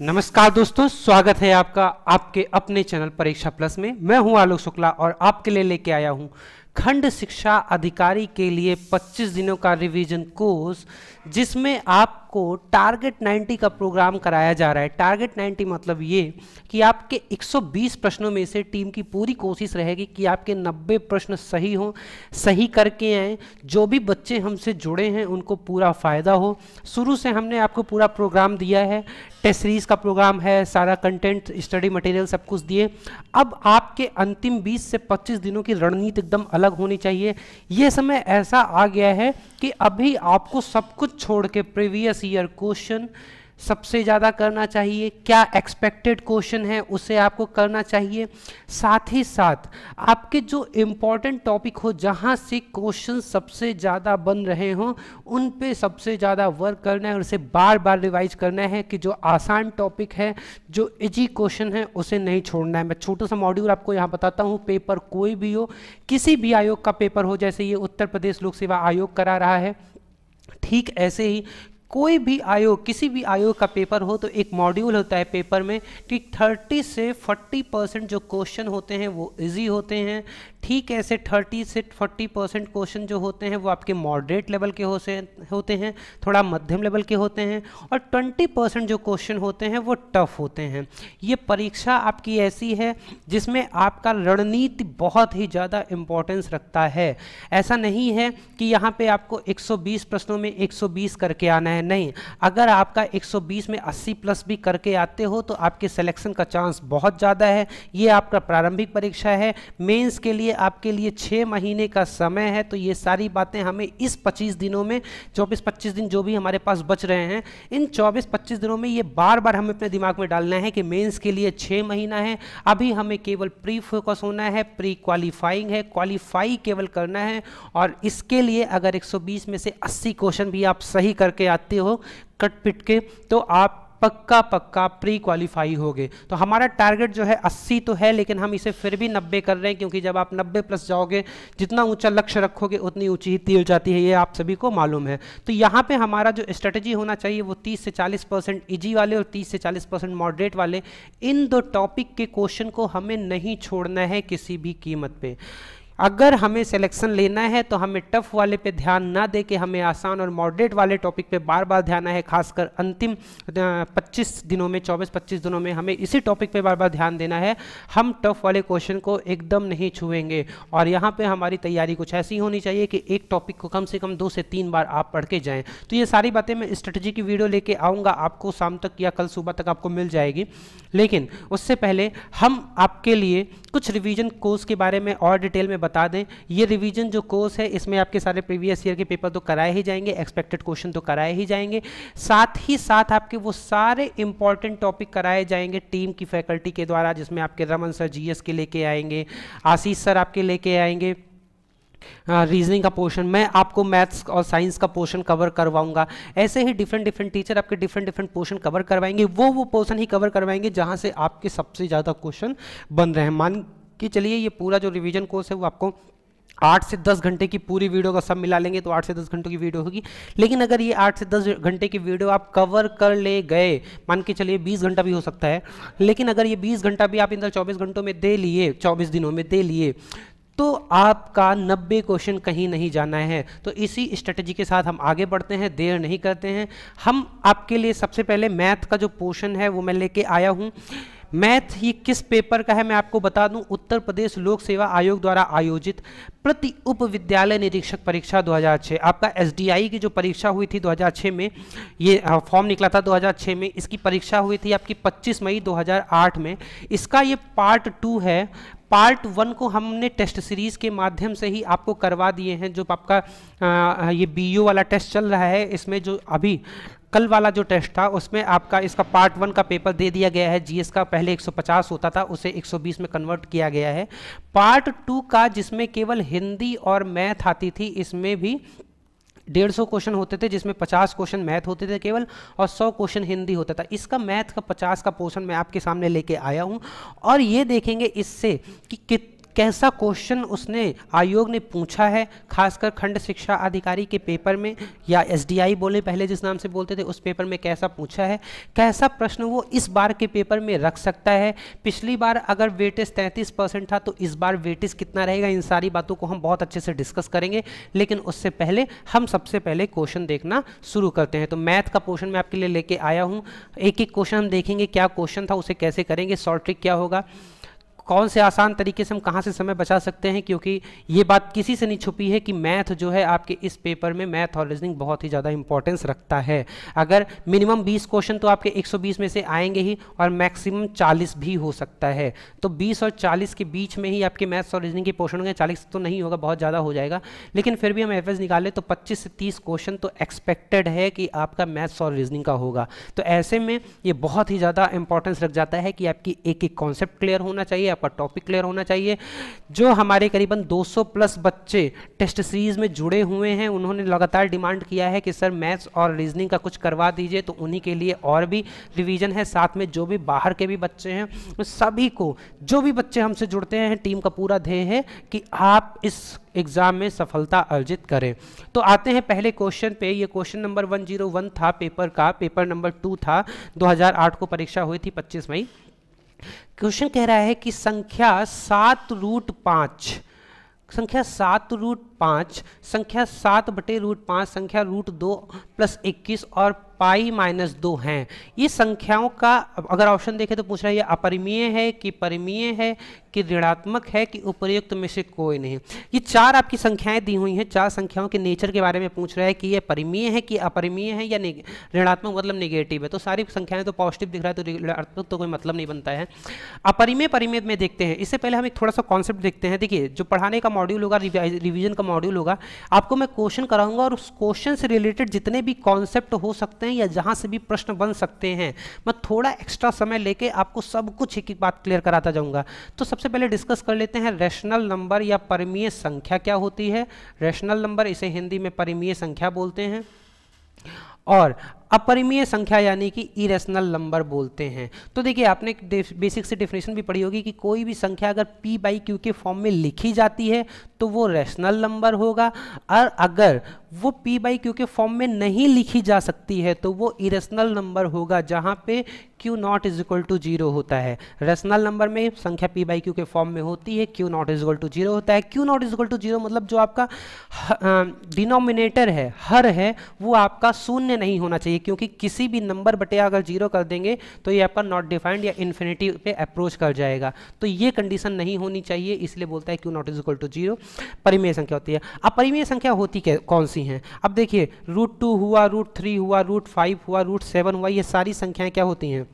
नमस्कार दोस्तों स्वागत है आपका आपके अपने चैनल परीक्षा प्लस में मैं हूं आलोक शुक्ला और आपके लिए लेके आया हूं खंड शिक्षा अधिकारी के लिए 25 दिनों का रिवीजन कोर्स जिसमें आप आपको टारगेट 90 का प्रोग्राम कराया जा रहा है टारगेट 90 मतलब ये कि आपके 120 प्रश्नों में से टीम की पूरी कोशिश रहेगी कि आपके 90 प्रश्न सही हों सही करके आए जो भी बच्चे हमसे जुड़े हैं उनको पूरा फ़ायदा हो शुरू से हमने आपको पूरा प्रोग्राम दिया है टेस्ट सीरीज का प्रोग्राम है सारा कंटेंट स्टडी मटेरियल सब कुछ दिए अब आपके अंतिम 20 से 25 दिनों की रणनीति एकदम अलग होनी चाहिए यह समय ऐसा आ गया है कि अभी आपको सब कुछ छोड़ के प्रीवियस ईयर क्वेश्चन सबसे ज़्यादा करना चाहिए क्या एक्सपेक्टेड क्वेश्चन है उसे आपको करना चाहिए साथ ही साथ आपके जो इम्पोर्टेंट टॉपिक हो जहाँ से क्वेश्चन सबसे ज़्यादा बन रहे हों उन पे सबसे ज़्यादा वर्क करना है और उसे बार बार रिवाइज करना है कि जो आसान टॉपिक है जो इजी क्वेश्चन है उसे नहीं छोड़ना है मैं छोटा सा मॉड्यूल आपको यहाँ बताता हूँ पेपर कोई भी हो किसी भी आयोग का पेपर हो जैसे ये उत्तर प्रदेश लोक सेवा आयोग करा रहा है ठीक ऐसे ही कोई भी आयोग किसी भी आयोग का पेपर हो तो एक मॉड्यूल होता है पेपर में कि 30 से 40 परसेंट जो क्वेश्चन होते हैं वो इजी होते हैं ठीक ऐसे 30 से 40 परसेंट क्वेश्चन जो होते हैं वो आपके मॉडरेट लेवल के होते हैं थोड़ा मध्यम लेवल के होते हैं और 20 परसेंट जो क्वेश्चन होते हैं वो टफ होते हैं ये परीक्षा आपकी ऐसी है जिसमें आपका रणनीति बहुत ही ज़्यादा इम्पोर्टेंस रखता है ऐसा नहीं है कि यहाँ पे आपको 120 प्रश्नों में 120 करके आना है नहीं अगर आपका एक में अस्सी प्लस भी करके आते हो तो आपके सेलेक्शन का चांस बहुत ज़्यादा है ये आपका प्रारंभिक परीक्षा है मेंस के लिए आपके लिए छः महीने का समय है तो ये सारी बातें हमें इस पच्चीस दिनों में चौबीस पच्चीस दिन जो भी हमारे पास बच रहे हैं इन चौबीस पच्चीस दिनों में ये बार बार हमें अपने दिमाग में डालना है कि मेन्स के लिए छः महीना है अभी हमें केवल प्री फोकस होना है प्री क्वालिफाइंग है क्वालिफाई केवल करना है और इसके लिए अगर 120 में से 80 क्वेश्चन भी आप सही करके आते हो कट पिट के तो आप पक्का पक्का प्री क्वालिफाई हो गए तो हमारा टारगेट जो है 80 तो है लेकिन हम इसे फिर भी 90 कर रहे हैं क्योंकि जब आप 90 प्लस जाओगे जितना ऊंचा लक्ष्य रखोगे उतनी ऊंची ही तीर जाती है ये आप सभी को मालूम है तो यहाँ पे हमारा जो स्ट्रेटजी होना चाहिए वो 30 से 40 परसेंट ईजी वाले और 30 से 40 परसेंट मॉडरेट वाले इन दो टॉपिक के क्वेश्चन को हमें नहीं छोड़ना है किसी भी कीमत पर अगर हमें सिलेक्शन लेना है तो हमें टफ वाले पे ध्यान ना दे के हमें आसान और मॉडरेट वाले टॉपिक पे बार बार ध्यान आए खासकर अंतिम 25 दिनों में 24-25 दिनों में हमें इसी टॉपिक पे बार बार ध्यान देना है हम टफ वाले क्वेश्चन को एकदम नहीं छुएंगे और यहाँ पे हमारी तैयारी कुछ ऐसी होनी चाहिए कि एक टॉपिक को कम से कम दो से तीन बार आप पढ़ के जाएँ तो ये सारी बातें मैं स्ट्रेटजी की वीडियो लेके आऊँगा आपको शाम तक या कल सुबह तक आपको मिल जाएगी लेकिन उससे पहले हम आपके लिए कुछ रिविजन कोर्स के बारे में और डिटेल में बता दें ये रिवीजन जो कोर्स है इसमें आपके सारे प्रीवियस ईयर के पेपर तो कराए ही जाएंगे एक्सपेक्टेड क्वेश्चन तो कराए ही जाएंगे साथ ही साथ आपके वो सारे इंपॉर्टेंट टॉपिक कराए जाएंगे टीम की फैकल्टी के द्वारा जिसमें आपके रमन सर जीएस के लेके आएंगे आशीष सर आपके लेके आएंगे रीजनिंग का पोर्शन मैं आपको मैथ्स और साइंस का पोर्शन कवर करवाऊंगा ऐसे ही डिफरेंट डिफरेंट टीचर आपके डिफरेंट डिफरेंट पोर्शन कवर करवाएंगे वो वो पोर्शन ही कवर करवाएंगे जहां से आपके सबसे ज़्यादा क्वेश्चन बन रहे हैं मान कि चलिए ये पूरा जो रिवीजन कोर्स है वो आपको आठ से दस घंटे की पूरी वीडियो का सब मिला लेंगे तो आठ से दस घंटों की वीडियो होगी लेकिन अगर ये आठ से दस घंटे की वीडियो आप कवर कर ले गए मान के चलिए बीस घंटा भी हो सकता है लेकिन अगर ये बीस घंटा भी आप इधर चौबीस घंटों में दे लिए चौबीस दिनों में दे लिए तो आपका 90 क्वेश्चन कहीं नहीं जाना है तो इसी स्ट्रेटजी के साथ हम आगे बढ़ते हैं देर नहीं करते हैं हम आपके लिए सबसे पहले मैथ का जो पोर्शन है वो मैं लेके आया हूँ मैथ ये किस पेपर का है मैं आपको बता दूं उत्तर प्रदेश लोक सेवा आयोग द्वारा आयोजित प्रति उप विद्यालय निरीक्षक परीक्षा 2006 आपका एस की जो परीक्षा हुई थी 2006 में ये फॉर्म निकला था 2006 में इसकी परीक्षा हुई थी आपकी 25 मई 2008 में इसका ये पार्ट टू है पार्ट वन को हमने टेस्ट सीरीज़ के माध्यम से ही आपको करवा दिए हैं जो आपका आ, ये बीओ वाला टेस्ट चल रहा है इसमें जो अभी कल वाला जो टेस्ट था उसमें आपका इसका पार्ट वन का पेपर दे दिया गया है जीएस का पहले 150 होता था उसे 120 में कन्वर्ट किया गया है पार्ट टू का जिसमें केवल हिंदी और मैथ आती थी इसमें भी डेढ़ सौ क्वेश्चन होते थे जिसमें पचास क्वेश्चन मैथ होते थे केवल और सौ क्वेश्चन हिंदी होता था इसका मैथ का पचास का पोर्शन मैं आपके सामने लेके आया हूँ और ये देखेंगे इससे कि कित कैसा क्वेश्चन उसने आयोग ने पूछा है खासकर खंड शिक्षा अधिकारी के पेपर में या एसडीआई बोले पहले जिस नाम से बोलते थे उस पेपर में कैसा पूछा है कैसा प्रश्न वो इस बार के पेपर में रख सकता है पिछली बार अगर वेटेज तैंतीस परसेंट था तो इस बार वेटेज कितना रहेगा इन सारी बातों को हम बहुत अच्छे से डिस्कस करेंगे लेकिन उससे पहले हम सबसे पहले क्वेश्चन देखना शुरू करते हैं तो मैथ का पोर्शन मैं आपके लिए लेके आया हूँ एक एक क्वेश्चन हम देखेंगे क्या क्वेश्चन था उसे कैसे करेंगे शॉर्ट ट्रिक क्या होगा कौन से आसान तरीके से हम कहाँ से समय बचा सकते हैं क्योंकि ये बात किसी से नहीं छुपी है कि मैथ जो है आपके इस पेपर में मैथ और रीजनिंग बहुत ही ज़्यादा इंपॉर्टेंस रखता है अगर मिनिमम 20 क्वेश्चन तो आपके 120 में से आएंगे ही और मैक्सिमम 40 भी हो सकता है तो 20 और 40 के बीच में ही आपके मैथ्स और रीजनिंग के पोर्शन होंगे चालीस तो नहीं होगा बहुत ज़्यादा हो जाएगा लेकिन फिर भी हम एवरेज निकालें तो पच्चीस से तीस क्वेश्चन तो एक्सपेक्टेड है कि आपका मैथ्स और रीजनिंग का होगा तो ऐसे में ये बहुत ही ज़्यादा इंपॉर्टेंस रख जाता है कि आपकी एक एक कॉन्सेप्ट क्लियर होना चाहिए आपका टॉपिक क्लियर होना चाहिए जो हमारे करीबन 200 प्लस बच्चे टेस्ट सीरीज में जुड़े हुए हैं उन्होंने लगातार डिमांड किया है कि सर मैथ्स और रीजनिंग का कुछ करवा दीजिए तो उन्हीं के लिए और भी रिविजन है साथ में जो भी बाहर के भी बच्चे हैं उन सभी को जो भी बच्चे हमसे जुड़ते हैं टीम का पूरा ध्येय है कि आप इस एग्ज़ाम में सफलता अर्जित करें तो आते हैं पहले क्वेश्चन पे ये क्वेश्चन नंबर 101 था पेपर का पेपर नंबर टू था 2008 को परीक्षा हुई थी 25 मई क्वेश्चन कह रहा है कि संख्या सात रूट पाँच संख्या सात रूट पाँच संख्या सात बटे रूट पाँच संख्या रूट दो प्लस इक्कीस और पाई माइनस दो हैं ये संख्याओं का अगर ऑप्शन देखें तो पूछ रहा है ये अपरिमीय है कि परिमीय है कि ऋणात्मक है कि उपयुक्त में से कोई नहीं ये चार आपकी संख्याएं दी हुई हैं चार संख्याओं के नेचर के बारे में पूछ रहा है कि ये परिमीय है कि अपरिमीय है या ऋणात्मक मतलब निगेटिव है तो सारी संख्याएं तो पॉजिटिव दिख रहा है तो ऋणात्मक तो कोई मतलब नहीं बनता है अपरिमय परिमेय में देखते हैं इससे पहले हम एक थोड़ा सा कॉन्सेप्ट देखते हैं देखिए जो पढ़ाने का मॉड्यूल होगा रिविजन का मॉड्यूल होगा आपको मैं क्वेश्चन कराऊंगा और उस क्वेश्चन से रिलेटेड जितने भी कॉन्सेप्ट हो सकते सकते हैं या जहाँ से भी प्रश्न बन सकते हैं मैं थोड़ा एक्स्ट्रा समय लेके आपको सब कुछ एक एक बात क्लियर कराता जाऊँगा तो सबसे पहले डिस्कस कर लेते हैं रेशनल नंबर या परिमीय संख्या क्या होती है रेशनल नंबर इसे हिंदी में परिमीय संख्या बोलते हैं और अपरिमीय संख्या यानी कि इरेशनल नंबर बोलते हैं तो देखिए आपने बेसिक से डिफिनेशन भी पढ़ी होगी कि कोई भी संख्या अगर p बाई क्यू के फॉर्म में लिखी जाती है तो वो रेशनल नंबर होगा और अगर वो p बाई क्यू के फॉर्म में नहीं लिखी जा सकती है तो वो इरेशनल नंबर होगा जहाँ पे q not is equal to zero होता है रेशनल नंबर में संख्या p बाई क्यू के फॉर्म में होती है q not is equal to zero होता है q not is equal to zero मतलब जो आपका डिनोमिनेटर है हर है वो आपका शून्य नहीं होना चाहिए चाहिए क्योंकि किसी भी नंबर बटे अगर जीरो कर देंगे तो ये आपका नॉट डिफाइंड या इन्फिनिटी पे अप्रोच कर जाएगा तो ये कंडीशन नहीं होनी चाहिए इसलिए बोलता है Q not is equal to zero परिमेय संख्या होती है अब परिमेय संख्या होती क्या कौन सी है अब देखिए रूट टू हुआ रूट थ्री हुआ रूट फाइव हुआ रूट सेवन हुआ ये सारी संख्याएं क्या होती हैं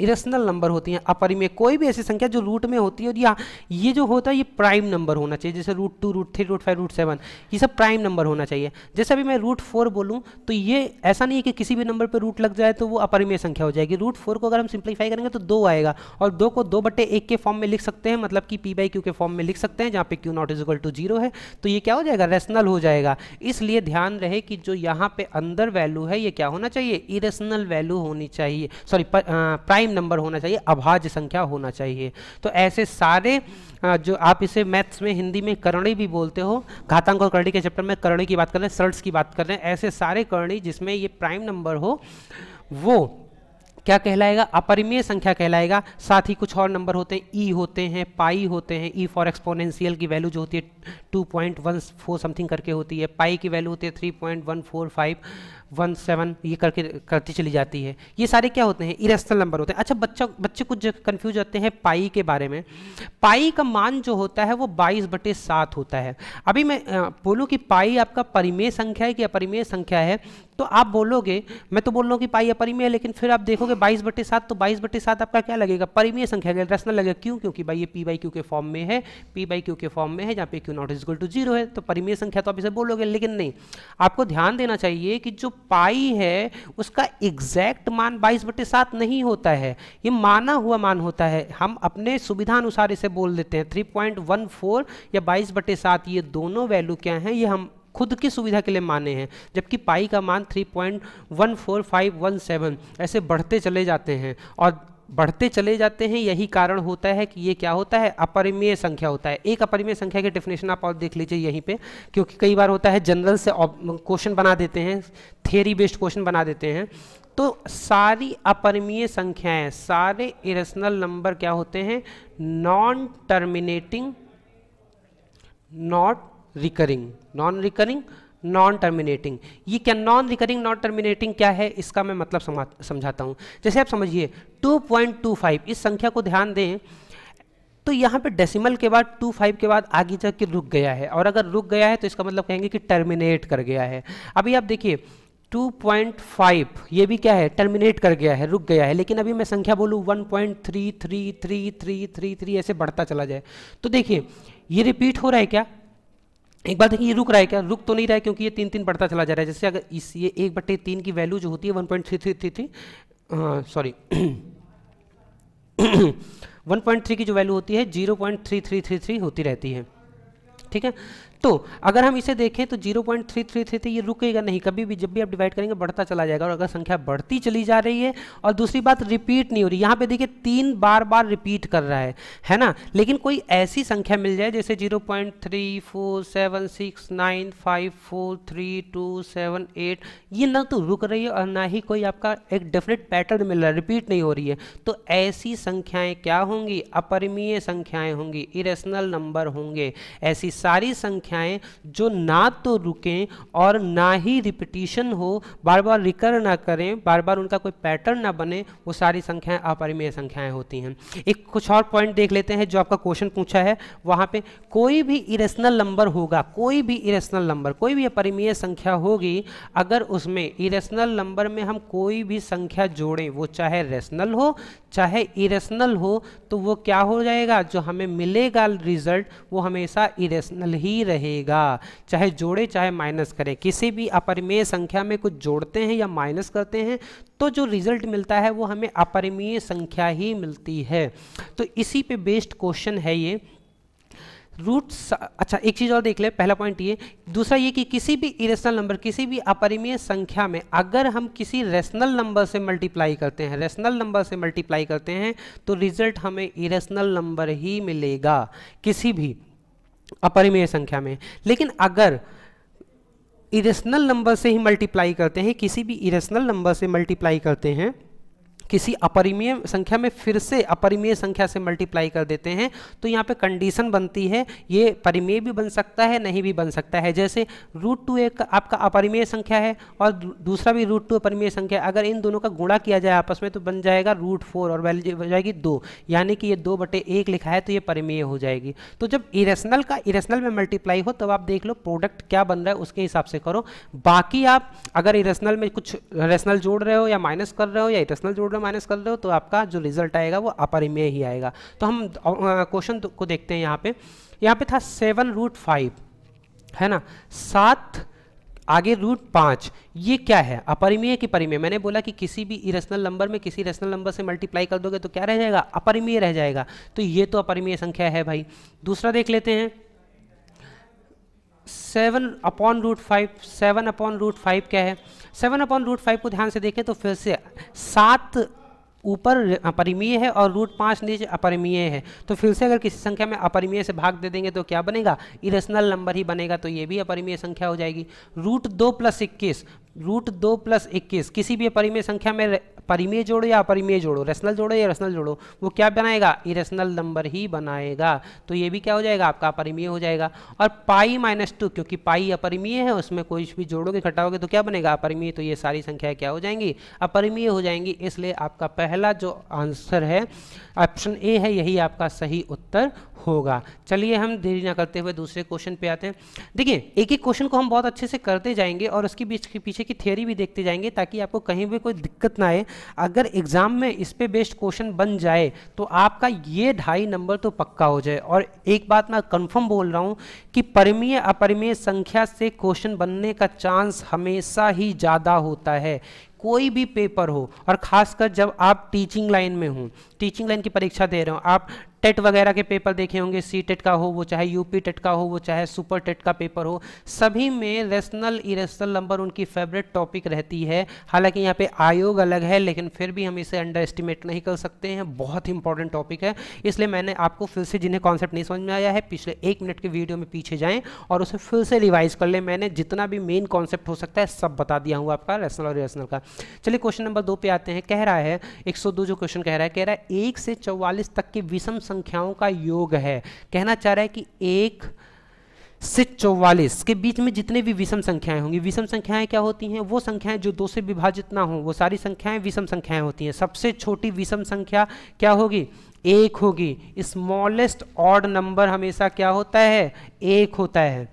इरेशनल नंबर होती हैं अपरिमेय कोई भी ऐसी संख्या जो रूट में होती है और या ये जो होता है ये प्राइम नंबर होना चाहिए जैसे root two root three root five root seven ये सब प्राइम नंबर होना चाहिए जैसे अभी मैं रूट फोर बोलूँ तो ये ऐसा नहीं है कि किसी भी नंबर पर रूट लग जाए तो वो अपरिमेय संख्या हो जाएगी रूट फोर को अगर हम सिंप्लीफाई करेंगे तो दो आएगा और दो को दो बट्टे एक के फॉर्म में लिख सकते हैं मतलब कि पी बाई क्यू के फॉर्म में लिख सकते हैं जहाँ पे Q not is equal to zero है तो ये क्या हो जाएगा रेशनल हो जाएगा इसलिए ध्यान रहे कि जो यहाँ पे अंदर वैल्यू है ये क्या होना चाहिए इरेशनल वैल्यू होनी चाहिए सॉरी प्राइम प्राइम नंबर होना चाहिए अभाज्य संख्या होना चाहिए तो ऐसे सारे जो आप इसे मैथ्स में हिंदी में करणी भी बोलते हो घातांक और करणी के चैप्टर में करणी की बात कर रहे हैं सर्ट्स की बात कर रहे हैं ऐसे सारे करणी जिसमें ये प्राइम नंबर हो वो क्या कहलाएगा अपरिमेय संख्या कहलाएगा साथ ही कुछ और नंबर होते हैं ई e होते हैं पाई होते हैं ई फॉर एक्सपोनेंशियल की वैल्यू जो होती है 2.14 समथिंग करके होती है पाई की वैल्यू होती है 3.145 वन सेवन ये करके करती चली जाती है ये सारे क्या होते हैं इरेशनल नंबर होते हैं अच्छा बच्चा बच्चे कुछ कन्फ्यूज होते हैं पाई के बारे में पाई का मान जो होता है वो बाईस बटे सात होता है अभी मैं बोलूँ कि पाई आपका परिमेय संख्या है कि अपरिमेय संख्या है तो आप बोलोगे मैं तो बोल रहा हूँ कि पाई अपरिमेय है लेकिन फिर आप देखोगे बाईस बटे सात तो बाईस बटे सात आपका क्या लगेगा परिमेय संख्या लगेगा रसना लगेगा क्यों क्योंकि भाई ये पी बाई क्यू के फॉर्म में है पी बाई क्यू के फॉर्म में है जहाँ पे Q not is equal to zero है तो परिमेय संख्या तो आप इसे बोलोगे लेकिन नहीं आपको ध्यान देना चाहिए कि जो पाई है उसका एग्जैक्ट मान बाईस बटे सात नहीं होता है ये माना हुआ मान होता है हम अपने सुविधा अनुसार इसे बोल देते हैं थ्री पॉइंट वन फोर या बाईस बटे सात ये दोनों वैल्यू क्या हैं ये हम खुद की सुविधा के लिए माने हैं जबकि पाई का मान 3.14517 ऐसे बढ़ते चले जाते हैं और बढ़ते चले जाते हैं यही कारण होता है कि ये क्या होता है अपरिमेय संख्या होता है एक अपरिमेय संख्या की डेफिनेशन आप और देख लीजिए यहीं पे क्योंकि कई बार होता है जनरल से क्वेश्चन बना देते हैं थेरी बेस्ड क्वेश्चन बना देते हैं तो सारी अपरिमेय संख्याएं सारे इरेशनल नंबर क्या होते हैं non terminating not recurring non recurring non terminating ये क्या नॉन रिकरिंग नॉन टर्मिनेटिंग क्या है इसका मैं मतलब समझाता हूँ जैसे आप समझिए 2.25 इस संख्या को ध्यान दें तो यहाँ पे डेसिमल के बाद टू फाइव के बाद आगे जा कर रुक गया है और अगर रुक गया है तो इसका मतलब कहेंगे कि टर्मिनेट कर गया है अभी आप देखिए 2.5 ये भी क्या है टर्मिनेट कर गया है रुक गया है लेकिन अभी मैं संख्या बोलूँ 1.33333 ऐसे बढ़ता चला जाए तो देखिए ये रिपीट हो रहा है क्या एक बार देखिए ये रुक रहा है क्या रुक तो नहीं रहा है क्योंकि ये तीन तीन बढ़ता चला जा रहा है जैसे अगर इस ये एक बटे तीन की वैल्यू जो होती है one point three three three three हाँ, सॉरी वन पॉइंट थ्री की जो वैल्यू होती है zero point three three three three होती रहती है ठीक है तो अगर हम इसे देखें तो 0.333 तो ये रुकेगा नहीं कभी भी जब भी आप डिवाइड करेंगे बढ़ता चला जाएगा और अगर संख्या बढ़ती चली जा रही है और दूसरी बात रिपीट नहीं हो रही यहाँ पे देखिए तीन बार बार रिपीट कर रहा है है ना लेकिन कोई ऐसी संख्या मिल जाए जैसे एट ये ना तो रुक रही है और ना ही कोई आपका एक डेफिनेट पैटर्न मिल रहा है रिपीट नहीं हो रही है तो ऐसी संख्याएं क्या होंगी अपरिमीय संख्याएं होंगी इरेशनल नंबर होंगे ऐसी सारी संख्या संख्याएं जो ना तो रुकें और ना ही रिपीटिशन हो बार बार रिकर ना करें बार बार उनका कोई पैटर्न ना बने वो सारी संख्याएं अपरिमेय संख्याएं होती हैं एक कुछ और पॉइंट देख लेते हैं जो आपका क्वेश्चन पूछा है वहाँ पर कोई भी इरेशनल नंबर होगा कोई भी इरेशनल नंबर कोई भी अपरिमेय संख्या होगी अगर उसमें इरेशनल नंबर में हम कोई भी संख्या जोड़ें वो चाहे रेशनल हो चाहे इरेशनल हो तो वो क्या हो जाएगा जो हमें मिलेगा रिजल्ट वो हमेशा इरेशनल ही रहे रहेगा चाहे जोड़े चाहे माइनस करें किसी भी अपरिमेय संख्या में कुछ जोड़ते हैं या माइनस करते हैं तो जो रिजल्ट मिलता है वो हमें अपरिमेय संख्या ही मिलती है तो इसी पे बेस्ड क्वेश्चन है ये रूट अच्छा एक चीज़ और देख ले पहला पॉइंट ये दूसरा ये कि किसी भी इरेशनल नंबर किसी भी अपरिमेय संख्या में अगर हम किसी रेशनल नंबर से मल्टीप्लाई करते हैं रेशनल नंबर से मल्टीप्लाई करते हैं तो रिजल्ट हमें इरेशनल नंबर ही मिलेगा किसी भी अपरिमेय संख्या में लेकिन अगर इरेशनल नंबर से ही मल्टीप्लाई करते हैं किसी भी इरेशनल नंबर से मल्टीप्लाई करते हैं किसी अपरिमेय संख्या में फिर से अपरिमेय संख्या से मल्टीप्लाई कर देते हैं तो यहाँ पे कंडीशन बनती है ये परिमेय भी बन सकता है नहीं भी बन सकता है जैसे रूट टू एक आपका अपरिमेय संख्या है और दूसरा भी रूट टू अपरिमेय संख्या अगर इन दोनों का गुणा किया जाए आपस में तो बन जाएगा रूट फोर और वैल्यू हो जाएगी दो यानी कि ये दो बटे एक लिखा है तो ये परिमेय हो जाएगी तो जब इरेशनल का इरेशनल में मल्टीप्लाई हो तब आप देख लो प्रोडक्ट क्या बन रहा है उसके हिसाब से करो बाकी आप अगर इरेशनल में कुछ रेशनल जोड़ रहे हो या माइनस कर रहे हो या इरेशनल जोड़ रहे जीरो माइनस कर दो तो आपका जो रिजल्ट आएगा वो अपर में ही आएगा तो हम क्वेश्चन तो, को देखते हैं यहाँ पे यहाँ पे था सेवन रूट फाइव है ना सात आगे रूट पाँच ये क्या है अपरिमेय की परिमेय मैंने बोला कि किसी भी इरेशनल नंबर में किसी रेशनल नंबर से मल्टीप्लाई कर दोगे तो क्या रह जाएगा अपरिमेय रह जाएगा तो ये तो अपरिमेय संख्या है भाई दूसरा देख लेते हैं seven upon root five seven upon root five क्या है सेवन अपॉन रूट फाइव को ध्यान से देखें तो फिर से सात ऊपर अपरिमीय है और रूट पाँच नीचे अपरिमीय है तो फिर से अगर किसी संख्या में अपरिमीय से भाग दे देंगे तो क्या बनेगा इरेशनल नंबर ही बनेगा तो ये भी अपरिमीय संख्या हो जाएगी रूट दो प्लस इक्कीस रूट दो प्लस इक्कीस किसी भी अपरिमीय संख्या में परिमेय जोड़ो या अपरिमेय जोड़ो रेशनल जोड़ो या रेशनल जोड़ो वो क्या बनाएगा इरेशनल नंबर ही बनाएगा तो ये भी क्या हो जाएगा आपका अपरिमेय हो जाएगा और पाई माइनस टू क्योंकि पाई अपरिमेय है उसमें कोई भी जोड़ोगे घटाओगे तो क्या बनेगा अपरिमेय तो ये सारी संख्याएं क्या हो जाएंगी अपरिमेय हो जाएंगी इसलिए आपका पहला पहला जो आंसर है ऑप्शन ए है यही आपका सही उत्तर होगा चलिए हम देरी ना करते हुए दूसरे क्वेश्चन पे आते हैं देखिए एक एक क्वेश्चन को हम बहुत अच्छे से करते जाएंगे और उसके बीच के पीछे की थियोरी भी देखते जाएंगे ताकि आपको कहीं भी कोई दिक्कत ना आए अगर एग्जाम में इस पे बेस्ड क्वेश्चन बन जाए तो आपका ये ढाई नंबर तो पक्का हो जाए और एक बात मैं कन्फर्म बोल रहा हूँ कि परिमीय अपरिमेय संख्या से क्वेश्चन बनने का चांस हमेशा ही ज़्यादा होता है कोई भी पेपर हो और खासकर जब आप टीचिंग लाइन में हों टीचिंग लाइन की परीक्षा दे रहे हो आप टेट वगैरह के पेपर देखे होंगे सी टेट का हो वो चाहे यूपी टेट का हो वो चाहे सुपर टेट का पेपर हो सभी में रेशनल इरेशनल नंबर उनकी फेवरेट टॉपिक रहती है हालांकि यहाँ पे आयोग अलग है लेकिन फिर भी हम इसे अंडर एस्टिमेट नहीं कर सकते हैं बहुत इंपॉर्टेंट टॉपिक है इसलिए मैंने आपको फिर से जिन्हें कॉन्सेप्ट नहीं समझ में आया है पिछले एक मिनट के वीडियो में पीछे जाएँ और उसे फिर से रिवाइज कर लें मैंने जितना भी मेन कॉन्सेप्ट हो सकता है सब बता दिया हूँ आपका रेशनल और इरेशनल का चलिए क्वेश्चन नंबर दो पे आते हैं कह रहा है एक जो क्वेश्चन कह रहा है कह रहा है एक से चौवालीस तक के विषम संख्याओं का योग है कहना चाह रहा है कि एक से चौवालीस के बीच में जितने भी विषम संख्याएं होंगी विषम संख्याएं क्या होती हैं वो संख्याएं जो दो से विभाजित ना हो वो सारी संख्याएं विषम संख्याएं होती हैं सबसे छोटी विषम संख्या क्या होगी एक होगी स्मॉलेस्ट ऑड नंबर हमेशा क्या होता है एक होता है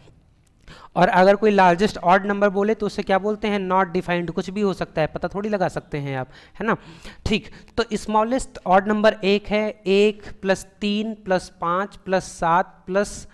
और अगर कोई लार्जेस्ट ऑड नंबर बोले तो उससे क्या बोलते हैं नॉट डिफाइंड कुछ भी हो सकता है पता थोड़ी लगा सकते हैं आप है ना ठीक तो स्मॉलेस्ट ऑड नंबर एक है एक प्लस तीन प्लस पाँच प्लस सात प्लस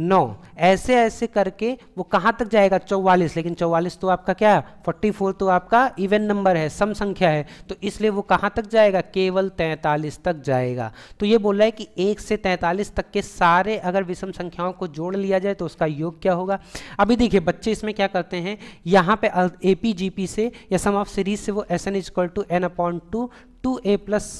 नौ ऐसे ऐसे करके वो कहाँ तक जाएगा चौवालीस लेकिन चौवालीस तो आपका क्या है फोर्टी फोर तो आपका इवन नंबर है सम संख्या है तो इसलिए वो कहाँ तक जाएगा केवल तैंतालीस तक जाएगा तो ये बोल रहा है कि एक से तैंतालीस तक के सारे अगर विषम संख्याओं को जोड़ लिया जाए तो उसका योग क्या होगा अभी देखिए बच्चे इसमें क्या करते हैं यहाँ पे ए पी जी पी से या सम ऑफ सीरीज से वो S N is equal to N upon two two A plus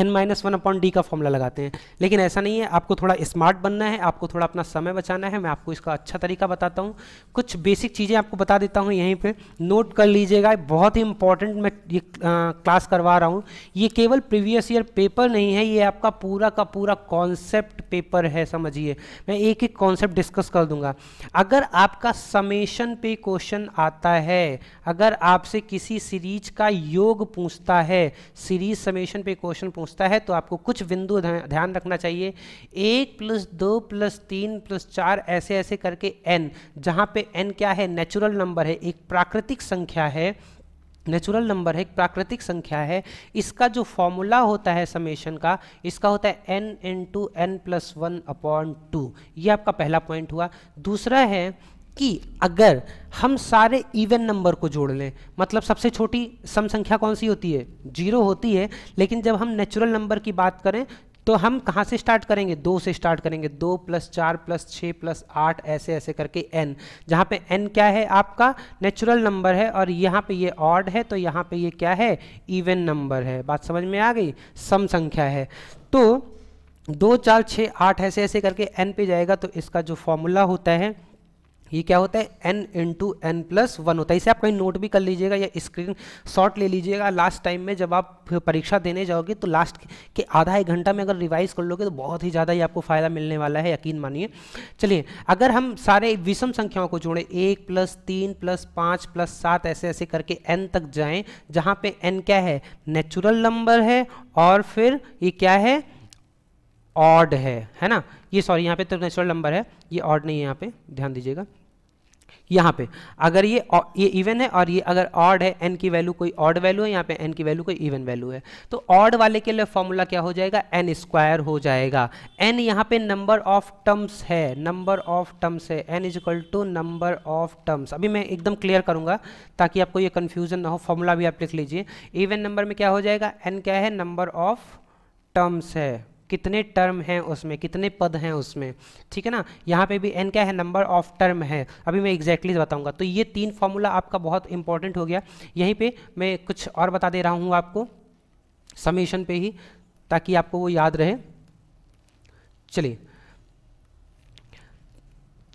N minus one upon D का फॉर्मूला लगाते हैं लेकिन ऐसा नहीं है आपको थोड़ा स्मार्ट बनना है आपको थोड़ा अपना समय बचाना है मैं आपको इसका अच्छा तरीका बताता हूँ कुछ बेसिक चीज़ें आपको बता देता हूँ यहीं पे नोट कर लीजिएगा बहुत ही इंपॉर्टेंट मैं ये आ, क्लास करवा रहा हूँ ये केवल प्रीवियस ईयर पेपर नहीं है ये आपका पूरा का पूरा कॉन्सेप्ट पेपर है समझिए मैं एक एक कॉन्सेप्ट डिस्कस कर दूंगा अगर आपका समेशन पे क्वेश्चन आता है अगर आपसे किसी सीरीज का योग पूछता है सीरीज समेशन पे क्वेश्चन पूछ पूछता है तो आपको कुछ बिंदु ध्यान रखना चाहिए एक प्लस दो प्लस तीन प्लस चार ऐसे ऐसे करके एन जहाँ पे एन क्या है नेचुरल नंबर है एक प्राकृतिक संख्या है नेचुरल नंबर है एक प्राकृतिक संख्या है इसका जो फॉर्मूला होता है समेशन का इसका होता है N into N plus one upon two ये आपका पहला पॉइंट हुआ दूसरा है कि अगर हम सारे इवन नंबर को जोड़ लें मतलब सबसे छोटी सम संख्या कौन सी होती है जीरो होती है लेकिन जब हम नेचुरल नंबर की बात करें तो हम कहाँ से स्टार्ट करेंगे दो से स्टार्ट करेंगे दो प्लस चार प्लस छः प्लस आठ ऐसे ऐसे करके एन जहाँ पे एन क्या है आपका नेचुरल नंबर है और यहाँ पे ये ऑड है तो यहाँ पे ये क्या है इवन नंबर है बात समझ में आ गई सम संख्या है तो दो चार छः आठ ऐसे ऐसे करके एन पे जाएगा तो इसका जो फॉर्मूला होता है ये क्या होता है N into N plus one होता है इसे आप कहीं नोट भी कर लीजिएगा या स्क्रीन शॉट ले लीजिएगा लास्ट टाइम में जब आप परीक्षा देने जाओगे तो लास्ट के आधा एक घंटा में अगर रिवाइज कर लोगे तो बहुत ही ज़्यादा ही आपको फ़ायदा मिलने वाला है यकीन मानिए चलिए अगर हम सारे विषम संख्याओं को जोड़ें एक प्लस तीन प्लस पाँच प्लस सात ऐसे ऐसे करके एन तक जाएँ जहाँ पर एन क्या है नेचुरल नंबर है और फिर ये क्या है ऑड है है ना ये सॉरी यहाँ पे तो नेचुरल नंबर है ये ऑड नहीं है यहाँ पे ध्यान दीजिएगा यहाँ पे अगर ये ये इवन है और ये अगर ऑड है एन की वैल्यू कोई ऑड वैल्यू है यहाँ पे एन की वैल्यू कोई इवन वैल्यू है तो ऑड वाले के लिए फॉर्मूला क्या हो जाएगा एन स्क्वायर हो जाएगा एन यहाँ पे नंबर ऑफ टर्म्स है नंबर ऑफ टर्म्स है N is equal to number of terms अभी मैं एकदम क्लियर करूंगा ताकि आपको ये कन्फ्यूजन ना हो फॉर्मूला भी आप लिख लीजिए इवन नंबर में क्या हो जाएगा एन क्या है नंबर ऑफ टर्म्स है कितने टर्म हैं उसमें कितने पद हैं उसमें ठीक है ना यहाँ पे भी एन क्या है नंबर ऑफ टर्म है अभी मैं एग्जैक्टली exactly बताऊँगा तो ये तीन फॉर्मूला आपका बहुत इंपॉर्टेंट हो गया यहीं पर मैं कुछ और बता दे रहा हूँ आपको समीशन पे ही ताकि आपको वो याद रहे चलिए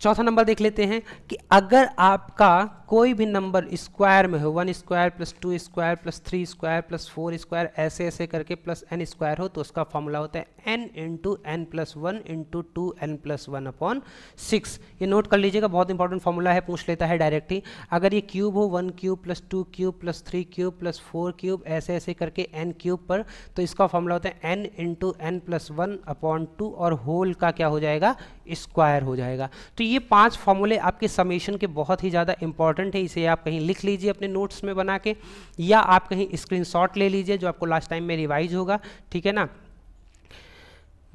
चौथा नंबर देख लेते हैं कि अगर आपका कोई भी नंबर स्क्वायर में हो one square plus two square plus three square plus four square ऐसे ऐसे करके प्लस एन स्क्वायर हो तो उसका फॉर्मूला होता है N into N plus one into two N plus one upon six ये नोट कर लीजिएगा बहुत इंपॉर्टेंट फॉर्मूला है पूछ लेता है डायरेक्ट ही अगर ये क्यूब हो one cube plus two cube plus three cube plus four cube ऐसे ऐसे करके एन क्यूब पर तो इसका फॉर्मूला होता है N into N plus one upon two और होल का क्या हो जाएगा स्क्वायर हो जाएगा तो ये ये पांच फॉर्मूले आपके समेशन के बहुत ही ज़्यादा इंपॉर्टेंट है इसे आप कहीं लिख लीजिए अपने नोट्स में बना के या आप कहीं स्क्रीनशॉट ले लीजिए जो आपको लास्ट टाइम में रिवाइज होगा ठीक है ना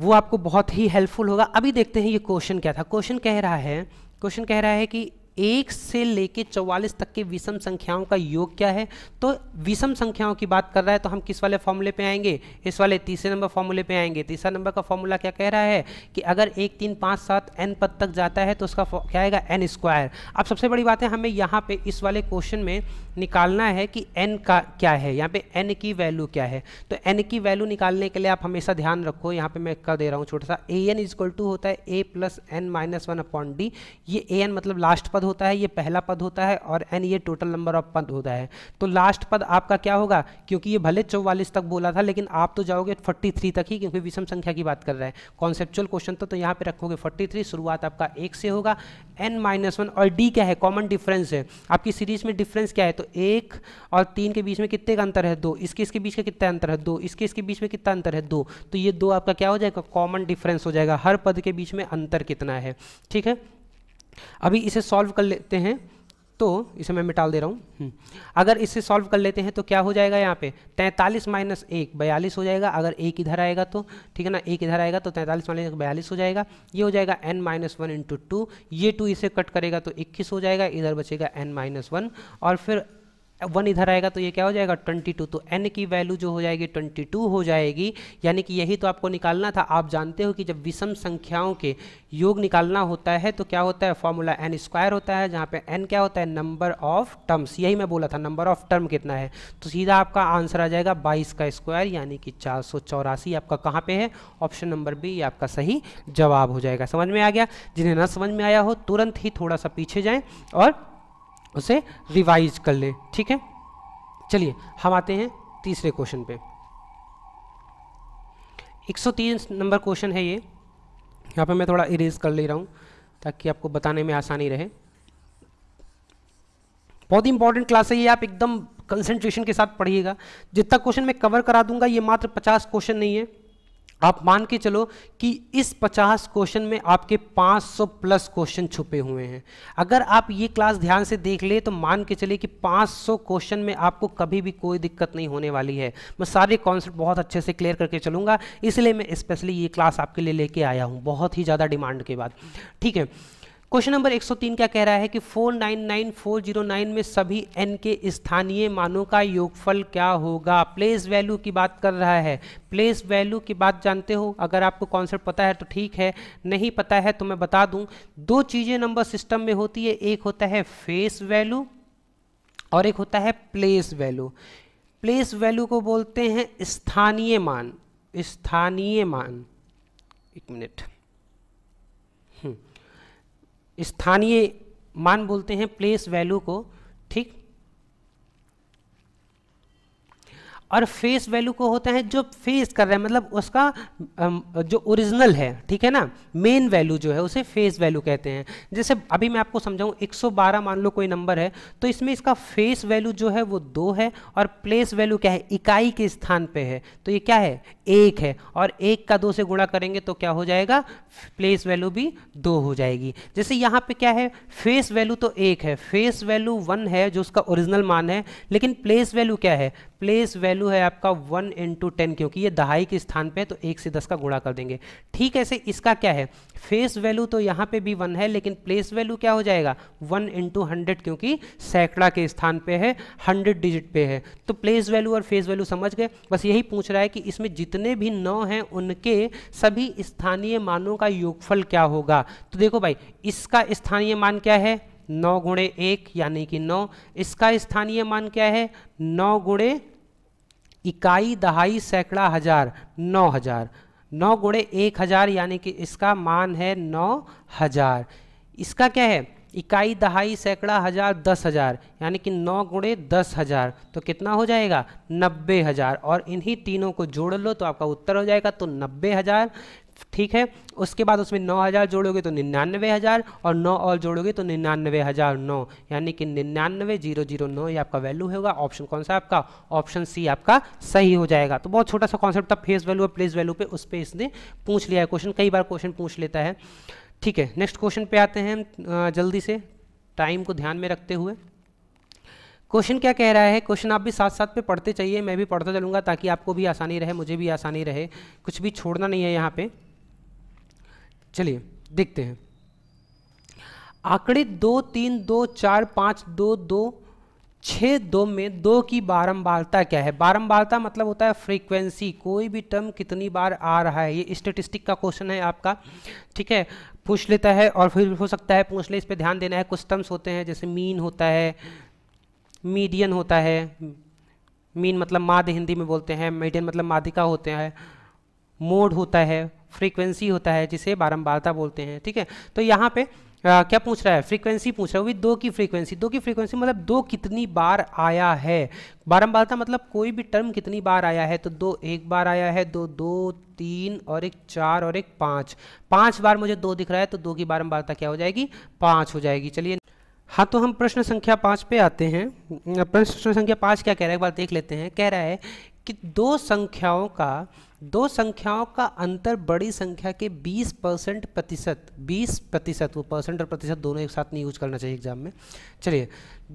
वो आपको बहुत ही हेल्पफुल होगा अभी देखते हैं ये क्वेश्चन क्या था क्वेश्चन कह रहा है क्वेश्चन कह रहा है कि एक से लेके चौवालीस तक के विषम संख्याओं का योग क्या है तो विषम संख्याओं की बात कर रहा है तो हम किस वाले फॉर्मूले पे आएंगे इस वाले तीसरे नंबर फॉर्मूले पे आएंगे तीसरा नंबर का फॉर्मूला क्या कह रहा है कि अगर एक तीन पाँच सात एन पद तक जाता है तो उसका क्या आएगा एन स्क्वायर अब सबसे बड़ी बात है हमें यहाँ पे इस वाले क्वेश्चन में निकालना है कि एन का क्या है यहाँ पे एन की वैल्यू क्या है तो एन की वैल्यू निकालने के लिए आप हमेशा ध्यान रखो यहाँ पे मैं कर दे रहा हूँ छोटा सा A N is equal to होता है ए plus N minus one upon D ये ए एन मतलब लास्ट पद होता है ये पहला पद होता है और एन ये टोटल नंबर ऑफ पद होता है तो लास्ट पद आपका क्या होगा क्योंकि ये भले चौवालीस तक बोला था लेकिन आप तो जाओगे फोर्टी तक ही क्योंकि विषम संख्या की बात कर रहे हैं कॉन्सेप्चुअल क्वेश्चन तो, तो यहाँ पे रखोगे फोर्टी शुरुआत आपका एक से होगा एन माइनस और डी क्या है कॉमन डिफरेंस है आपकी सीरीज में डिफरेंस क्या है तो एक और तीन के बीच में कितने का अंतर है दो इसके इसके बीच का कितना अंतर है दो इसके इसके बीच में कितना अंतर है दो तो ये दो आपका क्या हो जाएगा कॉमन डिफरेंस हो जाएगा हर पद के बीच में अंतर कितना है ठीक है अभी इसे सॉल्व कर लेते हैं तो इसे मैं मिटाल दे रहा हूँ हम्म। अगर इसे सॉल्व कर लेते हैं तो क्या हो जाएगा यहाँ पे तैंतालीस माइनस एक बयालीस हो जाएगा अगर एक इधर आएगा तो ठीक है ना एक इधर आएगा तो तैंतालीस माइनस एक बयालीस हो जाएगा ये हो जाएगा N minus one into two ये टू इसे कट करेगा तो इक्कीस हो जाएगा इधर बचेगा एन माइनस वन और फिर वन इधर आएगा तो ये क्या हो जाएगा ट्वेंटी टू तो एन की वैल्यू जो हो जाएगी ट्वेंटी टू हो जाएगी यानी कि यही तो आपको निकालना था आप जानते हो कि जब विषम संख्याओं के योग निकालना होता है तो क्या होता है फॉर्मूला एन स्क्वायर होता है जहाँ पे एन क्या होता है नंबर ऑफ टर्म्स यही मैं बोला था नंबर ऑफ टर्म कितना है तो सीधा आपका आंसर आ जाएगा बाईस का स्क्वायर यानी कि चार आपका कहाँ पर है ऑप्शन नंबर बी आपका सही जवाब हो जाएगा समझ में आ गया जिन्हें ना समझ में आया हो तुरंत ही थोड़ा सा पीछे जाएँ और उसे रिवाइज कर ले ठीक है चलिए हम आते हैं तीसरे क्वेश्चन पे 103 नंबर क्वेश्चन है ये यहाँ पे मैं थोड़ा इरेज कर ले रहा हूँ ताकि आपको बताने में आसानी रहे बहुत ही इंपॉर्टेंट क्लास है ये आप एकदम कंसंट्रेशन के साथ पढ़िएगा जितना क्वेश्चन मैं कवर करा दूंगा ये मात्र 50 क्वेश्चन नहीं है आप मान के चलो कि इस 50 क्वेश्चन में आपके 500 प्लस क्वेश्चन छुपे हुए हैं अगर आप ये क्लास ध्यान से देख ले तो मान के चले कि 500 क्वेश्चन में आपको कभी भी कोई दिक्कत नहीं होने वाली है मैं सारे कॉन्सेप्ट बहुत अच्छे से क्लियर करके चलूँगा इसलिए मैं स्पेशली ये क्लास आपके लिए लेके आया हूँ बहुत ही ज़्यादा डिमांड के बाद ठीक है क्वेश्चन नंबर 103 क्या कह रहा है कि 499409 में सभी n के स्थानीय मानों का योगफल क्या होगा प्लेस वैल्यू की बात कर रहा है प्लेस वैल्यू की बात जानते हो अगर आपको कॉन्सेप्ट पता है तो ठीक है नहीं पता है तो मैं बता दूं दो चीज़ें नंबर सिस्टम में होती है एक होता है फेस वैल्यू और एक होता है प्लेस वैल्यू प्लेस वैल्यू को बोलते हैं स्थानीय मान स्थानीय मान एक मिनट स्थानीय मान बोलते हैं प्लेस वैल्यू को ठीक और फेस वैल्यू को होता है जो फेस कर रहा है मतलब उसका जो ओरिजिनल है ठीक है ना मेन वैल्यू जो है उसे फेस वैल्यू कहते हैं जैसे अभी मैं आपको समझाऊं 112 मान लो कोई नंबर है तो इसमें इसका फेस वैल्यू जो है वो दो है और प्लेस वैल्यू क्या है इकाई के स्थान पे है तो ये क्या है एक है और एक का दो से गुणा करेंगे तो क्या हो जाएगा प्लेस वैल्यू भी दो हो जाएगी जैसे यहाँ पर क्या है फेस वैल्यू तो एक है फेस वैल्यू वन है जो उसका ओरिजिनल मान है लेकिन प्लेस वैल्यू क्या है प्लेस वैल्यू है आपका वन इंटू टेन क्योंकि ये दहाई के स्थान पे है तो एक से दस का गुणा कर देंगे ठीक ऐसे इसका क्या है फेस वैल्यू तो यहाँ पे भी वन है लेकिन प्लेस वैल्यू क्या हो जाएगा वन इंटू हंड्रेड क्योंकि सैकड़ा के स्थान पे है हंड्रेड डिजिट पे है तो प्लेस वैल्यू और फेस वैल्यू समझ गए बस यही पूछ रहा है कि इसमें जितने भी नौ हैं उनके सभी स्थानीय मानों का योगफल क्या होगा तो देखो भाई इसका स्थानीय मान क्या है नौ गुणे एक यानी कि नौ इसका स्थानीय मान क्या है नौ गुणे इकाई दहाई सैकड़ा हजार नौ हजार नौ गुणे एक हजार यानी कि इसका मान है नौ हजार इसका क्या है इकाई दहाई सैकड़ा हजार दस हजार यानी कि नौ गुणे दस हजार तो कितना हो जाएगा नब्बे हजार और इन्हीं तीनों को जोड़ लो तो आपका उत्तर हो जाएगा तो नब्बे हजार ठीक है उसके बाद उसमें नौ हज़ार जोड़ोगे तो निन्यानवे हज़ार और नौ और जोड़ोगे तो निन्यानवे हज़ार नौ यानी कि निन्यानवे जीरो जीरो नौ ये आपका वैल्यू होगा ऑप्शन कौन सा आपका ऑप्शन सी आपका सही हो जाएगा तो बहुत छोटा सा कॉन्सेप्ट था फेस वैल्यू और प्लेस वैल्यू पे उस पर इसने पूछ लिया है क्वेश्चन कई बार क्वेश्चन पूछ लेता है ठीक है नेक्स्ट क्वेश्चन पे आते हैं जल्दी से टाइम को ध्यान में रखते हुए क्वेश्चन क्या कह रहा है क्वेश्चन आप भी साथ साथ पे पढ़ते चाहिए मैं भी पढ़ता चलूँगा ताकि आपको भी आसानी रहे मुझे भी आसानी रहे कुछ भी छोड़ना नहीं है यहाँ पे चलिए देखते हैं आंकड़े दो तीन दो चार पाँच दो दो छः दो में दो की बारंबारता क्या है बारंबारता मतलब होता है फ्रीक्वेंसी कोई भी टर्म कितनी बार आ रहा है ये स्टेटिस्टिक का क्वेश्चन है आपका ठीक है पूछ लेता है और फिर हो सकता है पूछ ले इस पर ध्यान देना है कुछ टर्म्स होते हैं जैसे मीन होता है मीडियन होता है मीन मतलब माद हिंदी में बोलते हैं मीडियन मतलब माधिका होते हैं मोड होता है फ्रीक्वेंसी होता है जिसे बारम्बारता बोलते हैं ठीक है तो यहाँ पे आ, क्या पूछ रहा है फ्रीक्वेंसी पूछ रहा है दो की फ्रीक्वेंसी दो की फ्रीक्वेंसी मतलब दो कितनी बार आया है बारम्बारता मतलब कोई भी टर्म कितनी बार आया है तो दो एक बार आया है दो दो तीन और एक चार और एक पाँच पाँच बार मुझे दो दिख रहा है तो दो की बारम्बारता क्या हो जाएगी पाँच हो जाएगी चलिए हाँ तो हम प्रश्न संख्या पाँच पे आते हैं प्रश्न संख्या पाँच क्या कह रहा है एक बार देख लेते हैं कह रहा है कि दो संख्याओं का दो संख्याओं का अंतर बड़ी संख्या के 20 परसेंट प्रतिशत बीस प्रतिशत वो परसेंट और प्रतिशत दोनों एक साथ नहीं यूज करना चाहिए एग्जाम में चलिए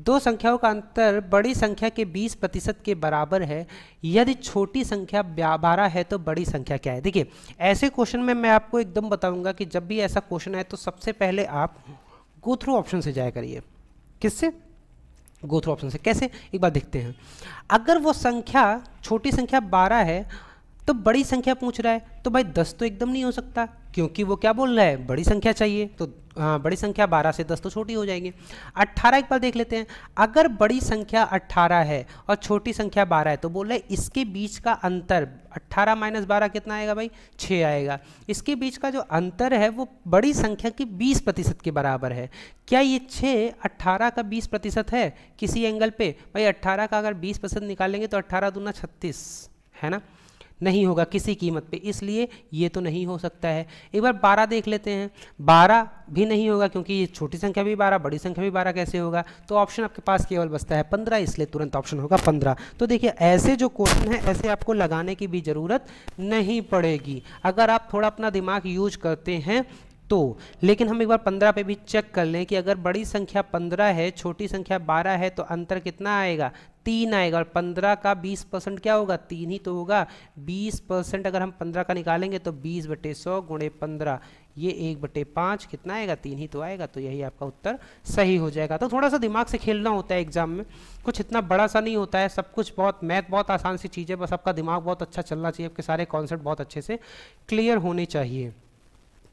दो संख्याओं का अंतर बड़ी संख्या के 20 प्रतिशत के बराबर है यदि छोटी संख्या बारह है तो बड़ी संख्या क्या है देखिए ऐसे क्वेश्चन में मैं आपको एकदम बताऊंगा कि जब भी ऐसा क्वेश्चन आए तो सबसे पहले आप गो थ्रू ऑप्शन से जाया करिए किससे गो थ्रू ऑप्शन से कैसे एक बार देखते हैं अगर वो संख्या छोटी संख्या बारह है तो बड़ी संख्या पूछ रहा है तो भाई दस तो एकदम नहीं हो सकता क्योंकि वो क्या बोल रहा है बड़ी संख्या चाहिए तो हाँ बड़ी संख्या बारह से दस तो छोटी हो जाएंगे अट्ठारह एक बार देख लेते हैं अगर बड़ी संख्या अट्ठारह है और छोटी संख्या बारह है तो बोल रहे इसके बीच का अंतर अट्ठारह माइनस बारह कितना आएगा भाई छः आएगा इसके बीच का जो अंतर है वो बड़ी संख्या की बीस प्रतिशत के बराबर है क्या ये छः अट्ठारह का बीस प्रतिशत है किसी एंगल पर भाई अट्ठारह का अगर बीस प्रतिशत निकालेंगे तो अट्ठारह दूना छत्तीस है ना नहीं होगा किसी कीमत पे इसलिए ये तो नहीं हो सकता है एक बार बारह देख लेते हैं बारह भी नहीं होगा क्योंकि ये छोटी संख्या भी बारह बड़ी संख्या भी बारह कैसे होगा तो ऑप्शन आपके पास केवल बचता है पंद्रह इसलिए तुरंत ऑप्शन होगा पंद्रह तो देखिए ऐसे जो क्वेश्चन है ऐसे आपको लगाने की भी ज़रूरत नहीं पड़ेगी अगर आप थोड़ा अपना दिमाग यूज करते हैं तो लेकिन हम एक बार पंद्रह पे भी चेक कर लें कि अगर बड़ी संख्या पंद्रह है छोटी संख्या बारह है तो अंतर कितना आएगा तीन आएगा और पंद्रह का बीस परसेंट क्या होगा तीन ही तो होगा बीस परसेंट अगर हम पंद्रह का निकालेंगे तो बीस बटे सौ गुणे पंद्रह ये एक बटे पाँच कितना आएगा तीन ही तो आएगा तो यही आपका उत्तर सही हो जाएगा तो थोड़ा सा दिमाग से खेलना होता है एग्जाम में कुछ इतना बड़ा सा नहीं होता है सब कुछ बहुत मैथ बहुत आसान सी चीज़ है बस आपका दिमाग बहुत अच्छा चलना चाहिए आपके सारे कॉन्सेप्ट बहुत अच्छे से क्लियर होने चाहिए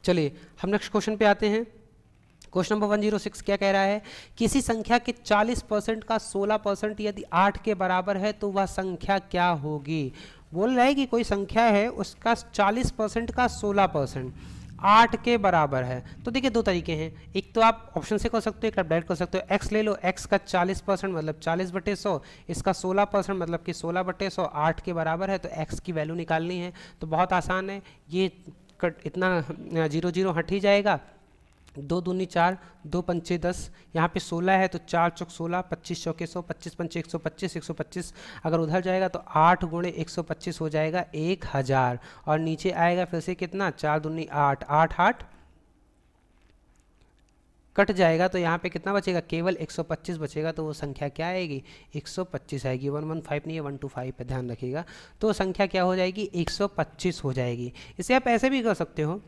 चलिए हम नेक्स्ट क्वेश्चन पे आते हैं question number one zero six क्या कह रहा है किसी संख्या के चालीस परसेंट का सोलह परसेंट यदि आठ के बराबर है तो वह संख्या क्या होगी बोल रहा है कि कोई संख्या है उसका चालीस परसेंट का सोलह परसेंट आठ के बराबर है तो देखिए दो तरीके हैं एक तो आप ऑप्शन से कर सकते हो एक आप डायरेक्ट कर सकते हो एक्स ले लो एक्स का चालीस परसेंट मतलब चालीस बटे सौ इसका सोलह परसेंट मतलब कि सोलह बटे सौ आठ के बराबर है तो एक्स की वैल्यू निकालनी है तो बहुत आसान है ये कट इतना जीरो जीरो हट ही जाएगा दो दूनी चार दो पंचे दस यहाँ पे सोलह है तो चार चौक सोलह पच्चीस चौके सौ पच्चीस पंचे एक सौ पच्चीस एक सौ पच्चीस अगर उधर जाएगा तो आठ गुणे एक सौ पच्चीस हो जाएगा एक हज़ार और नीचे आएगा फिर से कितना चार दूनी आठ आठ आठ कट जाएगा तो यहाँ पे कितना बचेगा केवल 125 बचेगा तो वो संख्या क्या आएगी 125 आएगी 115 नहीं है वन टू फाइव पर ध्यान रखिएगा तो संख्या क्या हो जाएगी 125 हो जाएगी इसे आप ऐसे भी कर सकते हो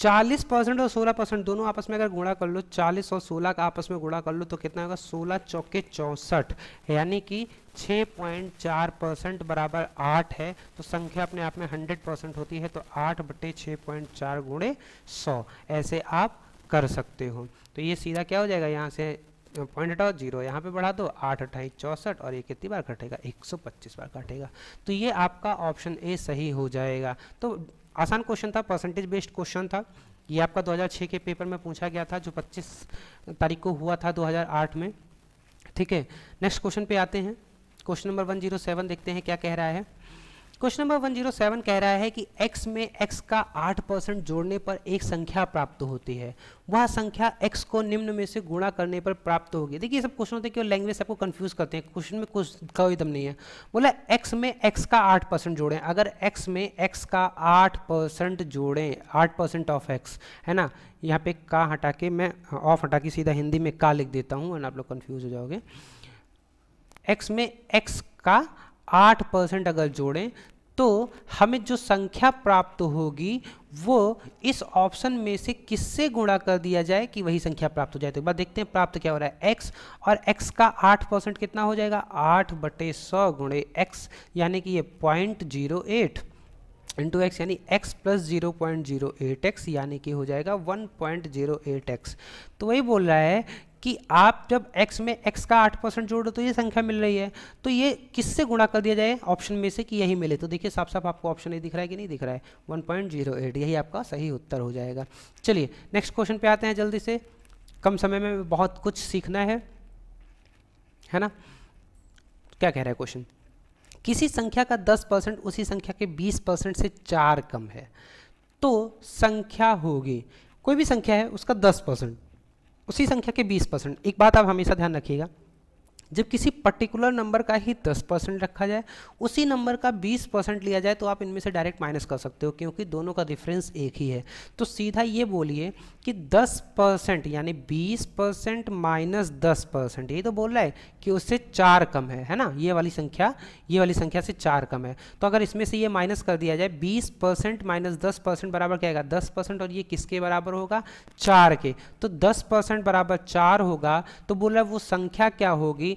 चालीस परसेंट और सोलह परसेंट दोनों आपस में अगर गुणा कर लो चालीस और सोलह का आपस में गुणा कर लो तो कितना होगा सोलह चौके चौंसठ यानी कि छः पॉइंट चार परसेंट बराबर आठ है तो संख्या अपने आप में हंड्रेड परसेंट होती है तो आठ बटे छः पॉइंट चार गुणे सौ ऐसे आप कर सकते हो तो ये सीधा क्या हो जाएगा यहाँ से पॉइंट हटाओ जीरो यहाँ पे बढ़ा दो आठ अट्ठाईस चौंसठ और ये कितनी बार कटेगा पच्चीस बार कटेगा तो ये आपका ऑप्शन ए सही हो जाएगा तो आसान क्वेश्चन था परसेंटेज बेस्ड क्वेश्चन था ये आपका 2006 के पेपर में पूछा गया था जो 25 तारीख को हुआ था 2008 में ठीक है नेक्स्ट क्वेश्चन पे आते हैं क्वेश्चन नंबर 107 देखते हैं क्या कह रहा है क्वेश्चन नंबर 107 कह रहा है कि x में x का 8 परसेंट जोड़ने पर एक संख्या प्राप्त होती है वह संख्या x को निम्न में से गुणा करने पर प्राप्त होगी देखिए सब क्वेश्चन होते हैं कि लैंग्वेज आपको कंफ्यूज करते हैं क्वेश्चन में कुछ कोई दम नहीं है बोला x में x का 8 परसेंट जोड़ें अगर x में x का 8 परसेंट जोड़ें आठ परसेंट ऑफ एक्स है ना यहाँ पे का हटा के मैं ऑफ हटा के सीधा हिंदी में का लिख देता हूँ आप लोग कन्फ्यूज़ हो जाओगे एक्स में एक्स का आठ परसेंट अगर जोड़ें तो हमें जो संख्या प्राप्त होगी वो इस ऑप्शन में से किससे गुणा कर दिया जाए कि वही संख्या प्राप्त हो जाए तो एक बार देखते हैं प्राप्त क्या हो रहा है x और x का 8 परसेंट कितना हो जाएगा 8 बटे सौ गुणे एक्स यानी कि ये point zero eight into X यानी x plus zero point zero eight X यानी कि हो जाएगा one point zero eight X तो वही बोल रहा है कि आप जब x में x का आठ परसेंट जोड़ो तो ये संख्या मिल रही है तो ये किससे गुणा कर दिया जाए ऑप्शन में से कि यही मिले तो देखिए साफ साफ आपको ऑप्शन ये दिख रहा है कि नहीं दिख रहा है 1.08 यही आपका सही उत्तर हो जाएगा चलिए नेक्स्ट क्वेश्चन पे आते हैं जल्दी से कम समय में बहुत कुछ सीखना है है ना क्या कह रहा है क्वेश्चन किसी संख्या का दस परसेंट उसी संख्या के बीस परसेंट से चार कम है तो संख्या होगी कोई भी संख्या है उसका दस परसेंट उसी संख्या के 20 परसेंट एक बात आप हमेशा ध्यान रखिएगा जब किसी पर्टिकुलर नंबर का ही 10 परसेंट रखा जाए उसी नंबर का 20 परसेंट लिया जाए तो आप इनमें से डायरेक्ट माइनस कर सकते हो क्योंकि दोनों का डिफरेंस एक ही है तो सीधा ये बोलिए कि 10 परसेंट यानी 20 परसेंट माइनस दस परसेंट यही तो बोल रहा है कि उससे चार कम है है ना ये वाली संख्या ये वाली संख्या से चार कम है तो अगर इसमें से ये माइनस कर दिया जाए बीस परसेंट माइनस दस परसेंट बराबर क्या आएगा दस परसेंट और ये किसके बराबर होगा चार के तो दस परसेंट बराबर चार होगा तो बोल रहा है वो संख्या क्या होगी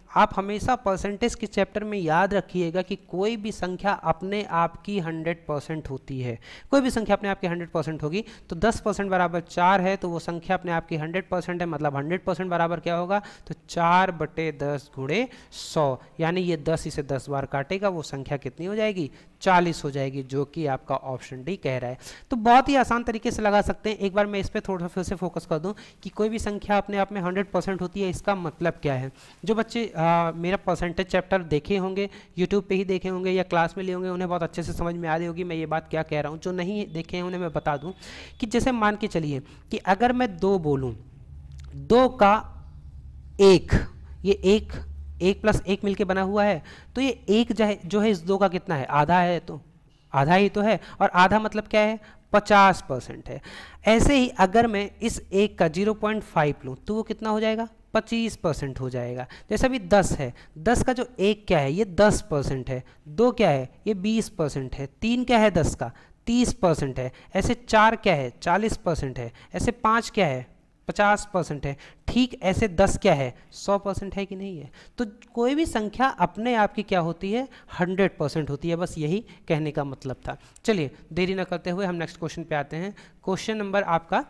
आप हमेशा परसेंटेज के चैप्टर में याद रखिएगा कि कोई भी संख्या अपने आप की 100 परसेंट होती है कोई भी संख्या अपने आप की 100 परसेंट होगी तो 10 परसेंट बराबर चार है तो वो संख्या अपने आप की 100 परसेंट है मतलब 100 परसेंट बराबर क्या होगा तो चार बटे दस गुड़े सौ यानी ये दस इसे दस बार काटेगा वो संख्या कितनी हो जाएगी चालीस हो जाएगी जो कि आपका ऑप्शन डी कह रहा है तो बहुत ही आसान तरीके से लगा सकते हैं एक बार मैं इस पर थोड़ा फिर से फोकस कर दूँ कि कोई भी संख्या अपने आप में हंड्रेड होती है इसका मतलब क्या है जो बच्चे आ, मेरा परसेंटेज चैप्टर देखे होंगे यूट्यूब पे ही देखे होंगे या क्लास में लिए होंगे उन्हें बहुत अच्छे से समझ में आ रही होगी मैं ये बात क्या कह रहा हूँ जो नहीं देखे हैं उन्हें मैं बता दूँ कि जैसे मान के चलिए कि अगर मैं दो बोलूँ दो का एक ये एक एक प्लस एक मिलके बना हुआ है तो ये एक जो है इस दो का कितना है आधा है तो आधा ही तो है और आधा मतलब क्या है पचास परसेंट है ऐसे ही अगर मैं इस एक का जीरो पॉइंट फाइव लूँ तो वो कितना हो जाएगा पच्चीस परसेंट हो जाएगा जैसे अभी दस है दस का जो एक क्या है ये दस परसेंट है दो क्या है ये बीस परसेंट है तीन क्या है दस का तीस परसेंट है ऐसे चार क्या है चालीस परसेंट है ऐसे पाँच क्या है पचास परसेंट है ठीक ऐसे दस क्या है सौ परसेंट है कि नहीं है तो कोई भी संख्या अपने आप की क्या होती है हंड्रेड परसेंट होती है बस यही कहने का मतलब था चलिए देरी ना करते हुए हम नेक्स्ट क्वेश्चन पे आते हैं क्वेश्चन नंबर आपका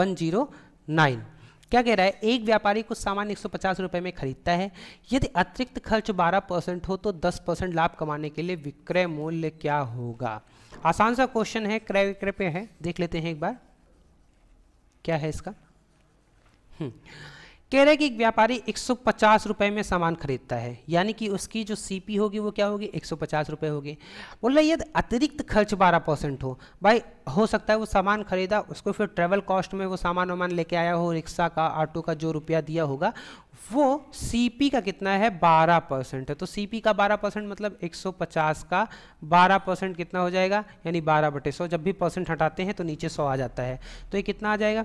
वन जीरो नाइन क्या कह रहा है एक व्यापारी कुछ सामान एक सौ में खरीदता है यदि अतिरिक्त खर्च 12 परसेंट हो तो 10 परसेंट लाभ कमाने के लिए विक्रय मूल्य क्या होगा आसान सा क्वेश्चन है क्रय विक्रय पे है देख लेते हैं एक बार क्या है इसका हम्म। कह रहे कि एक व्यापारी एक सौ में सामान खरीदता है यानी कि उसकी जो सीपी होगी वो क्या होगी एक सौ होगी बोल रहे यदि अतिरिक्त खर्च 12 परसेंट हो भाई हो सकता है वो सामान खरीदा उसको फिर ट्रेवल कॉस्ट में वो सामान वामान लेके आया हो रिक्शा का ऑटो का जो रुपया दिया होगा वो सीपी का कितना है 12 परसेंट है तो सीपी का 12 परसेंट मतलब 150 का 12 परसेंट कितना हो जाएगा यानी 12 बटे सौ जब भी परसेंट हटाते हैं तो नीचे सौ आ जाता है तो ये कितना आ जाएगा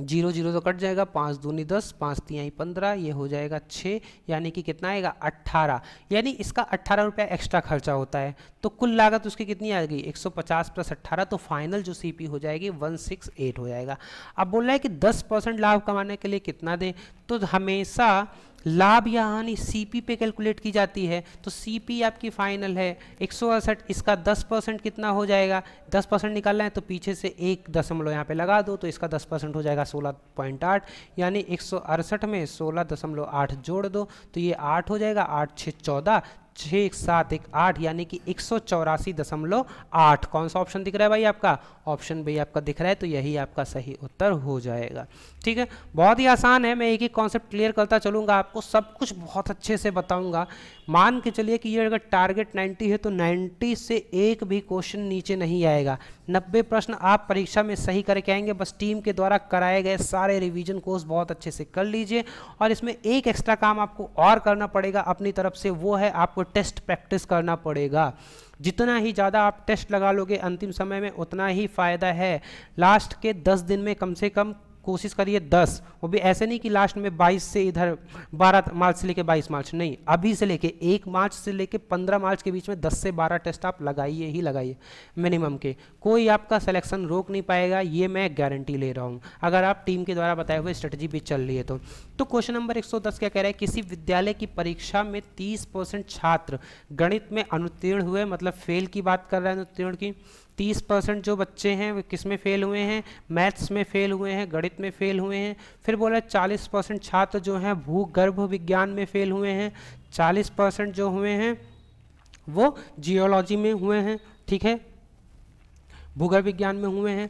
जीरो जीरो तो कट जाएगा पाँच दूनी दस पाँच तियाई पंद्रह ये हो जाएगा छः यानी कि कितना आएगा अट्ठारह यानी इसका अट्ठारह रुपया एक्स्ट्रा खर्चा होता है तो कुल लागत उसकी कितनी आ गई पचास प्लस अट्ठारह तो फाइनल जो सीपी हो जाएगी वन सिक्स एट हो जाएगा अब बोल रहा है कि दस परसेंट लाभ कमाने के लिए कितना दें तो हमेशा लाभ या हानि सीपी पे कैलकुलेट की जाती है तो सीपी आपकी फाइनल है एक इसका 10 परसेंट कितना हो जाएगा 10 परसेंट निकालना है तो पीछे से एक दशमलव यहाँ पे लगा दो तो इसका 10 परसेंट हो जाएगा 16.8 यानी एक में 16.8 जोड़ दो तो ये 8 हो जाएगा 8 छः चौदह छः एक सात एक आठ यानी कि एक सौ चौरासी दशमलव आठ कौन सा ऑप्शन दिख रहा है भाई आपका ऑप्शन बी आपका दिख रहा है तो यही आपका सही उत्तर हो जाएगा ठीक है बहुत ही आसान है मैं एक ही कॉन्सेप्ट क्लियर करता चलूँगा आपको सब कुछ बहुत अच्छे से बताऊँगा मान के चलिए कि ये अगर टारगेट नाइन्टी है तो नाइन्टी से एक भी क्वेश्चन नीचे नहीं आएगा नब्बे प्रश्न आप परीक्षा में सही करके आएंगे बस टीम के द्वारा कराए गए सारे रिवीजन कोर्स बहुत अच्छे से कर लीजिए और इसमें एक एक्स्ट्रा काम आपको और करना पड़ेगा अपनी तरफ से वो है आपको टेस्ट प्रैक्टिस करना पड़ेगा जितना ही ज़्यादा आप टेस्ट लगा लोगे अंतिम समय में उतना ही फ़ायदा है लास्ट के दस दिन में कम से कम कोशिश करिए दस वो भी ऐसे नहीं कि लास्ट में बाईस से इधर बारह मार्च से लेके बाईस मार्च नहीं अभी से लेके एक मार्च से लेके पंद्रह मार्च के बीच में दस से बारह टेस्ट आप लगाइए ही लगाइए मिनिमम के कोई आपका सिलेक्शन रोक नहीं पाएगा ये मैं गारंटी ले रहा हूँ अगर आप टीम के द्वारा बताए हुए स्ट्रेटजी भी चल रही है तो, तो क्वेश्चन नंबर एक क्या कह रहा है किसी विद्यालय की परीक्षा में तीस परसेंट छात्र गणित में अनुत्तीर्ण हुए मतलब फेल की बात कर रहे हैं अनुत्तीर्ण की तीस परसेंट जो बच्चे हैं वे किस में फेल हुए हैं मैथ्स में फेल हुए हैं गणित में फेल हुए हैं फिर बोला चालीस परसेंट छात्र जो हैं भूगर्भ विज्ञान में फेल हुए हैं चालीस परसेंट जो हुए हैं वो जियोलॉजी में हुए हैं ठीक है भूगर्भ विज्ञान में हुए हैं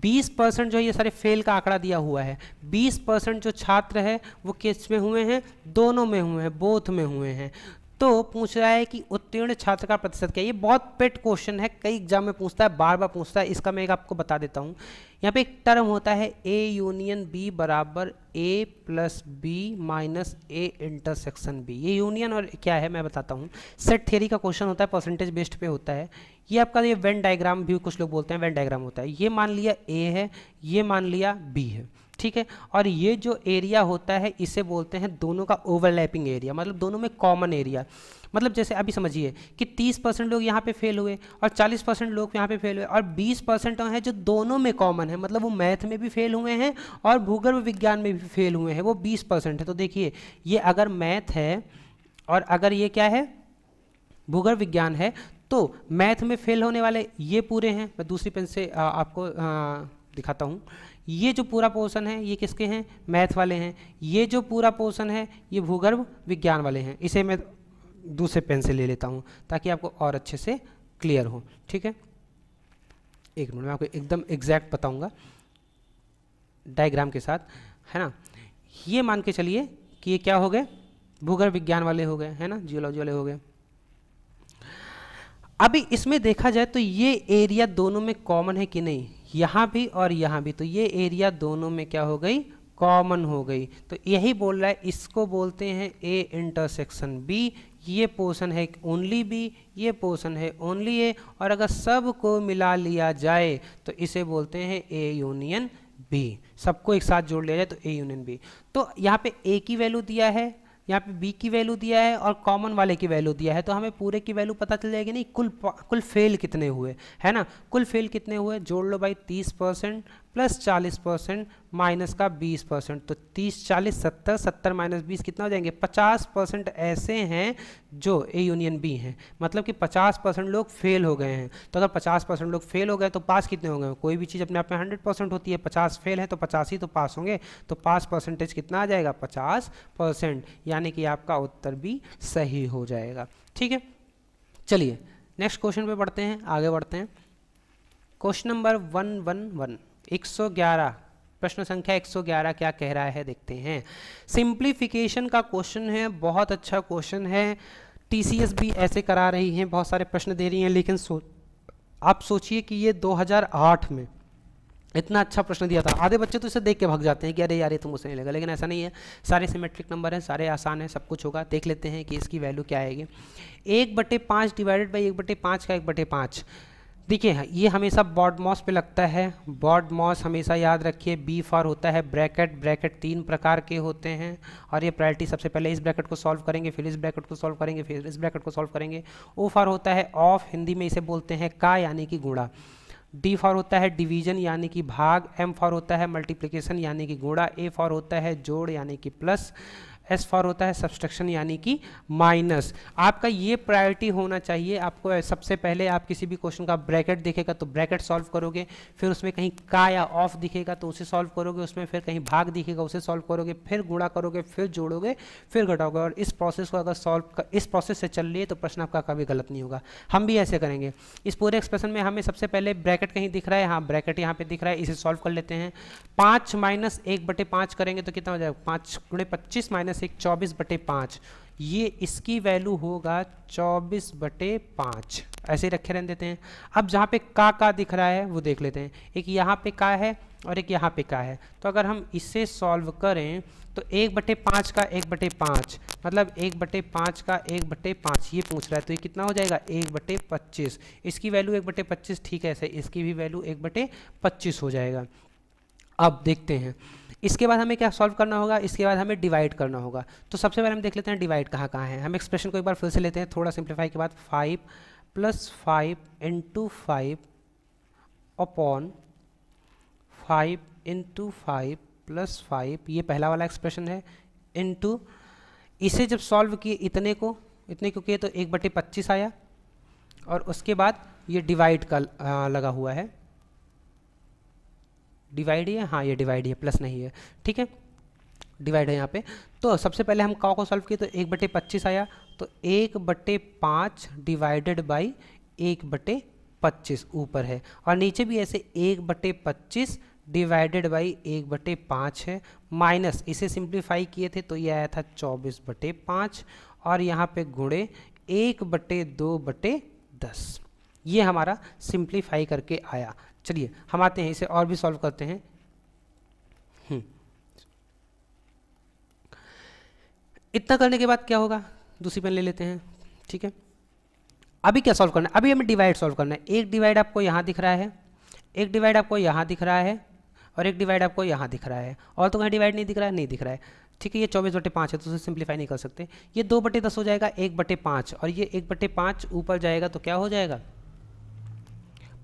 20 परसेंट जो ये सारे फेल का आंकड़ा दिया हुआ है 20 परसेंट जो छात्र है वो किस में हुए हैं दोनों में हुए हैं बोथ में हुए हैं तो पूछ रहा है कि उत्तीर्ण छात्र का प्रतिशत क्या ये बहुत पेट क्वेश्चन है कई एग्जाम में पूछता है बार बार पूछता है इसका मैं एक आपको बता देता हूँ यहाँ पे एक टर्म होता है ए यूनियन बी बराबर A plus B minus A intersection B ये यूनियन और क्या है मैं बताता हूँ सेट थेरी का क्वेश्चन होता है परसेंटेज बेस्ड पे होता है ये आपका ये वेन डायग्राम भी कुछ लोग बोलते हैं वेन डायग्राम होता है ये मान लिया ए है ये मान लिया बी है ठीक है और ये जो एरिया होता है इसे बोलते हैं दोनों का ओवरलैपिंग एरिया मतलब दोनों में कॉमन एरिया मतलब जैसे अभी समझिए कि 30 परसेंट लोग यहाँ पे फेल हुए और 40 परसेंट लोग यहाँ पे फेल हुए और 20 परसेंट हैं जो दोनों में कॉमन है मतलब वो मैथ में भी फेल हुए हैं और भूगर्भ विज्ञान में भी फेल हुए हैं वो 20 परसेंट है तो देखिए ये अगर मैथ है और अगर ये क्या है भूगर्भ विज्ञान है तो मैथ में फेल होने वाले ये पूरे हैं मैं दूसरी पेन से आ, आपको आ, दिखाता हूँ ये जो पूरा पोर्सन है ये किसके हैं मैथ वाले हैं ये जो पूरा पोर्सन है ये भूगर्भ विज्ञान वाले हैं इसे मैं दूसरे पेन से ले लेता हूँ ताकि आपको और अच्छे से क्लियर हो ठीक है एक मिनट मैं आपको एकदम एग्जैक्ट बताऊँगा डायग्राम के साथ है ना ये मान के चलिए कि ये क्या हो गए भूगर्भ विज्ञान वाले हो गए है ना जियोलॉजी वाले हो गए अभी इसमें देखा जाए तो ये एरिया दोनों में कॉमन है कि नहीं यहाँ भी और यहाँ भी तो ये एरिया दोनों में क्या हो गई कॉमन हो गई तो यही बोल रहा है इसको बोलते हैं ए इंटरसेक्शन बी ये पोर्शन है ओनली बी ये पोर्शन है ओनली ए और अगर सब को मिला लिया जाए तो इसे बोलते हैं ए यूनियन बी सबको एक साथ जोड़ लिया जाए तो ए यूनियन बी तो यहाँ पे ए की वैल्यू दिया है यहाँ पे बी की वैल्यू दिया है और कॉमन वाले की वैल्यू दिया है तो हमें पूरे की वैल्यू पता चल जाएगी नहीं कुल कुल फेल कितने हुए है ना कुल फेल कितने हुए जोड़ लो भाई तीस परसेंट प्लस चालीस परसेंट माइनस का बीस परसेंट तो तीस चालीस सत्तर सत्तर माइनस बीस कितना हो जाएंगे पचास परसेंट ऐसे हैं जो ए यूनियन बी हैं मतलब कि पचास परसेंट लोग फेल हो गए हैं तो अगर पचास परसेंट लोग फेल हो गए तो पास कितने होंगे कोई भी चीज़ अपने आप में हंड्रेड परसेंट होती है पचास फेल है तो पचास ही तो पास होंगे तो पास परसेंटेज कितना आ जाएगा पचास परसेंट यानी कि आपका उत्तर भी सही हो जाएगा ठीक है चलिए नेक्स्ट क्वेश्चन पे बढ़ते हैं आगे बढ़ते हैं question number one one one 111 प्रश्न संख्या 111 क्या कह रहा है देखते हैं सिंप्लीफिकेशन का क्वेश्चन है बहुत अच्छा क्वेश्चन है टीसीएस भी ऐसे करा रही हैं बहुत सारे प्रश्न दे रही हैं लेकिन सो, आप सोचिए कि ये 2008 में इतना अच्छा प्रश्न दिया था आधे बच्चे तो इसे देख के भाग जाते हैं कि अरे यार ये तुम तो उसे नहीं लगा लेकिन ऐसा नहीं है सारे सिमेट्रिक नंबर हैं सारे आसान हैं सब कुछ होगा देख लेते हैं कि इसकी वैल्यू क्या आएगी एक बटे पाँच डिवाइडेड बाई एक बटे पाँच का एक बटे पाँच देखिए ये हमेशा बॉडमॉस पे लगता है बॉडमॉस हमेशा याद रखिए बी फॉर होता है ब्रैकेट ब्रैकेट तीन प्रकार के होते हैं और ये प्रायरिटी सबसे पहले इस ब्रैकेट को सॉल्व करेंगे फिर इस ब्रैकेट को सॉल्व करेंगे फिर इस ब्रैकेट को सॉल्व करेंगे ओ फॉर होता है ऑफ हिंदी में इसे बोलते हैं का यानी कि गुणा डी फॉर होता है डिवीजन यानी कि भाग एम फॉर होता है मल्टीप्लीकेशन यानी कि गुणा ए फॉर होता है जोड़ यानी कि प्लस एस फॉर होता है सब्सट्रक्शन यानी कि माइनस आपका ये प्रायोरिटी होना चाहिए आपको सबसे पहले आप किसी भी क्वेश्चन का ब्रैकेट दिखेगा तो ब्रैकेट सॉल्व करोगे फिर उसमें कहीं का या ऑफ दिखेगा तो उसे सॉल्व करोगे उसमें फिर कहीं भाग दिखेगा उसे सॉल्व करोगे फिर गुणा करोगे फिर जोड़ोगे फिर घटाओगे और इस प्रोसेस को अगर सॉल्व इस प्रोसेस से चल रही है तो प्रश्न आपका कभी गलत नहीं होगा हम भी ऐसे करेंगे इस पूरे एक्सप्रेशन में हमें सबसे पहले ब्रैकेट कहीं दिख रहा है हाँ ब्रैकेट यहाँ पे दिख रहा है इसे सॉल्व कर लेते हैं पाँच माइनस एक बटे पांच करेंगे तो कितना हो जाएगा पाँच गुणे पच्चीस माइनस एक चौबीस बटे पाँच ये इसकी वैल्यू होगा चौबीस बटे पाँच ऐसे रखे रहने देते हैं अब जहाँ पे का का दिख रहा है वो देख लेते हैं एक यहाँ पे का है और एक यहाँ पे का है तो अगर हम इसे सॉल्व करें तो एक बटे पाँच का एक बटे पाँच मतलब एक बटे पाँच का एक बटे पाँच ये पूछ रहा है तो ये कितना हो जाएगा एक बटे पच्चीस इसकी वैल्यू एक बटे पच्चीस ठीक है ऐसे इसकी भी वैल्यू एक बटे पच्चीस हो जाएगा अब देखते हैं इसके बाद हमें क्या सॉल्व करना होगा इसके बाद हमें डिवाइड करना होगा तो सबसे पहले हम देख लेते हैं डिवाइड कहाँ कहाँ है हम एक्सप्रेशन को एक बार फिर से लेते हैं थोड़ा सिंप्लीफाई के बाद five plus five into five upon five into five plus five ये पहला वाला एक्सप्रेशन है इंटू इसे जब सॉल्व किए इतने को इतने को किए तो एक बटे पच्चीस आया और उसके बाद ये डिवाइड का लगा हुआ है डिवाइड है हाँ ये डिवाइड है प्लस नहीं है ठीक है डिवाइड है यहाँ पे तो सबसे पहले हम कॉ को सॉल्व किए तो एक बटे पच्चीस आया तो एक बटे पाँच डिवाइडेड बाई एक बटे पच्चीस ऊपर है और नीचे भी ऐसे एक बटे पच्चीस डिवाइडेड बाई एक बटे पाँच है माइनस इसे सिंप्लीफाई किए थे तो ये आया था चौबीस बटे पाँच और यहाँ पे घुड़े एक बटे दो बटे दस ये हमारा सिंप्लीफाई करके आया चलिए हम आते हैं इसे और भी सॉल्व करते हैं हम्म। इतना करने के बाद क्या होगा दूसरी पेन ले लेते हैं ठीक है अभी क्या सॉल्व करना है अभी हमें डिवाइड सॉल्व करना है एक डिवाइड आपको यहाँ दिख रहा है एक डिवाइड आपको यहाँ दिख रहा है और एक डिवाइड आपको यहाँ दिख रहा है और तो कहीं डिवाइड नहीं दिख रहा है नहीं दिख रहा है ठीक है ये चौबीस बटे पाँच है तो उसे सिंप्लीफाई नहीं कर सकते ये दो बटे दस हो जाएगा एक बटे पाँच और ये एक बटे पाँच ऊपर जाएगा तो क्या हो जाएगा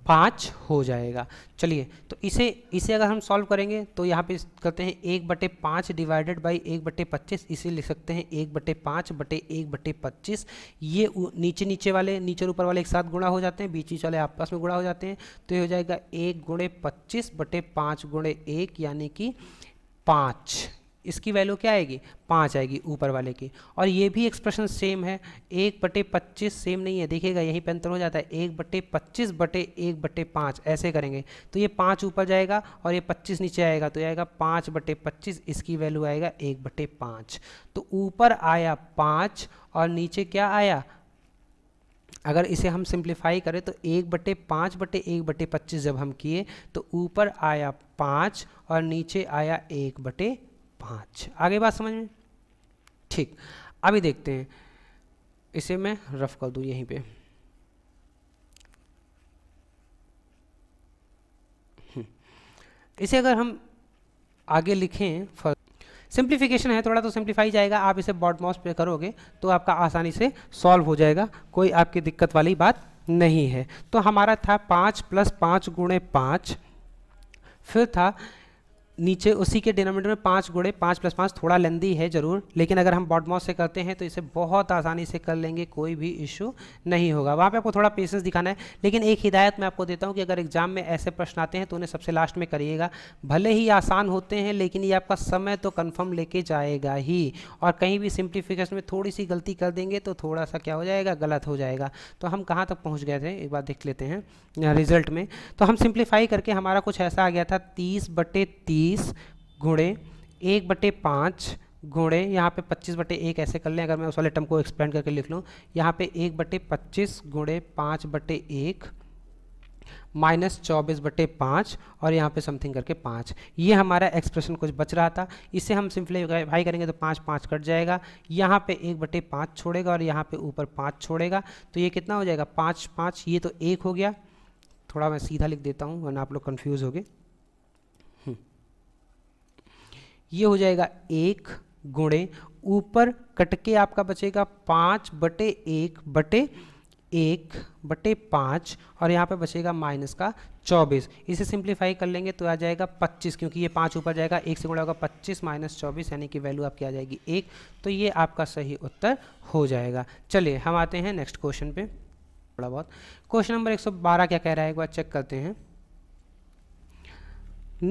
पाँच हो जाएगा चलिए तो इसे इसे अगर हम सॉल्व करेंगे तो यहाँ पे करते हैं एक बटे पाँच डिवाइडेड बाई एक बटे पच्चीस इसे लिख सकते हैं एक बटे पाँच बटे एक बटे पच्चीस ये नीचे नीचे वाले नीचे ऊपर वाले एक साथ गुणा हो जाते हैं बीच बीच वाले आपस में गुणा हो जाते हैं तो ये हो जाएगा एक गुणे पच्चीस बटे पाँच गुणे एक यानी कि पाँच इसकी वैल्यू क्या आएगी पाँच आएगी ऊपर वाले की और ये भी एक्सप्रेशन सेम है एक बटे पच्चीस सेम नहीं है देखिएगा यहीं पे अंतर हो जाता है एक बटे पच्चीस बटे एक बटे पाँच ऐसे करेंगे तो ये पाँच ऊपर जाएगा और ये पच्चीस नीचे आएगा तो ये आएगा पाँच बटे पच्चीस इसकी वैल्यू आएगा एक बटे पाँच तो ऊपर आया पाँच और नीचे क्या आया अगर इसे हम सिंप्लीफाई करें तो एक बटे पाँच बटे एक बटे पच्चीस जब हम किए तो ऊपर आया पाँच और नीचे आया एक बटे पाँच आगे बात समझ में ठीक अभी देखते हैं इसे मैं रफ कर दूँ यहीं पे हम्म, इसे अगर हम आगे लिखें फर्स्ट सिंप्लीफिकेशन है थोड़ा तो सिंप्लीफाई जाएगा आप इसे बॉड मॉस पे करोगे तो आपका आसानी से सॉल्व हो जाएगा कोई आपकी दिक्कत वाली बात नहीं है तो हमारा था पाँच प्लस पाँच गुणे पाँच फिर था नीचे उसी के डिनोमीटर में पाँच गुड़े पाँच प्लस पाँच थोड़ा लेंदी है ज़रूर लेकिन अगर हम बॉडमॉस से करते हैं तो इसे बहुत आसानी से कर लेंगे कोई भी इशू नहीं होगा वहाँ पे आपको थोड़ा पेशेंस दिखाना है लेकिन एक हिदायत मैं आपको देता हूँ कि अगर एग्जाम में ऐसे प्रश्न आते हैं तो उन्हें सबसे लास्ट में करिएगा भले ही आसान होते हैं लेकिन ये आपका समय तो कन्फर्म लेके जाएगा ही और कहीं भी सिंप्लीफिकेशन में थोड़ी सी गलती कर देंगे तो थोड़ा सा क्या हो जाएगा गलत हो जाएगा तो हम कहाँ तक पहुँच गए थे एक बार देख लेते हैं रिजल्ट में तो हम सिंप्लीफाई करके हमारा कुछ ऐसा आ गया था तीस बटे तीस बीस गुणे एक बटे पाँच गुणे यहाँ पे 25 बटे एक ऐसे कर लें अगर मैं उस वाले टर्म को एक्सपेंड करके लिख लूँ यहाँ पे एक बटे पच्चीस गुणे पाँच बटे एक माइनस चौबीस बटे पाँच और यहाँ पे समथिंग करके पाँच ये हमारा एक्सप्रेशन कुछ बच रहा था इसे हम भाई करेंगे तो पाँच पाँच कट जाएगा यहाँ पे एक बटे पाँच छोड़ेगा और यहाँ पे ऊपर पाँच छोड़ेगा तो ये कितना हो जाएगा पाँच पाँच ये तो एक हो गया थोड़ा मैं सीधा लिख देता हूँ वरना आप लोग कन्फ्यूज़ हो गए ये हो जाएगा एक गुणे ऊपर कट के आपका बचेगा पाँच बटे एक बटे एक बटे पाँच और यहाँ पे बचेगा माइनस का चौबीस इसे सिंप्लीफाई कर लेंगे तो आ जाएगा पच्चीस क्योंकि ये पाँच ऊपर जाएगा एक से गुणा होगा पच्चीस माइनस चौबीस यानी कि वैल्यू आपकी आ जाएगी एक तो ये आपका सही उत्तर हो जाएगा चलिए हम आते हैं नेक्स्ट क्वेश्चन पे थोड़ा बहुत क्वेश्चन नंबर एक क्या कह रहा है एक बार चेक करते हैं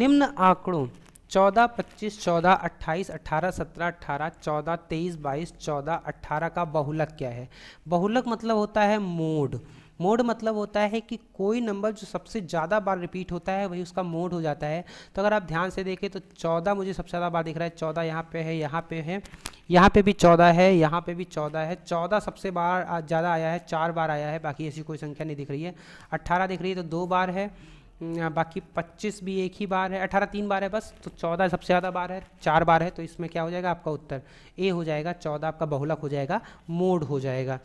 निम्न आंकड़ों चौदह पच्चीस चौदह अट्ठाईस अट्ठारह सत्रह अट्ठारह चौदह तेईस बाईस चौदह अट्ठारह का बहुलक क्या है बहुलक मतलब होता है मोड मोड मतलब होता है कि कोई नंबर जो सबसे ज़्यादा बार रिपीट होता है वही उसका मोड हो जाता है तो अगर आप ध्यान से देखें तो चौदह मुझे सबसे ज़्यादा बार दिख रहा है चौदह यहाँ पे है यहाँ पे है यहाँ पे भी चौदह है यहाँ पे भी चौदह है चौदह सबसे बार ज़्यादा आया है चार बार आया है बाकी ऐसी कोई संख्या नहीं दिख रही है अट्ठारह दिख रही है तो दो बार है हम्म, बाकी 25 भी एक ही बार है 18 तीन बार है बस तो 14 सबसे ज़्यादा बार है चार बार है तो इसमें क्या हो जाएगा आपका उत्तर ए हो जाएगा 14 आपका बहुलक हो जाएगा मोड हो जाएगा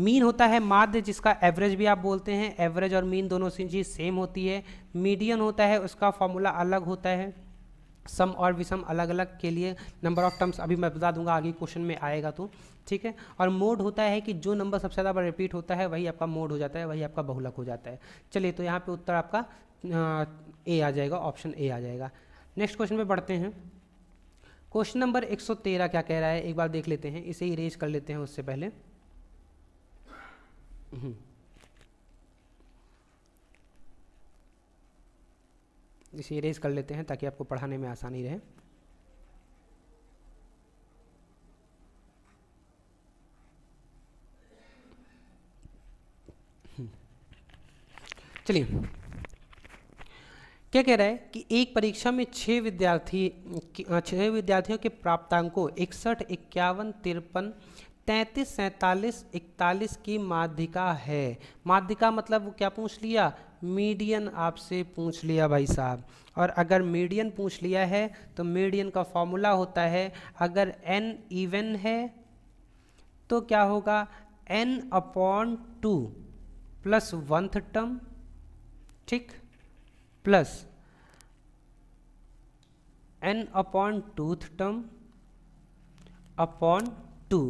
मीन होता है माध्य जिसका एवरेज भी आप बोलते हैं एवरेज और मीन दोनों चीज़ सेम होती है मीडियन होता है उसका फॉर्मूला अलग होता है सम और विषम अलग अलग के लिए नंबर ऑफ टर्म्स अभी मैं बता दूंगा आगे क्वेश्चन में आएगा तो ठीक है और मोड होता है कि जो नंबर सबसे ज़्यादा रिपीट होता है वही आपका मोड हो जाता है वही आपका बहुलक हो जाता है चलिए तो यहाँ पे उत्तर आपका ए आ जाएगा ऑप्शन ए आ जाएगा नेक्स्ट क्वेश्चन पे बढ़ते हैं क्वेश्चन नंबर 113 क्या कह रहा है एक बार देख लेते हैं इसे इरेज कर लेते हैं उससे पहले हम्म। इसे इरेज कर लेते हैं ताकि आपको पढ़ाने में आसानी रहे हम्म। चलिए क्या कह रहा है कि एक परीक्षा में छः विद्यार्थी छः विद्यार्थियों के प्राप्तांकों इकसठ इक्यावन तिरपन तैंतीस सैंतालीस इकतालीस की माध्यिका है माध्यिका मतलब वो क्या पूछ लिया मीडियन आपसे पूछ लिया भाई साहब और अगर मीडियन पूछ लिया है तो मीडियन का फॉर्मूला होता है अगर एन इवन है तो क्या होगा N upon two plus one term ठीक plus N upon tooth term upon two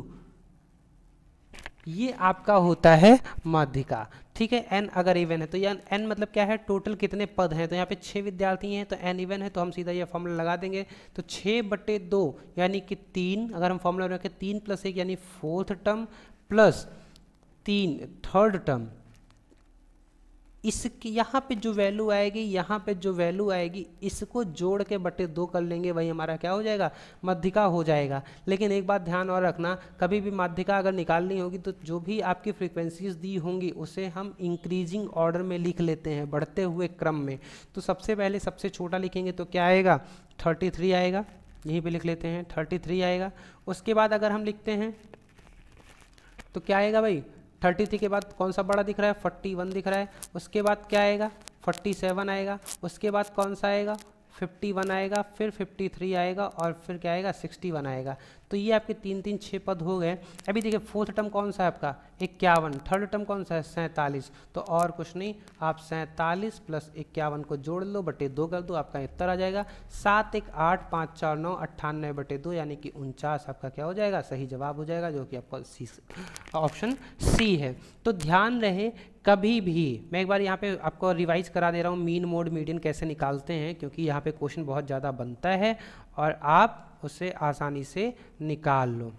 ये आपका होता है माध्यिका ठीक है एन अगर इवन है तो यान एन मतलब क्या है टोटल कितने पद हैं तो यहाँ पे छः विद्यार्थी हैं तो एन इवन है तो हम सीधा ये फॉर्मूला लगा देंगे तो छः बटे दो यानी कि तीन अगर हम फॉर्मूला रखें तीन प्लस एक यानी फोर्थ टर्म प्लस तीन थर्ड टर्म इसकी यहाँ पे जो वैल्यू आएगी यहाँ पे जो वैल्यू आएगी इसको जोड़ के बटे दो कर लेंगे वही हमारा क्या हो जाएगा मध्यिका हो जाएगा लेकिन एक बात ध्यान और रखना कभी भी माध्यिका अगर निकालनी होगी तो जो भी आपकी फ्रिक्वेंसीज दी होंगी उसे हम इंक्रीजिंग ऑर्डर में लिख लेते हैं बढ़ते हुए क्रम में तो सबसे पहले सबसे छोटा लिखेंगे तो क्या आएगा थर्टी आएगा यहीं पर लिख लेते हैं थर्टी आएगा उसके बाद अगर हम लिखते हैं तो क्या आएगा भाई थर्टी थ्री के बाद कौन सा बड़ा दिख रहा है फोर्टी वन दिख रहा है उसके बाद क्या आएगा फोर्टी सेवन आएगा उसके बाद कौन सा आएगा फिफ्टी वन आएगा फिर फिफ्टी थ्री आएगा और फिर क्या आएगा सिक्सटी वन आएगा तो ये आपके तीन तीन छः पद हो गए अभी देखिए फोर्थ टर्म कौन सा है आपका इक्यावन थर्ड टर्म कौन सा है सैंतालीस तो और कुछ नहीं आप सैंतालीस प्लस इक्यावन को जोड़ लो बटे दो कर दो आपका उत्तर आ जाएगा सात एक आठ पाँच चार नौ अट्ठानवे बटे दो यानी कि उनचास आपका क्या हो जाएगा सही जवाब हो जाएगा जो कि आपका सी ऑप्शन सी है तो ध्यान रहे कभी भी मैं एक बार यहाँ पे आपको रिवाइज करा दे रहा हूँ मीन मोड मीडियन कैसे निकालते हैं क्योंकि यहाँ पे क्वेश्चन बहुत ज़्यादा बनता है और आप उसे आसानी से निकाल लो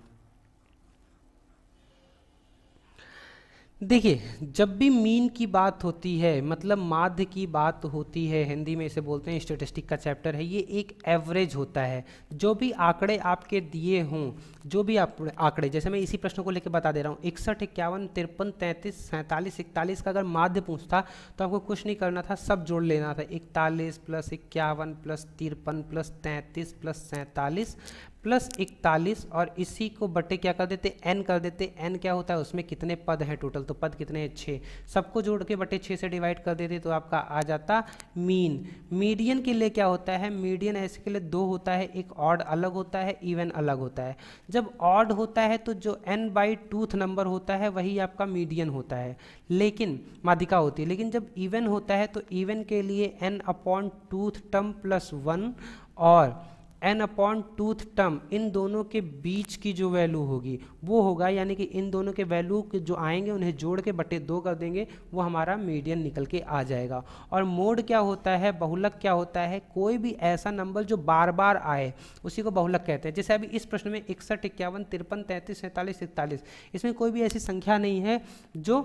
देखिए जब भी मीन की बात होती है मतलब माध्य की बात होती है हिंदी में इसे बोलते हैं स्टेटिस्टिक का चैप्टर है ये एक एवरेज होता है जो भी आंकड़े आपके दिए हों जो भी आप आंकड़े जैसे मैं इसी प्रश्न को लेकर बता दे रहा हूँ इकसठ इक्यावन तिरपन तैंतीस सैंतालीस इकतालीस का अगर माध्य पूछता तो आपको कुछ नहीं करना था सब जोड़ लेना था इकतालीस प्लस इक्यावन प्लस तिरपन प्लस तैंतीस प्लस सैंतालीस प्लस इकतालीस और इसी को बटे क्या कर देते एन कर देते एन क्या होता है उसमें कितने पद हैं टोटल तो पद कितने हैं छः सबको जोड़ के बटे छः से डिवाइड कर देते तो आपका आ जाता मीन मीडियन के लिए क्या होता है मीडियन ऐसे के लिए दो होता है एक ऑड अलग होता है इवन अलग होता है जब ऑड होता है तो जो एन बाई टूथ नंबर होता है वही आपका मीडियन होता है लेकिन माधिका होती है लेकिन जब इवन होता है तो इवन के लिए N upon tooth term plus one और एन अपॉन टूथ टर्म इन दोनों के बीच की जो वैल्यू होगी वो होगा यानी कि इन दोनों के वैल्यू जो आएंगे उन्हें जोड़ के बटे दो कर देंगे वो हमारा मीडियन निकल के आ जाएगा और मोड क्या होता है बहुलक क्या होता है कोई भी ऐसा नंबर जो बार बार आए उसी को बहुलक कहते हैं जैसे अभी इस प्रश्न में इकसठ इक्यावन तिरपन तैंतीस सैंतालीस इकतालीस इसमें कोई भी ऐसी संख्या नहीं है जो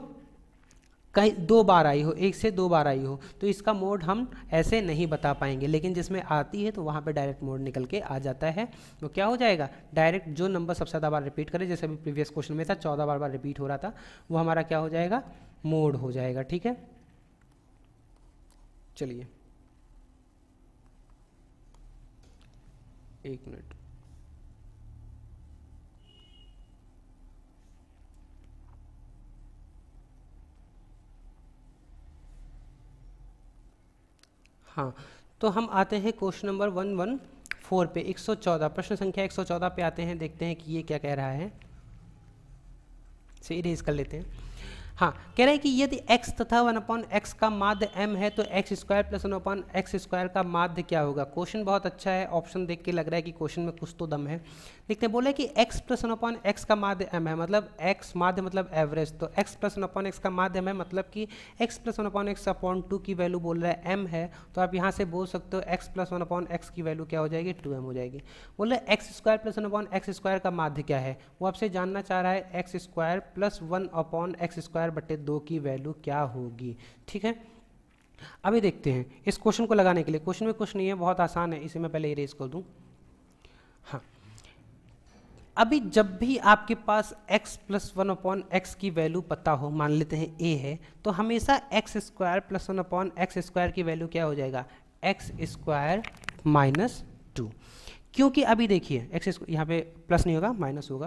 कहीं दो बार आई हो एक से दो बार आई हो तो इसका मोड हम ऐसे नहीं बता पाएंगे लेकिन जिसमें आती है तो वहाँ पे डायरेक्ट मोड निकल के आ जाता है तो क्या हो जाएगा डायरेक्ट जो नंबर सबसे ज़्यादा बार रिपीट करे जैसे अभी प्रीवियस क्वेश्चन में था चौदह बार बार रिपीट हो रहा था वो हमारा क्या हो जाएगा मोड हो जाएगा ठीक है चलिए एक मिनट हाँ तो हम आते हैं question number one one four पे 114 प्रश्न संख्या 114 पे आते हैं देखते हैं कि ये क्या कह रहा है से इरेज कर लेते हैं हाँ कह रहे हैं कि यदि x तथा वन अपॉन एक्स का माध्य m है तो x square plus one upon X square का माध्य क्या होगा क्वेश्चन बहुत अच्छा है ऑप्शन देख के लग रहा है कि क्वेश्चन में कुछ तो दम है लिखते हैं बोले कि x plus one upon X का माध्य m है मतलब x माध्य मतलब एवरेज तो x plus one upon X का माध्यम है मतलब कि x plus one upon X upon two की वैल्यू बोल रहा है m है तो आप यहाँ से बोल सकते हो x plus one upon X की वैल्यू क्या हो जाएगी टू हो जाएगी बोले X square plus one upon X square का माध्य क्या है वो आपसे जानना चाह रहा है x square plus one upon X square बटे दो की वैल्यू क्या होगी ठीक है अभी देखते हैं इस क्वेश्चन को लगाने के लिए क्वेश्चन में कुछ नहीं है बहुत आसान है इसे मैं पहले इरेज कर दूँ हाँ अभी जब भी आपके पास x plus one upon X की वैल्यू पता हो मान लेते हैं a है तो हमेशा X square plus one upon X square की वैल्यू क्या हो जाएगा एक्स स्क्वायर माइनस टू क्योंकि अभी देखिए एक्स यहाँ पे प्लस नहीं होगा माइनस होगा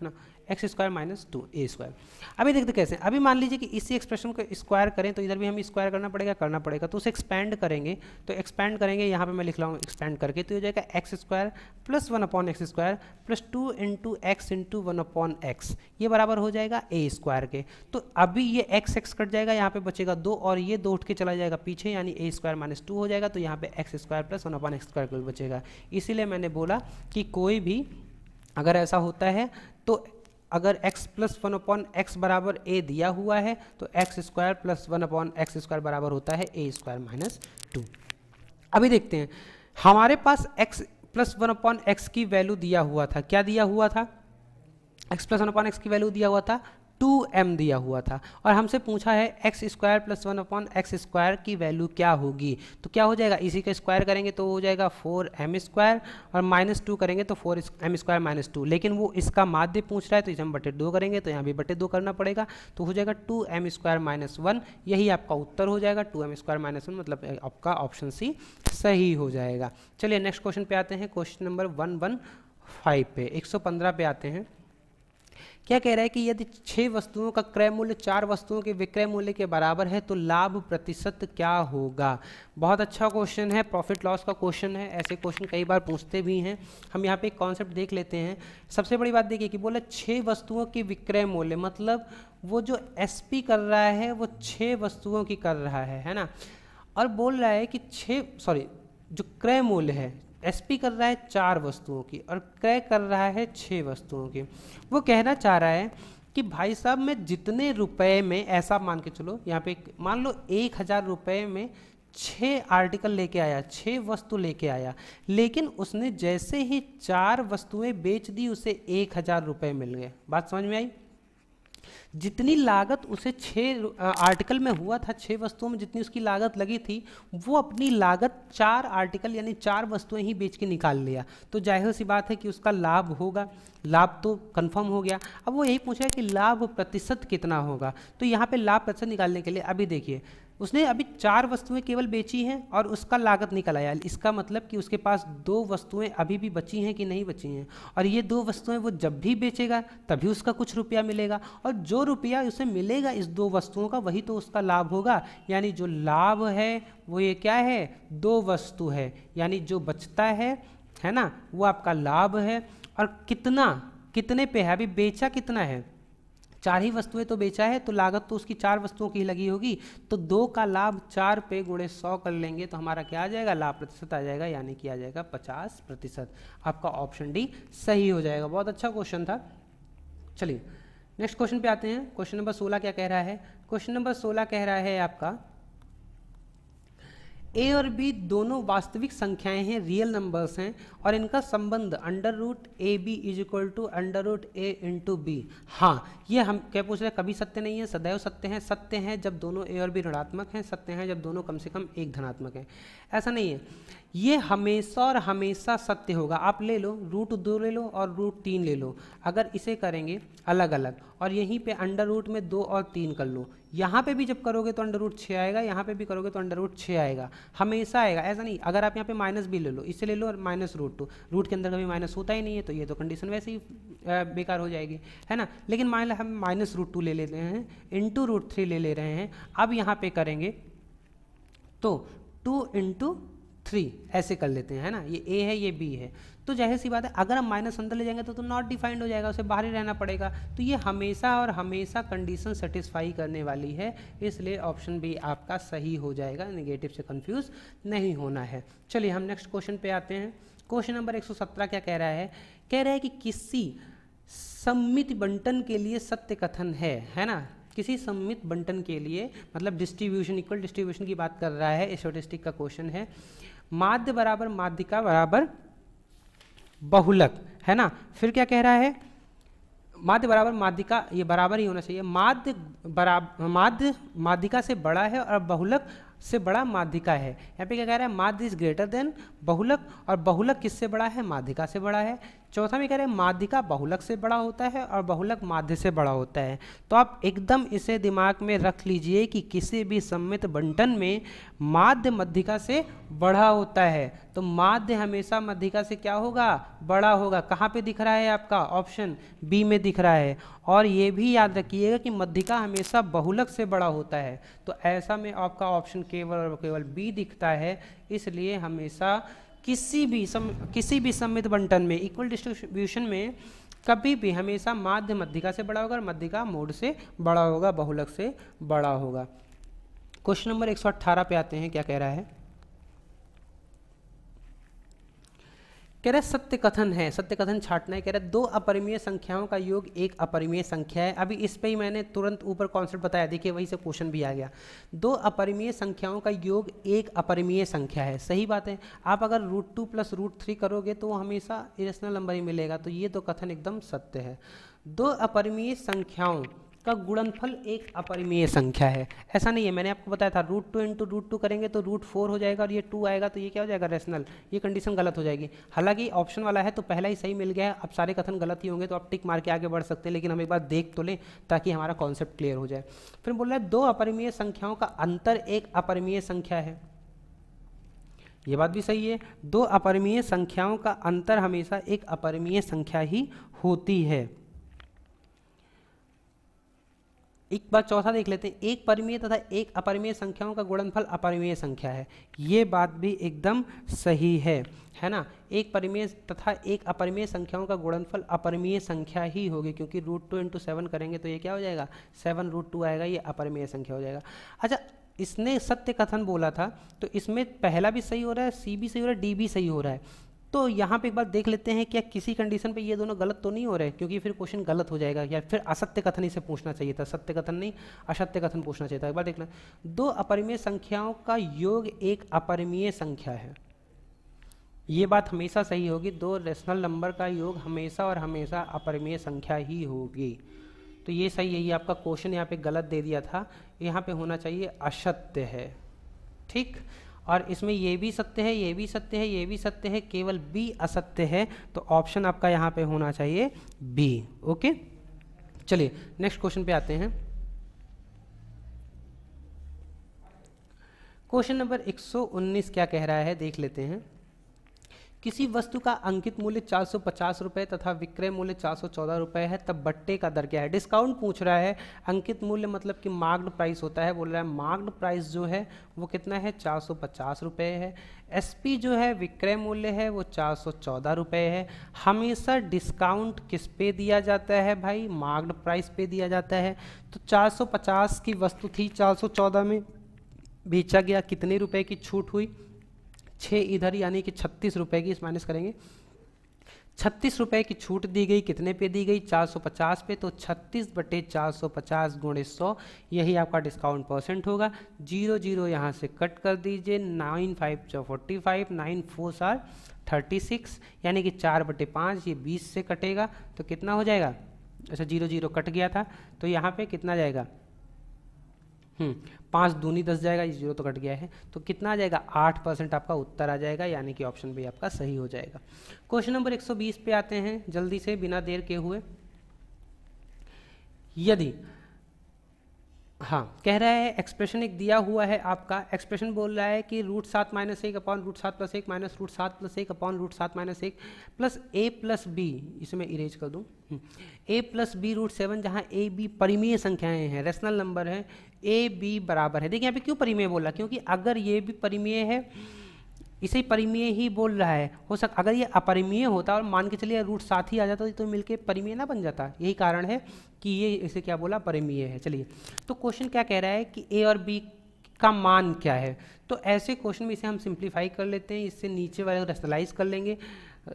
है ना X square minus two A square अभी देखते कैसे अभी मान लीजिए कि इसी एक्सप्रेशन को स्क्वायर करें तो इधर भी हम स्क्वायर करना पड़ेगा करना पड़ेगा तो उसे एक्सपेंड करेंगे तो एक्सपैंड करेंगे यहाँ पे मैं लिख रहा हूँ एक्सपेंड करके तो हो जाएगा x square plus one upon X square plus two into X into one upon X ये बराबर हो जाएगा ए स्क्वायर के तो अभी ये एक्स एक्स कट जाएगा यहाँ पे बचेगा दो और ये दो उठ के चला जाएगा पीछे यानी ए स्क्वायर माइनस टू हो जाएगा तो यहाँ पे X square plus one upon X square बचेगा इसीलिए मैंने बोला कि कोई भी अगर ऐसा होता है तो अगर x plus one upon X बराबर ए दिया हुआ है तो x square plus one upon X square बराबर होता है ए स्क्वायर माइनस टू अभी देखते हैं हमारे पास x plus one upon X की वैल्यू दिया हुआ था क्या दिया हुआ था x plus one upon X की वैल्यू दिया हुआ था टू एम दिया हुआ था और हमसे पूछा है x square plus one upon X square की वैल्यू क्या होगी तो क्या हो जाएगा इसी का स्क्वायर करेंगे तो हो जाएगा फोर एम स्क्वायर और माइनस टू करेंगे तो four M square minus two लेकिन वो इसका माध्य पूछ रहा है तो इसे हम बटे दो करेंगे तो यहाँ भी बटे दो करना पड़ेगा तो हो जाएगा two M square minus one यही आपका उत्तर हो जाएगा two M square minus one मतलब आपका ऑप्शन सी सही हो जाएगा चलिए नेक्स्ट क्वेश्चन पे आते हैं question number one one five पे एक सौ पंद्रह पे आते हैं क्या कह रहा है कि यदि छः वस्तुओं का क्रय मूल्य चार वस्तुओं के विक्रय मूल्य के बराबर है तो लाभ प्रतिशत क्या होगा बहुत अच्छा क्वेश्चन है प्रॉफिट लॉस का क्वेश्चन है ऐसे क्वेश्चन कई बार पूछते भी हैं हम यहाँ पे एक कॉन्सेप्ट देख लेते हैं सबसे बड़ी बात देखिए कि बोला छः वस्तुओं के विक्रय मूल्य मतलब वो जो एस कर रहा है वो छः वस्तुओं की कर रहा है है ना और बोल रहा है कि छः सॉरी जो क्रय मूल्य है एसपी कर रहा है चार वस्तुओं की और क्रय कर रहा है छः वस्तुओं की वो कहना चाह रहा है कि भाई साहब मैं जितने रुपए में ऐसा मान के चलो यहाँ पे मान लो एक हज़ार रुपये में छः आर्टिकल लेके आया छः वस्तु लेके आया लेकिन उसने जैसे ही चार वस्तुएं बेच दी उसे एक हज़ार रुपये मिल गए बात समझ में आई जितनी लागत उसे छः आर्टिकल में हुआ था छः वस्तुओं में जितनी उसकी लागत लगी थी वो अपनी लागत चार आर्टिकल यानी चार वस्तुएं ही बेच के निकाल लिया तो जाहिर सी बात है कि उसका लाभ होगा लाभ तो कंफर्म हो गया अब वो यही पूछा कि लाभ प्रतिशत कितना होगा तो यहाँ पे लाभ प्रतिशत निकालने के लिए अभी देखिए उसने अभी चार वस्तुएं केवल बेची हैं और उसका लागत निकल आया इसका मतलब कि उसके पास दो वस्तुएं अभी भी बची हैं कि नहीं बची हैं और ये दो वस्तुएं वो जब भी बेचेगा तभी उसका कुछ रुपया मिलेगा और जो रुपया उसे मिलेगा इस दो वस्तुओं का वही तो उसका लाभ होगा यानी जो लाभ है वो ये क्या है दो वस्तु है यानी जो बचता है है ना वो आपका लाभ है और कितना कितने पे है अभी बेचा कितना है चार ही वस्तुएं तो बेचा है तो लागत तो उसकी चार वस्तुओं की लगी होगी तो दो का लाभ चार पे गुणे सौ कर लेंगे तो हमारा क्या आ जाएगा लाभ प्रतिशत आ जाएगा यानी कि आ जाएगा पचास प्रतिशत आपका ऑप्शन डी सही हो जाएगा बहुत अच्छा क्वेश्चन था चलिए नेक्स्ट क्वेश्चन पे आते हैं क्वेश्चन नंबर सोलह क्या कह रहा है क्वेश्चन नंबर सोलह कह रहा है आपका ए और बी दोनों वास्तविक संख्याएं हैं रियल नंबर्स हैं और इनका संबंध under root A B is equal to under root A into B हाँ ये हम क्या पूछ रहे हैं कभी सत्य नहीं है सदैव सत्य हैं सत्य हैं जब दोनों ए और बी ऋणात्मक हैं सत्य हैं जब दोनों कम से कम एक धनात्मक हैं ऐसा नहीं है ये हमेशा और हमेशा सत्य होगा आप ले लो रूट दो ले लो और रूट तीन ले लो अगर इसे करेंगे अलग अलग और यहीं पे अंडर रूट में दो और तीन कर लो यहाँ पे भी जब करोगे तो अंडर रूट छः आएगा यहाँ पे भी करोगे तो अंडर रूट छः आएगा हमेशा आएगा ऐसा नहीं अगर आप यहाँ पे माइनस भी ले लो इसे ले लो और minus root root two root के अंदर कभी माइनस होता ही नहीं है तो ये तो कंडीशन वैसे ही बेकार हो जाएगी है ना लेकिन मान हम माइनस रूट टू ले लेते हैं इंटू रूट थ्री ले ले रहे हैं अब यहाँ पे करेंगे तो टू इंटू थ्री ऐसे कर लेते हैं है ना ये ए है ये बी है तो जाहिर सी बात है अगर हम माइनस अंदर ले जाएंगे तो तो नॉट डिफाइंड हो जाएगा उसे बाहर ही रहना पड़ेगा तो ये हमेशा और हमेशा कंडीशन सेटिस्फाई करने वाली है इसलिए ऑप्शन बी आपका सही हो जाएगा नेगेटिव से कंफ्यूज नहीं होना है चलिए हम नेक्स्ट क्वेश्चन पे आते हैं क्वेश्चन नंबर 117 क्या कह रहा है कह रहा है कि किसी सम्मित बंटन के लिए सत्य कथन है है ना किसी सम्मित बंटन के लिए मतलब डिस्ट्रीब्यूशन इक्वल डिस्ट्रीब्यूशन की बात कर रहा है स्टोटिस्टिक का क्वेश्चन है माध्य बराबर माध्यिका बराबर बहुलक है ना फिर क्या कह रहा है माध्य बराबर माध्यिका ये बराबर ही होना चाहिए माध्य बराबर माध्य माध्यिका से बड़ा है और बहुलक से बड़ा माध्यिका है यहाँ पे क्या कह रहा है माध्य इज ग्रेटर देन बहुलक और बहुलक किससे बड़ा है माध्यिका से बड़ा है चौथा में कह रहे हैं माध्यिका बहुलक से बड़ा होता है और बहुलक माध्य से बड़ा होता है तो आप एकदम इसे दिमाग में रख लीजिए कि किसी भी सम्मित बंटन में माध्य मध्यिका से बड़ा होता है तो माध्य हमेशा मध्यिका से क्या होगा बड़ा होगा कहाँ पे दिख रहा है आपका ऑप्शन बी में दिख रहा है और ये भी याद रखिएगा कि मध्यिका हमेशा बहुलक से बड़ा होता है तो ऐसा में आपका ऑप्शन केवल और केवल बी दिखता है इसलिए हमेशा किसी भी सम किसी भी सम्मित बंटन में इक्वल डिस्ट्रीब्यूशन में कभी भी हमेशा माध्य मध्यिका से बड़ा होगा और मध्यिका मोड से बड़ा होगा बहुलक से बड़ा होगा क्वेश्चन नंबर 118 पे आते हैं क्या कह रहा है कह रहे सत्य कथन है सत्य कथन छाटना है कह रहे दो अपरिमेय संख्याओं का योग एक अपरिमेय संख्या है अभी इस पे ही मैंने तुरंत ऊपर कॉन्सेप्ट बताया देखिए वहीं से क्वेश्चन भी आ गया दो अपरिमेय संख्याओं का योग एक अपरिमेय संख्या है सही बात है आप अगर root two plus root three करोगे तो वो हमेशा इरेशनल नंबर ही मिलेगा तो ये तो कथन एकदम सत्य है दो अपरिमेय संख्याओं का गुणनफल एक अपरिमेय संख्या है ऐसा नहीं है मैंने आपको बताया था root two into root two करेंगे तो रूट फोर हो जाएगा और ये टू आएगा तो ये क्या हो जाएगा रेशनल ये कंडीशन गलत हो जाएगी हालांकि ऑप्शन वाला है तो पहला ही सही मिल गया है अब सारे कथन गलत ही होंगे तो आप टिक मार के आगे बढ़ सकते हैं लेकिन हम एक बार देख तो लें ताकि हमारा कॉन्सेप्ट क्लियर हो जाए फिर बोल रहे हैं दो अपरिमेय संख्याओं का अंतर एक अपरिमेय संख्या है ये बात भी सही है दो अपरिमेय संख्याओं का अंतर हमेशा एक अपरिमेय संख्या ही होती है एक बार चौथा देख लेते हैं एक परिमेय तथा एक अपरिमेय संख्याओं का गुणनफल अपरिमेय संख्या है ये बात भी एकदम सही है है ना एक परिमेय तथा एक अपरिमेय संख्याओं का गुणनफल अपरिमेय संख्या ही होगी क्योंकि रूट टू इंटू सेवन करेंगे तो ये क्या हो जाएगा सेवन रूट टू आएगा ये अपरिमेय संख्या हो जाएगा अच्छा इसने सत्य कथन बोला था तो इसमें पहला भी सही हो रहा है सी भी सही हो रहा है डी भी सही हो रहा है तो यहाँ पे एक बार देख लेते हैं क्या किसी कंडीशन पे ये दोनों गलत तो नहीं हो रहे क्योंकि फिर क्वेश्चन गलत हो जाएगा या फिर असत्य कथन इसे पूछना चाहिए था सत्य कथन नहीं असत्य कथन पूछना चाहिए था एक बार देखना दो अपरिमेय संख्याओं का योग एक अपरिमेय संख्या है ये बात हमेशा सही होगी दो रेशनल नंबर का योग हमेशा और हमेशा अपरिमेय संख्या ही होगी तो ये सही है ये आपका क्वेश्चन यहाँ पे गलत दे दिया था यहाँ पे होना चाहिए असत्य है ठीक और इसमें ये भी सत्य है ये भी सत्य है ये भी सत्य है केवल बी असत्य है तो ऑप्शन आपका यहाँ पे होना चाहिए बी ओके चलिए नेक्स्ट क्वेश्चन पे आते हैं क्वेश्चन नंबर 119 क्या कह रहा है देख लेते हैं किसी वस्तु का अंकित मूल्य चार सौ पचास रुपये तथा विक्रय मूल्य चार सौ चौदह रुपये है तब बट्टे का दर क्या है डिस्काउंट पूछ रहा है अंकित मूल्य मतलब कि मार्क्ड प्राइस होता है बोल रहा है मार्क्ड प्राइस जो है वो कितना है चार सौ पचास रुपये है एसपी जो है विक्रय मूल्य है वो चार सौ चौदह रुपये है हमेशा डिस्काउंट किस पे दिया जाता है भाई मार्क्ड प्राइस पे दिया जाता है तो चार सौ पचास की वस्तु थी चार सौ चौदह में बेचा गया कितने रुपए की छूट हुई छः इधर यानी कि छत्तीस रुपये की इस माइनस करेंगे छत्तीस रुपये की छूट दी गई कितने पे दी गई 450 पे तो 36 बटे 450 पचास गुणे सौ यही आपका डिस्काउंट परसेंट होगा जीरो जीरो यहाँ से कट कर दीजिए नाइन फाइव चौ फोर्टी फाइव नाइन फोर सार थर्टी सिक्स यानी कि चार बटे पाँच ये बीस से कटेगा तो कितना हो जाएगा अच्छा जीरो जीरो कट गया था तो यहाँ पे कितना जाएगा हम्म, पाँच दूनी दस जाएगा ये जीरो तो कट गया है तो कितना आ जाएगा आठ परसेंट आपका उत्तर आ जाएगा यानी कि ऑप्शन बी आपका सही हो जाएगा क्वेश्चन नंबर 120 पे आते हैं जल्दी से बिना देर के हुए यदि हाँ कह रहा है एक्सप्रेशन एक दिया हुआ है आपका एक्सप्रेशन बोल रहा है कि रूट सात माइनस एक अपॉन रूट सात प्लस एक माइनस रूट सात प्लस एक अपॉन रूट सात माइनस एक प्लस ए प्लस बी इसे मैं इरेज कर दूँ A plus B root seven जहाँ ए बी परिमेय संख्याएं हैं रेशनल नंबर है ए बी बराबर है देखिए यहाँ पे क्यों परिमेय बोला क्योंकि अगर ये भी परिमेय है इसे परिमेय ही बोल रहा है हो सक अगर ये अपरिमेय होता और मान के चलिए रूट साथ ही आ जाता तो मिलके परिमेय ना बन जाता यही कारण है कि ये इसे क्या बोला परिमेय है चलिए तो क्वेश्चन क्या कह रहा है कि ए और बी का मान क्या है तो ऐसे क्वेश्चन में इसे हम सिंप्लीफाई कर लेते हैं इससे नीचे वाले रेस्टलाइज़ कर लेंगे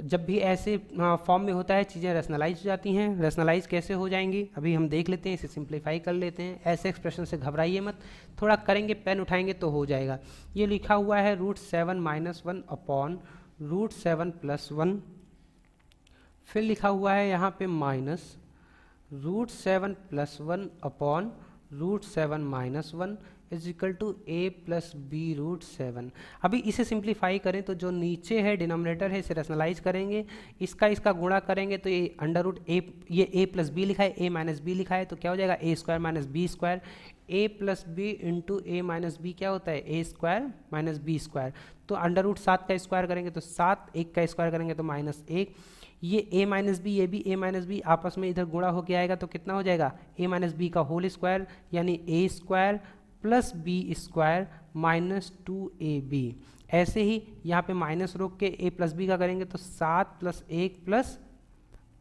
जब भी ऐसे फॉर्म में होता है चीज़ें रेशनलाइज हो जाती हैं रेशनलाइज कैसे हो जाएंगी अभी हम देख लेते हैं इसे सिंप्लीफाई कर लेते हैं ऐसे एक्सप्रेशन से घबराइए मत थोड़ा करेंगे पेन उठाएंगे तो हो जाएगा ये लिखा हुआ है root seven minus one upon root seven plus one फिर लिखा हुआ है यहाँ पे minus root seven plus one upon root seven minus one is equal to A plus B root seven अभी इसे सिंप्लीफाई करें तो जो नीचे है डिनोमिनेटर है इसे रेशनलाइज करेंगे इसका इसका गुणा करेंगे तो ये अंडर रूट ए ये ए प्लस बी लिखा है ए माइनस बी लिखा है तो क्या हो जाएगा A square minus B square A plus B into A minus B क्या होता है A square minus B square तो अंडर रूट सात का स्क्वायर करेंगे तो सात एक का स्क्वायर करेंगे तो माइनस एक ये ए माइनस बी ये भी ए माइनस बी आपस में इधर गुणा होके आएगा तो कितना हो जाएगा ए माइनस बी का होल स्क्वायर यानी A square plus B square minus two A B ऐसे ही यहाँ पे माइनस रोक के ए प्लस बी का करेंगे तो सात प्लस एक प्लस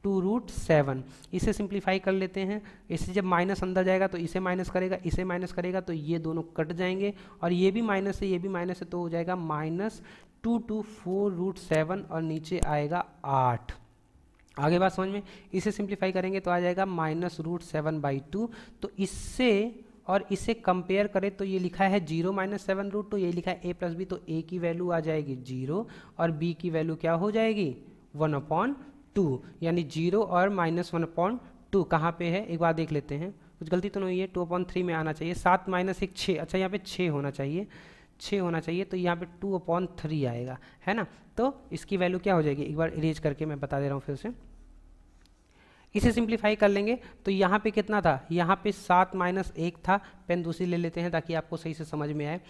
टू रूट सेवन इसे सिंप्लीफाई कर लेते हैं इसे जब माइनस अंदर जाएगा तो इसे माइनस करेगा इसे माइनस करेगा तो ये दोनों कट जाएंगे और ये भी माइनस है ये भी माइनस है तो हो जाएगा minus two two four root seven और नीचे आएगा आठ आगे बात समझ में इसे सिंप्लीफाई करेंगे तो आ जाएगा minus root seven by two तो इससे और इसे कंपेयर करें तो ये लिखा है zero minus seven root two ये लिखा है ए प्लस बी तो ए की वैल्यू आ जाएगी जीरो और बी की वैल्यू क्या हो जाएगी वन अपॉन टू यानी जीरो और माइनस वन अपॉन टू कहाँ पर है एक बार देख लेते हैं कुछ गलती तो नहीं है टू अपॉन थ्री में आना चाहिए सात माइनस एक छः अच्छा यहाँ पे छः होना चाहिए छः होना चाहिए तो यहाँ पे टू अपॉन थ्री आएगा है ना तो इसकी वैल्यू क्या हो जाएगी एक बार इरेज करके मैं बता दे रहा हूँ फिर से इसे सिंप्लीफाई कर लेंगे तो यहाँ पे कितना था यहाँ पे सात माइनस एक था पेन दूसरी ले लेते हैं ताकि आपको सही से समझ में आए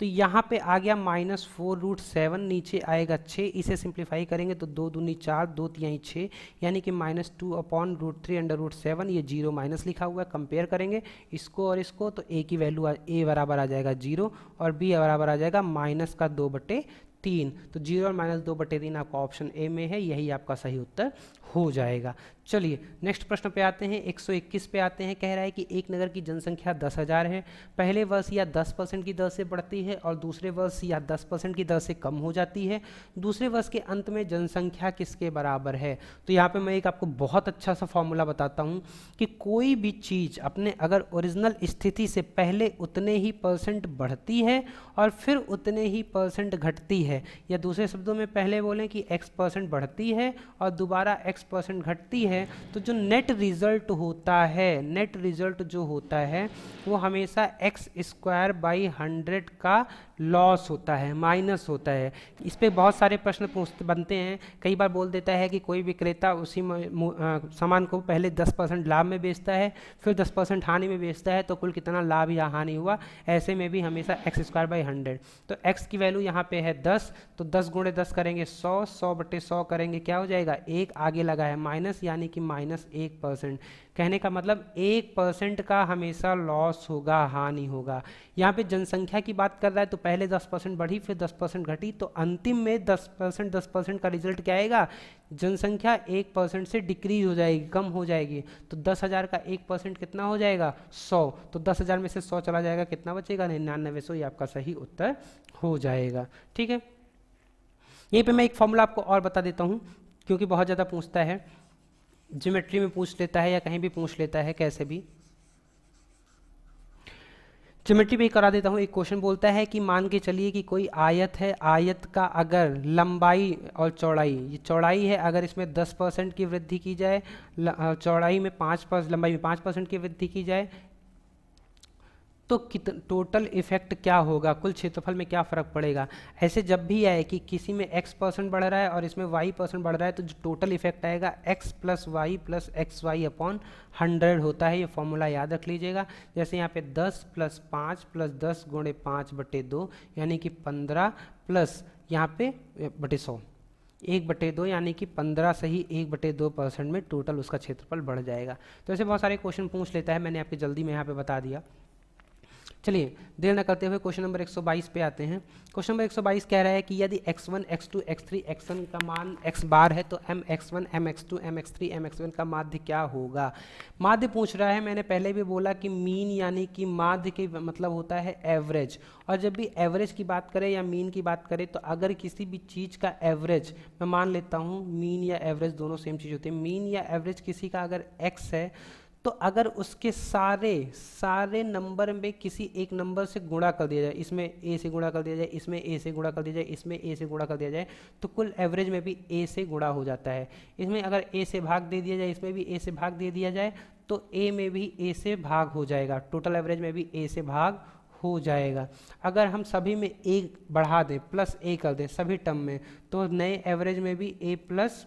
तो यहाँ पे आ गया माइनस फोर रूट सेवन नीचे आएगा छः इसे सिंप्लीफाई करेंगे तो दो दूनी चार दो तिहाई छः यानी कि minus two upon root three under root seven ये जीरो माइनस लिखा हुआ है कंपेयर करेंगे इसको और इसको तो ए की वैल्यू ए बराबर आ जाएगा जीरो और बी बराबर आ जाएगा माइनस का दो बटे तीन तो जीरो और माइनस दो बटे तीन आपका ऑप्शन ए में है यही आपका सही उत्तर हो जाएगा चलिए नेक्स्ट प्रश्न पे आते हैं 121 पे आते हैं कह रहा है कि एक नगर की जनसंख्या दस हज़ार है पहले वर्ष या 10 परसेंट की दर से बढ़ती है और दूसरे वर्ष या 10 परसेंट की दर से कम हो जाती है दूसरे वर्ष के अंत में जनसंख्या किसके बराबर है तो यहाँ पे मैं एक आपको बहुत अच्छा सा फॉर्मूला बताता हूँ कि कोई भी चीज़ अपने अगर ओरिजिनल स्थिति से पहले उतने ही परसेंट बढ़ती है और फिर उतने ही परसेंट घटती है या दूसरे शब्दों में पहले बोलें कि एक्स परसेंट बढ़ती है और दोबारा एक्स परसेंट घटती है है तो जो नेट रिज़ल्ट होता है नेट रिज़ल्ट जो होता है वो हमेशा एक्स स्क्वायर बाई हंड्रेड का लॉस होता है माइनस होता है इस पर बहुत सारे प्रश्न पूछते बनते हैं कई बार बोल देता है कि कोई विक्रेता उसी सामान को पहले दस परसेंट लाभ में बेचता है फिर दस परसेंट हानि में बेचता है तो कुल कितना लाभ या हानि हुआ ऐसे में भी हमेशा एक्स स्क्वायर बाई हंड्रेड तो एक्स की वैल्यू यहाँ पे है दस तो दस गुणे दस करेंगे सौ सौ बटे सौ करेंगे क्या हो जाएगा एक आगे लगा है माइनस यानी यानी कि माइनस एक परसेंट कहने का मतलब एक परसेंट का हमेशा लॉस होगा हानि होगा यहाँ पे जनसंख्या की बात कर रहा है तो पहले दस परसेंट बढ़ी फिर दस परसेंट घटी तो अंतिम में दस परसेंट दस परसेंट का रिजल्ट क्या आएगा जनसंख्या एक परसेंट से डिक्रीज हो जाएगी कम हो जाएगी तो दस हज़ार का एक परसेंट कितना हो जाएगा सौ तो दस हज़ार में से सौ चला जाएगा कितना बचेगा निन्यानवे सौ ये आपका सही उत्तर हो जाएगा ठीक है यहीं पे मैं एक फॉर्मूला आपको और बता देता हूँ क्योंकि बहुत ज़्यादा पूछता है ज्योमेट्री में पूछ लेता है या कहीं भी पूछ लेता है कैसे भी ज्योमेट्री में करा देता हूँ एक क्वेश्चन बोलता है कि मान के चलिए कि कोई आयत है आयत का अगर लंबाई और चौड़ाई ये चौड़ाई है अगर इसमें 10 परसेंट की वृद्धि की जाए चौड़ाई में 5 परसेंट लंबाई में 5 परसेंट की वृद्धि की जाए तो कित टोटल इफेक्ट क्या होगा कुल क्षेत्रफल में क्या फ़र्क पड़ेगा ऐसे जब भी आए कि किसी में x परसेंट बढ़ रहा है और इसमें y परसेंट बढ़ रहा है तो जो टोटल इफेक्ट आएगा x plus Y plus X Y upon hundred होता है ये फॉर्मूला याद रख लीजिएगा जैसे यहाँ पे 10 प्लस पाँच प्लस दस गुणे पाँच बटे दो यानी कि पंद्रह प्लस यहाँ पे बटे सौ एक बटे दो यानी कि पंद्रह से ही एक बटे दो परसेंट में टोटल उसका क्षेत्रफल बढ़ जाएगा तो ऐसे बहुत सारे क्वेश्चन पूछ लेता है मैंने आपके जल्दी में यहाँ पे बता दिया चलिए देर न करते हुए क्वेश्चन नंबर 122 पे आते हैं क्वेश्चन नंबर 122 कह रहा है कि यदि x1, x2, x3, xn का मान x बार है तो M M X one X two M X three M X one का माध्य क्या होगा माध्य पूछ रहा है मैंने पहले भी बोला कि मीन यानी कि माध्य के मतलब होता है एवरेज और जब भी एवरेज की बात करें या मीन की बात करें तो अगर किसी भी चीज़ का एवरेज मैं मान लेता हूँ मीन या एवरेज दोनों सेम चीज़ होती है मीन या एवरेज किसी का अगर एक्स है तो अगर उसके सारे सारे नंबर में किसी एक नंबर से गुणा कर दिया जाए इसमें ए से गुणा कर दिया जाए इसमें ए से गुणा कर दिया जाए इसमें ए से गुणा कर दिया जाए तो कुल एवरेज में भी ए से गुणा हो जाता है इसमें अगर ए से भाग दे दिया जाए इसमें भी ए से भाग दे दिया जाए तो ए में भी ए से भाग हो जाएगा टोटल एवरेज में भी ए से भाग हो जाएगा अगर हम सभी में ए बढ़ा दें प्लस ए कर दें सभी टर्म में तो नए एवरेज में भी A plus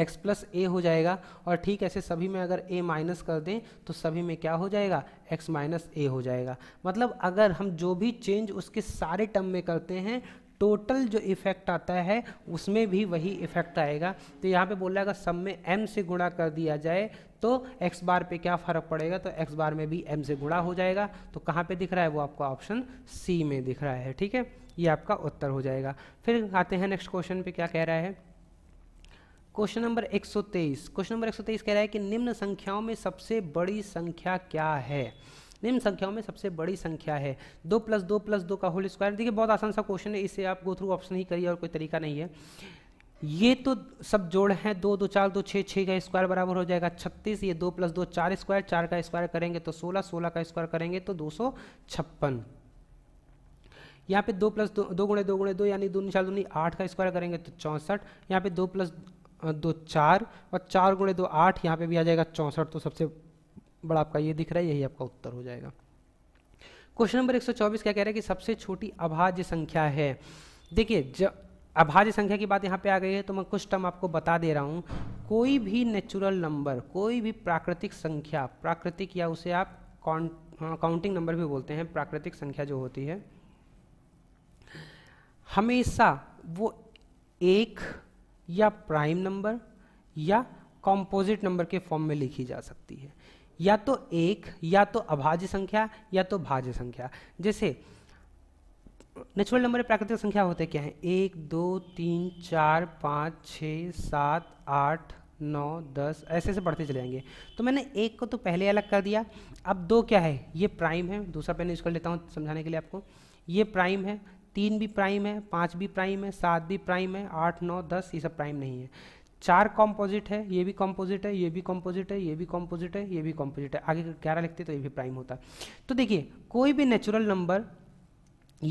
x plus A हो जाएगा और ठीक ऐसे सभी में अगर a माइनस कर दें तो सभी में क्या हो जाएगा x माइनस ए हो जाएगा मतलब अगर हम जो भी चेंज उसके सारे टर्म में करते हैं टोटल जो इफेक्ट आता है उसमें भी वही इफेक्ट आएगा तो यहाँ पे बोला अगर सब में m से गुणा कर दिया जाए तो x बार पे क्या फ़र्क पड़ेगा तो x बार में भी m से गुणा हो जाएगा तो कहाँ पे दिख रहा है वो आपको ऑप्शन सी में दिख रहा है ठीक है ये आपका उत्तर हो जाएगा फिर आते हैं नेक्स्ट क्वेश्चन पे क्या कह रहा है क्वेश्चन नंबर 123 क्वेश्चन नंबर 123 कह रहा है कि निम्न संख्याओं में सबसे बड़ी संख्या क्या है निम्न संख्याओं में सबसे बड़ी संख्या है दो प्लस दो प्लस दो का होल स्क्वायर देखिए बहुत आसान सा क्वेश्चन है इसे आप गो थ्रू ऑप्शन ही करिए और कोई तरीका नहीं है ये तो सब जोड़ हैं दो दो चार दो छः छः का स्क्वायर बराबर हो जाएगा छत्तीस ये दो प्लस दो चार स्क्वायर चार का स्क्वायर करेंगे तो सोलह सोलह का स्क्वायर करेंगे तो दो सौ छप्पन यहाँ पे दो प्लस दो दो गुणे दो गुणे दो यानी दूनी चार दूनी आठ का स्क्वायर करेंगे तो चौंसठ यहाँ पे दो प्लस दो चार और चार गुणे दो आठ यहाँ पे भी आ जाएगा चौंसठ तो सबसे बड़ा आपका ये दिख रहा है यही आपका उत्तर हो जाएगा क्वेश्चन नंबर 124 क्या कह रहा है कि सबसे छोटी अभाज्य संख्या है देखिए जब अभाज्य संख्या की बात यहाँ पे आ गई है तो मैं कुछ टर्म आपको बता दे रहा हूँ कोई भी नेचुरल नंबर कोई भी प्राकृतिक संख्या प्राकृतिक या उसे आप काउंटिंग हाँ, नंबर भी बोलते हैं प्राकृतिक संख्या जो होती है हमेशा वो एक या प्राइम नंबर या कॉम्पोजिट नंबर के फॉर्म में लिखी जा सकती है या तो एक या तो अभाज्य संख्या या तो भाज्य संख्या जैसे नेचुरल नंबर प्राकृतिक संख्या होते क्या है एक दो तीन चार पाँच छ सात आठ नौ दस ऐसे से बढ़ते चले जाएंगे तो मैंने एक को तो पहले अलग कर दिया अब दो क्या है ये प्राइम है दूसरा पहले इसको लेता हूँ समझाने के लिए आपको ये प्राइम है तीन भी प्राइम है पाँच भी प्राइम है सात भी प्राइम है आठ नौ दस ये सब प्राइम नहीं है चार कॉम्पोजिट है ये भी कॉम्पोजिट है ये भी कॉम्पोजिट है ये भी कॉम्पोजिट है ये भी कॉम्पोजिट है आगे ग्यारह लिखते तो ये भी प्राइम होता तो देखिए कोई भी नेचुरल नंबर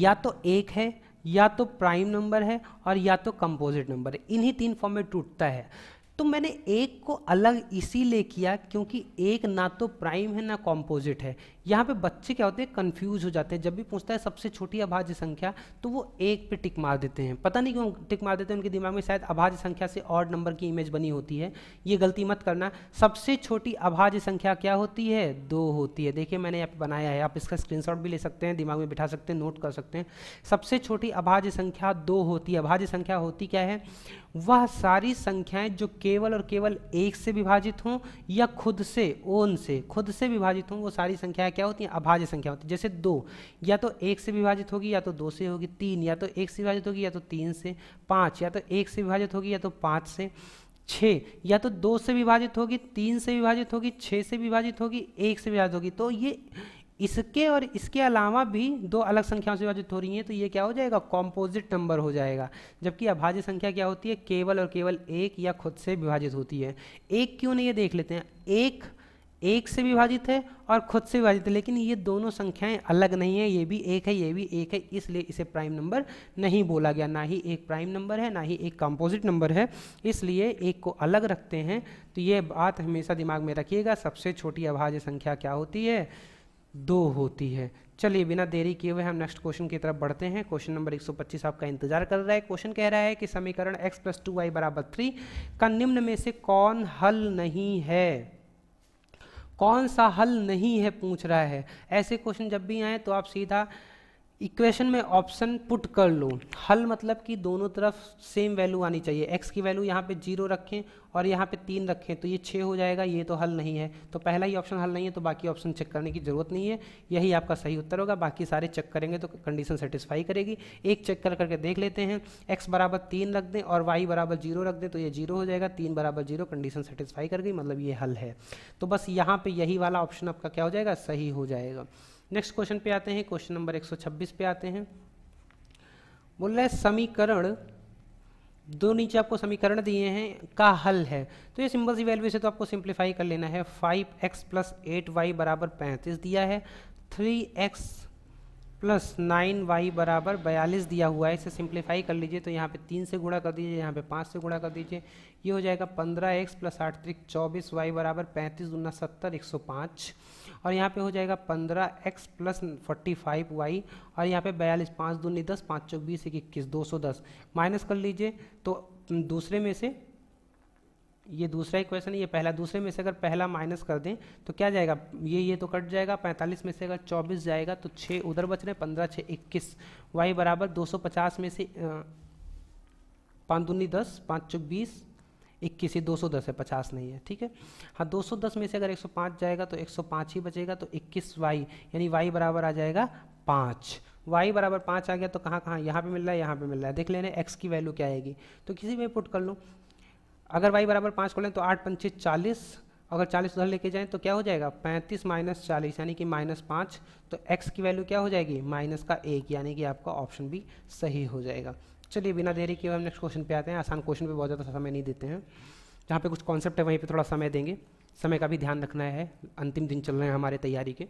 या तो एक है या तो प्राइम नंबर है और या तो कंपोजिट नंबर है इन्हीं तीन फॉर्म में टूटता है तो मैंने एक को अलग इसीलिए किया क्योंकि एक ना तो प्राइम है ना कॉम्पोजिट है यहाँ पे बच्चे क्या होते हैं कंफ्यूज हो जाते हैं जब भी पूछता है सबसे छोटी अभाज्य संख्या तो वो एक पे टिक मार देते हैं पता नहीं क्यों टिक मार देते हैं उनके दिमाग में शायद अभाज्य संख्या से और नंबर की इमेज बनी होती है ये गलती मत करना सबसे छोटी अभाज्य संख्या क्या होती है दो होती है देखिए मैंने यहाँ पर बनाया है आप इसका स्क्रीन भी ले सकते हैं दिमाग में बिठा सकते हैं नोट कर सकते हैं सबसे छोटी अभाज्य संख्या दो होती है अभाज्य संख्या होती क्या है वह सारी संख्याएं जो के केवल और केवल एक से विभाजित हों या खुद से ओन से खुद से विभाजित हों वो सारी संख्याएं क्या होती हैं अभाज्य संख्या होती है जैसे दो या तो एक से विभाजित होगी या तो दो से होगी तीन या तो एक से विभाजित होगी या तो तीन से पाँच या तो एक से विभाजित होगी या तो पाँच से छः या तो दो से विभाजित होगी तीन से विभाजित होगी छः से विभाजित होगी एक से विभाजित होगी तो ये इसके और इसके अलावा भी दो अलग संख्याओं से विभाजित हो रही हैं तो ये क्या हो जाएगा कॉम्पोजिट नंबर हो जाएगा जबकि अभाज्य संख्या क्या होती है केवल और केवल एक या खुद से विभाजित होती है एक क्यों नहीं ये देख लेते हैं एक एक से विभाजित है और खुद से विभाजित है लेकिन ये दोनों संख्याएं अलग नहीं है ये भी एक है ये भी एक है इसलिए इसे प्राइम नंबर नहीं बोला गया ना ही एक प्राइम नंबर है ना ही एक कंपोजिट नंबर है इसलिए एक को अलग रखते हैं तो ये बात हमेशा दिमाग में रखिएगा सबसे छोटी अभाज्य संख्या क्या होती है दो होती है चलिए बिना देरी किए हुए हम नेक्स्ट क्वेश्चन की तरफ बढ़ते हैं क्वेश्चन नंबर 125 आपका इंतजार कर रहा है क्वेश्चन कह रहा है कि समीकरण x प्लस टू वाई बराबर थ्री का निम्न में से कौन हल नहीं है कौन सा हल नहीं है पूछ रहा है ऐसे क्वेश्चन जब भी आए तो आप सीधा इक्वेशन में ऑप्शन पुट कर लो हल मतलब कि दोनों तरफ सेम वैल्यू आनी चाहिए एक्स की वैल्यू यहाँ पे जीरो रखें और यहाँ पे तीन रखें तो ये छः हो जाएगा ये तो हल नहीं है तो पहला ही ऑप्शन हल नहीं है तो बाकी ऑप्शन चेक करने की ज़रूरत नहीं है यही आपका सही उत्तर होगा बाकी सारे चेक करेंगे तो कंडीशन सेटिस्फाई करेगी एक चेक कर करके देख लेते हैं एक्स बराबर तीन रख दें और वाई बराबर जीरो रख दें तो ये जीरो हो जाएगा तीन बराबर जीरो कंडीशन सेटिस्फाई कर गई मतलब ये हल है तो बस यहाँ पर यही वाला ऑप्शन आपका क्या हो जाएगा सही हो जाएगा नेक्स्ट क्वेश्चन पे आते हैं क्वेश्चन नंबर 126 पे आते हैं बोल रहे समीकरण दो नीचे आपको समीकरण दिए हैं का हल है तो ये सिंपल सी वैल्यू से तो आपको सिंप्लीफाई कर लेना है five X plus eight Y बराबर पैंतीस दिया है three x plus nine Y बराबर बयालीस दिया हुआ है इसे सिंप्लीफाई कर लीजिए तो यहाँ पे तीन से गुणा कर दीजिए यहाँ पे पाँच से गुणा कर दीजिए ये हो जाएगा पंद्रह एक्स प्लस आठ त्रिक चौबीस वाई बराबर पैंतीस दूना सत्तर एक सौ पाँच और यहाँ पे हो जाएगा पंद्रह X plus forty five Y और यहाँ पे बयालीस पाँच दूनी दस पाँच चौबीस एक इक्कीस दो सौ दस माइनस कर लीजिए तो दूसरे में से ये दूसरा ही क्वेश्चन है ये पहला दूसरे में से अगर पहला माइनस कर दें तो क्या जाएगा ये ये तो कट जाएगा 45 में से अगर 24 जाएगा तो 6 उधर बच रहे पंद्रह छः इक्कीस वाई बराबर 250 में से पाँच दूनी दस पाँच चौक बीस इक्कीस ही दो सौ दस है पचास नहीं है ठीक है हाँ दो सौ दस में से अगर एक सौ जाएगा तो एक सौ ही बचेगा तो इक्कीस वाई यानी वाई बराबर आ जाएगा पाँच वाई बराबर पाँच आ गया तो कहाँ कहाँ यहाँ पे मिल रहा है यहाँ पे मिल रहा है देख लेने एक्स की वैल्यू क्या आएगी तो किसी में पुट कर लूँ अगर वाई बराबर पाँच खोलें तो आठ पंचे चालीस अगर चालीस उधर लेके जाएं तो क्या हो जाएगा पैंतीस माइनस चालीस यानी कि माइनस पाँच तो एक्स की वैल्यू क्या हो जाएगी माइनस का एक यानी कि आपका ऑप्शन भी सही हो जाएगा चलिए बिना देरी के हम नेक्स्ट क्वेश्चन पे आते हैं आसान क्वेश्चन पे बहुत ज़्यादा समय नहीं देते हैं जहाँ पे कुछ कॉन्सेप्ट है वहीं पर थोड़ा समय देंगे समय का भी ध्यान रखना है अंतिम दिन चल रहे हैं हमारे तैयारी के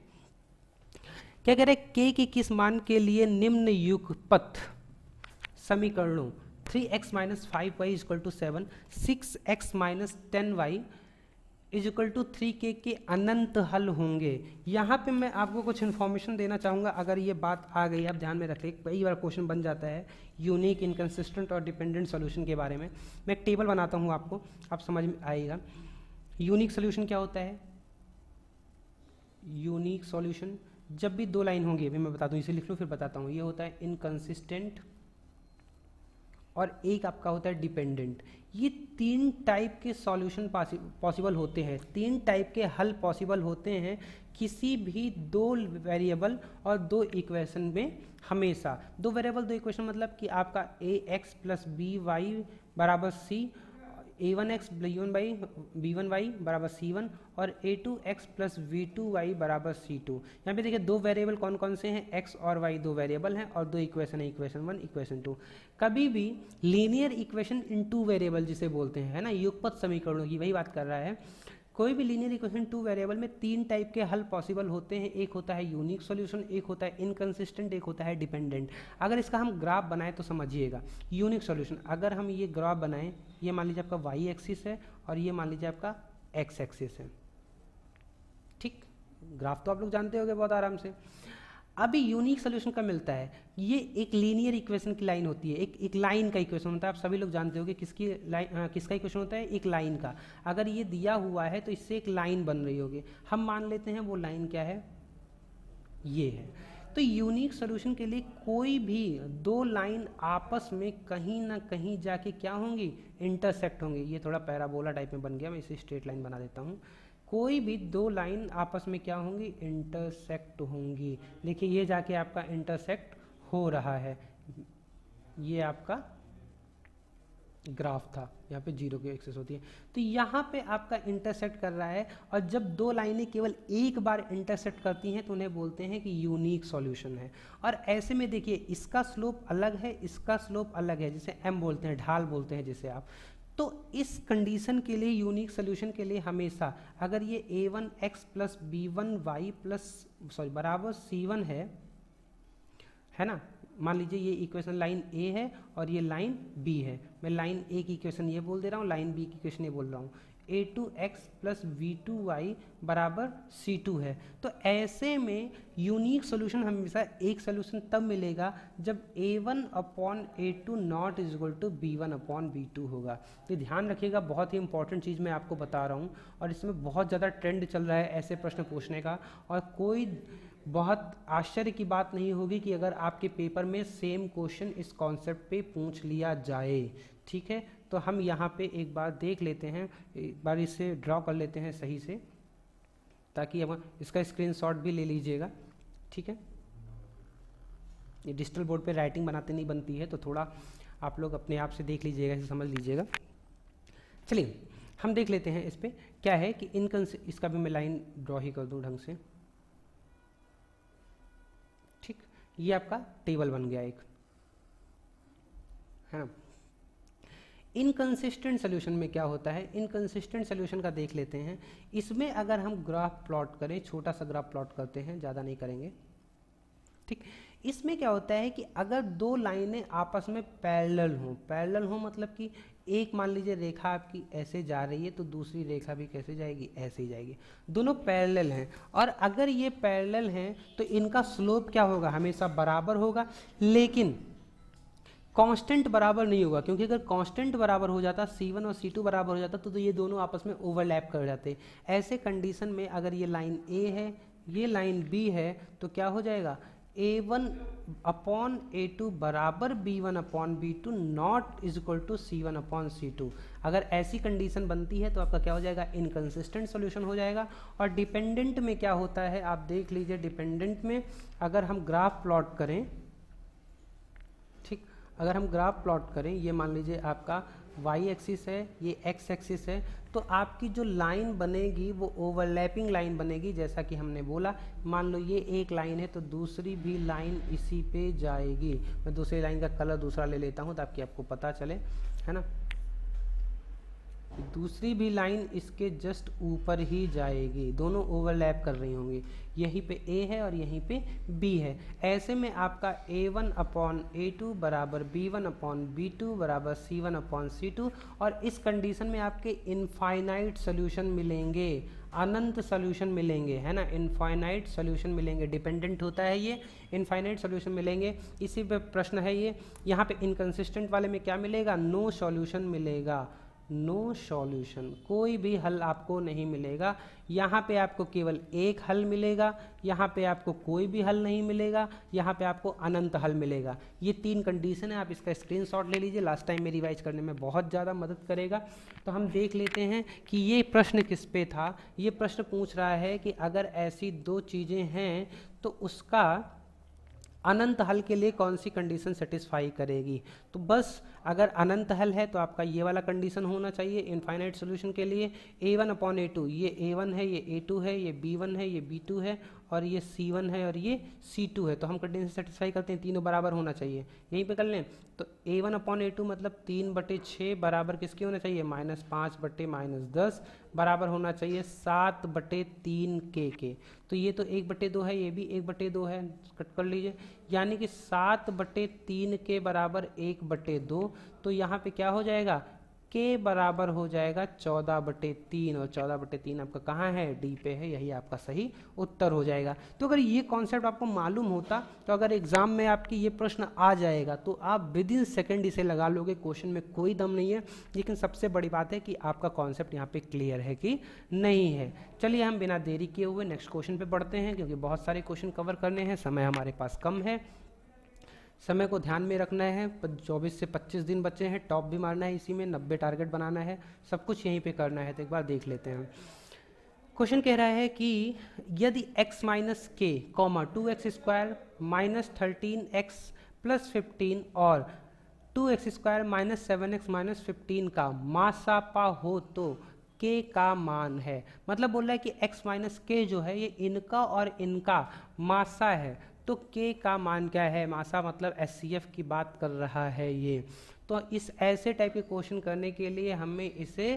क्या कह रहे हैं के की किस मान के लिए निम्न युग समीकरणों three x minus five Y is equal to seven six X minus ten Y is equal to three के के अनंत हल होंगे यहाँ पे मैं आपको कुछ इन्फॉर्मेशन देना चाहूँगा अगर ये बात आ गई आप ध्यान में रख लें कई बार क्वेश्चन बन जाता है यूनिक इनकन्सिस्टेंट और डिपेंडेंट सोल्यूशन के बारे में मैं एक टेबल बनाता हूँ आपको आप समझ में आएगा यूनिक सोल्यूशन क्या होता है यूनिक सोल्यूशन जब भी दो लाइन होंगी अभी मैं बता दूँ इसे लिख लूँ फिर बताता हूँ ये होता है इनकन्सिस्टेंट और एक आपका होता है डिपेंडेंट ये तीन टाइप के सॉल्यूशन पॉसिबल होते हैं तीन टाइप के हल पॉसिबल होते हैं किसी भी दो वेरिएबल और दो इक्वेशन में हमेशा दो वेरिएबल दो इक्वेशन मतलब कि आपका A X plus B Y बराबर C A one X B one Y B one Y बराबर सी वन और A two X plus V two Y बराबर सी टू यहाँ पे देखिए दो वेरिएबल कौन कौन से हैं एक्स और वाई दो वेरिएबल हैं और दो इक्वेशन है इक्वेशन वन इक्वेशन टू कभी भी linear equation in two variable जिसे बोलते हैं है ना युगपथ समीकरणों की वही बात कर रहा है कोई भी लीनियर इक्वेशन टू वेरिएबल में तीन टाइप के हल पॉसिबल होते हैं एक होता है यूनिक सॉल्यूशन एक होता है इनकन्सिस्टेंट एक होता है डिपेंडेंट अगर इसका हम ग्राफ बनाएं तो समझिएगा यूनिक सॉल्यूशन अगर हम ये ग्राफ बनाएं ये मान लीजिए आपका वाई एक्सिस है और ये मान लीजिए आपका एक्स एक्सिस है ठीक ग्राफ तो आप लोग जानते हो बहुत आराम से अभी यूनिक सोल्यूशन का मिलता है ये एक लीनियर इक्वेशन की लाइन होती है एक एक लाइन का इक्वेशन होता है आप सभी लोग जानते हो कि किसकी लाइन किसका इक्वेशन होता है एक लाइन का अगर ये दिया हुआ है तो इससे एक लाइन बन रही होगी हम मान लेते हैं वो लाइन क्या है ये है तो यूनिक सोल्यूशन के लिए कोई भी दो लाइन आपस में कहीं ना कहीं जाके क्या होंगी इंटरसेक्ट होंगी ये थोड़ा पैराबोला टाइप में बन गया मैं इसे स्ट्रेट लाइन बना देता हूँ कोई भी दो लाइन आपस में क्या होंगी इंटरसेक्ट होंगी देखिए ये जाके आपका इंटरसेक्ट हो रहा है ये आपका ग्राफ था यहाँ पे जीरो की एक्सेस होती है तो यहाँ पे आपका इंटरसेक्ट कर रहा है और जब दो लाइनें केवल एक बार इंटरसेक्ट करती हैं तो उन्हें बोलते हैं कि यूनिक सॉल्यूशन है और ऐसे में देखिए इसका स्लोप अलग है इसका स्लोप अलग है जिसे एम बोलते हैं ढाल बोलते हैं जिसे आप तो इस कंडीशन के लिए यूनिक सोल्यूशन के लिए हमेशा अगर ये A one X plus B one Y plus sorry बराबर सी वन है है ना मान लीजिए ये इक्वेशन लाइन ए है और ये लाइन बी है मैं लाइन ए की इक्वेशन ये बोल दे रहा हूँ लाइन बी की इक्वेशन ये बोल रहा हूँ A two X plus V two Y बराबर सी टू है तो ऐसे में यूनिक सोल्यूशन हमेशा एक सोल्यूशन तब मिलेगा जब A one upon A two not is equal to B one upon B two होगा तो ध्यान रखिएगा बहुत ही इंपॉर्टेंट चीज़ मैं आपको बता रहा हूँ और इसमें बहुत ज़्यादा ट्रेंड चल रहा है ऐसे प्रश्न पूछने का और कोई बहुत आश्चर्य की बात नहीं होगी कि अगर आपके पेपर में सेम क्वेश्चन इस कॉन्सेप्ट पे पूछ लिया जाए ठीक है तो हम यहाँ पे एक बार देख लेते हैं एक बार इसे ड्रॉ कर लेते हैं सही से ताकि हम इसका स्क्रीनशॉट भी ले लीजिएगा ठीक है ये डिजिटल बोर्ड पे राइटिंग बनाते नहीं बनती है तो थोड़ा आप लोग अपने आप से देख लीजिएगा इसे समझ लीजिएगा चलिए हम देख लेते हैं इस पर क्या है कि इनकन्स इसका भी मैं लाइन ड्रॉ ही कर दूँ ढंग से ठीक ये आपका टेबल बन गया एक है ना इनकन्सिस्टेंट सोल्यूशन में क्या होता है इनकन्सिस्टेंट सोल्यूशन का देख लेते हैं इसमें अगर हम ग्राफ प्लॉट करें छोटा सा ग्राफ प्लॉट करते हैं ज़्यादा नहीं करेंगे ठीक इसमें क्या होता है कि अगर दो लाइनें आपस में पैरेलल हों पैरेलल हों मतलब कि एक मान लीजिए रेखा आपकी ऐसे जा रही है तो दूसरी रेखा भी कैसे जाएगी ऐसे ही जाएगी दोनों पैरेलल हैं और अगर ये पैरेलल हैं तो इनका स्लोप क्या होगा हमेशा बराबर होगा लेकिन कांस्टेंट बराबर नहीं होगा क्योंकि अगर कांस्टेंट बराबर हो जाता C1 और C2 बराबर हो जाता तो, तो ये दोनों आपस में ओवरलैप कर जाते ऐसे कंडीशन में अगर ये लाइन A है ये लाइन B है तो क्या हो जाएगा A1 वन अपॉन ए टू बराबर B one upon B two not is equal to C one upon C two अगर ऐसी कंडीशन बनती है तो आपका क्या हो जाएगा इनकन्सिस्टेंट सोल्यूशन हो जाएगा और डिपेंडेंट में क्या होता है आप देख लीजिए डिपेंडेंट में अगर हम ग्राफ प्लॉट करें अगर हम ग्राफ प्लॉट करें ये मान लीजिए आपका वाई एक्सिस है ये एक्स एक्सिस है तो आपकी जो लाइन बनेगी वो ओवरलैपिंग लाइन बनेगी जैसा कि हमने बोला मान लो ये एक लाइन है तो दूसरी भी लाइन इसी पे जाएगी मैं दूसरी लाइन का कलर दूसरा ले लेता हूँ ताकि आपको पता चले है ना दूसरी भी लाइन इसके जस्ट ऊपर ही जाएगी दोनों ओवरलैप कर रही होंगी यहीं पे ए है और यहीं पे बी है ऐसे में आपका A one upon A two बराबर B one upon B two बराबर सी वन अपॉन सी टू और इस कंडीशन में आपके इनफाइनाइट सोल्यूशन मिलेंगे अनंत सोल्यूशन मिलेंगे है ना इनफाइनाइट सोल्यूशन मिलेंगे डिपेंडेंट होता है ये इनफाइनाइट सोल्यूशन मिलेंगे इसी पे प्रश्न है ये यहाँ पे इनकन्सिस्टेंट वाले में क्या मिलेगा नो no सोल्यूशन मिलेगा नो no सॉल्यूशन कोई भी हल आपको नहीं मिलेगा यहाँ पे आपको केवल एक हल मिलेगा यहाँ पे आपको कोई भी हल नहीं मिलेगा यहाँ पे आपको अनंत हल मिलेगा ये तीन कंडीशन है आप इसका स्क्रीनशॉट ले लीजिए लास्ट टाइम में रिवाइज करने में बहुत ज़्यादा मदद करेगा तो हम देख लेते हैं कि ये प्रश्न किस पे था ये प्रश्न पूछ रहा है कि अगर ऐसी दो चीज़ें हैं तो उसका अनंत हल के लिए कौन सी कंडीशन सेटिस्फाई करेगी तो बस अगर अनंत हल है तो आपका ये वाला कंडीशन होना चाहिए इनफाइनाइट सोल्यूशन के लिए A one upon A two ये ए वन है ये ए टू है ये बी वन है ये बी टू है और ये सी वन है और ये सी टू है तो हम कंडीशन सेटिस्फाई करते हैं तीनों बराबर होना चाहिए यहीं पे कर लें तो a one upon A two मतलब तीन बटे छः बराबर किसके होना चाहिए माइनस पाँच बटे माइनस दस बराबर होना चाहिए सात बटे तीन के के तो ये तो एक बटे दो है ये भी एक बटे दो है कट कर लीजिए यानी कि सात बटे तीन के बराबर एक बटे दो तो यहाँ पे क्या हो जाएगा के बराबर हो जाएगा चौदह बटे तीन और चौदह बटे तीन आपका कहाँ है डी पे है यही आपका सही उत्तर हो जाएगा तो अगर ये कॉन्सेप्ट आपको मालूम होता तो अगर एग्जाम में आपकी ये प्रश्न आ जाएगा तो आप विद इन सेकेंड इसे लगा लोगे क्वेश्चन में कोई दम नहीं है लेकिन सबसे बड़ी बात है कि आपका कॉन्सेप्ट यहाँ पे क्लियर है कि नहीं है चलिए हम बिना देरी किए हुए नेक्स्ट क्वेश्चन पर बढ़ते हैं क्योंकि बहुत सारे क्वेश्चन कवर करने हैं समय हमारे पास कम है समय को ध्यान में रखना है 24 से 25 दिन बचे हैं टॉप भी मारना है इसी में 90 टारगेट बनाना है सब कुछ यहीं पे करना है तो एक बार देख लेते हैं क्वेश्चन कह रहा है कि यदि x minus k comma two x square minus thirteen x plus fifteen और two x square minus seven x minus fifteen का मासापा हो तो के का मान है मतलब बोल रहा है कि x माइनस के जो है ये इनका और इनका मासा है तो के का मान क्या है मासा मतलब एस की बात कर रहा है ये तो इस ऐसे टाइप के क्वेश्चन करने के लिए हमें इसे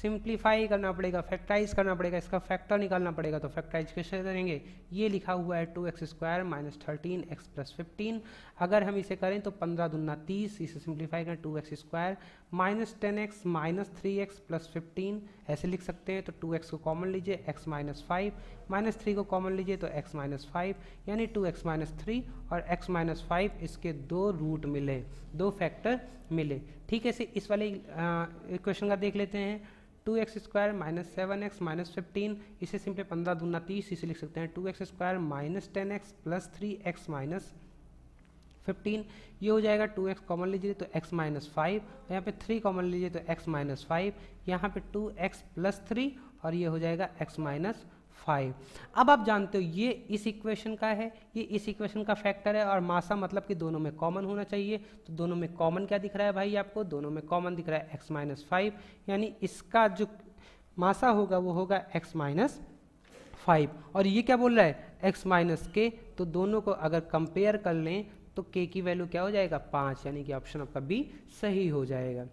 सिंप्लीफाई करना पड़ेगा फैक्टराइज करना पड़ेगा इसका फैक्टर निकालना पड़ेगा तो फैक्टराइज कैसे करेंगे ये लिखा हुआ है two x square minus thirteen x plus fifteen अगर हम इसे करें तो पंद्रह दुना तीस इसे सिंप्लीफाई करें two x square minus ten x minus three x plus fifteen ऐसे लिख सकते हैं तो टू एक्स को कॉमन लीजिए x minus five minus three को कॉमन लीजिए तो एक्स माइनस फाइव यानी टू एक्स माइनस थ्री और एक्स माइनस फाइव इसके दो रूट मिले दो फैक्टर मिले ठीक है इसे इस वाले इक्वेशन का देख लेते हैं two x square minus seven x minus fifteen इसे सिंपली पंद्रह दूना तीस इसे लिख सकते हैं two x square minus ten x plus three x minus fifteen ये हो जाएगा टू एक्स कॉमन लीजिए तो एक्स माइनस फाइव यहाँ पे थ्री कॉमन लीजिए तो एक्स माइनस फाइव यहाँ पे टू एक्स प्लस थ्री और ये हो जाएगा एक्स माइनस फाइव अब आप जानते हो ये इस इक्वेशन का है ये इस इक्वेशन का फैक्टर है और मासा मतलब कि दोनों में कॉमन होना चाहिए तो दोनों में कॉमन क्या दिख रहा है भाई आपको दोनों में कॉमन दिख रहा है एक्स माइनस फाइव यानी इसका जो मासा होगा वो होगा एक्स माइनस फाइव और ये क्या बोल रहा है एक्स माइनस के तो दोनों को अगर कंपेयर कर लें तो के की वैल्यू क्या हो जाएगा पाँच यानी कि ऑप्शन आपका बी सही हो जाएगा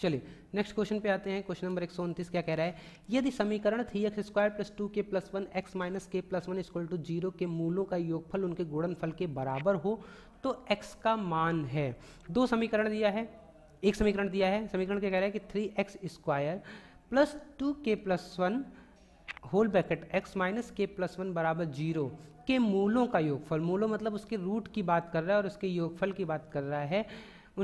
चलिए नेक्स्ट क्वेश्चन पे आते हैं क्वेश्चन नंबर एक क्या कह रहा है यदि समीकरण three x square plus two k plus one x minus k plus one equal to zero के मूलों का योगफल उनके गुणनफल के बराबर हो तो x का मान है दो समीकरण दिया है एक समीकरण दिया है समीकरण क्या कह रहा है कि three x square plus two k plus one whole bracket x minus k plus one बराबर जीरो के मूलों का योगफल मूलों मतलब उसके रूट की बात कर रहा है और उसके योगफल की बात कर रहा है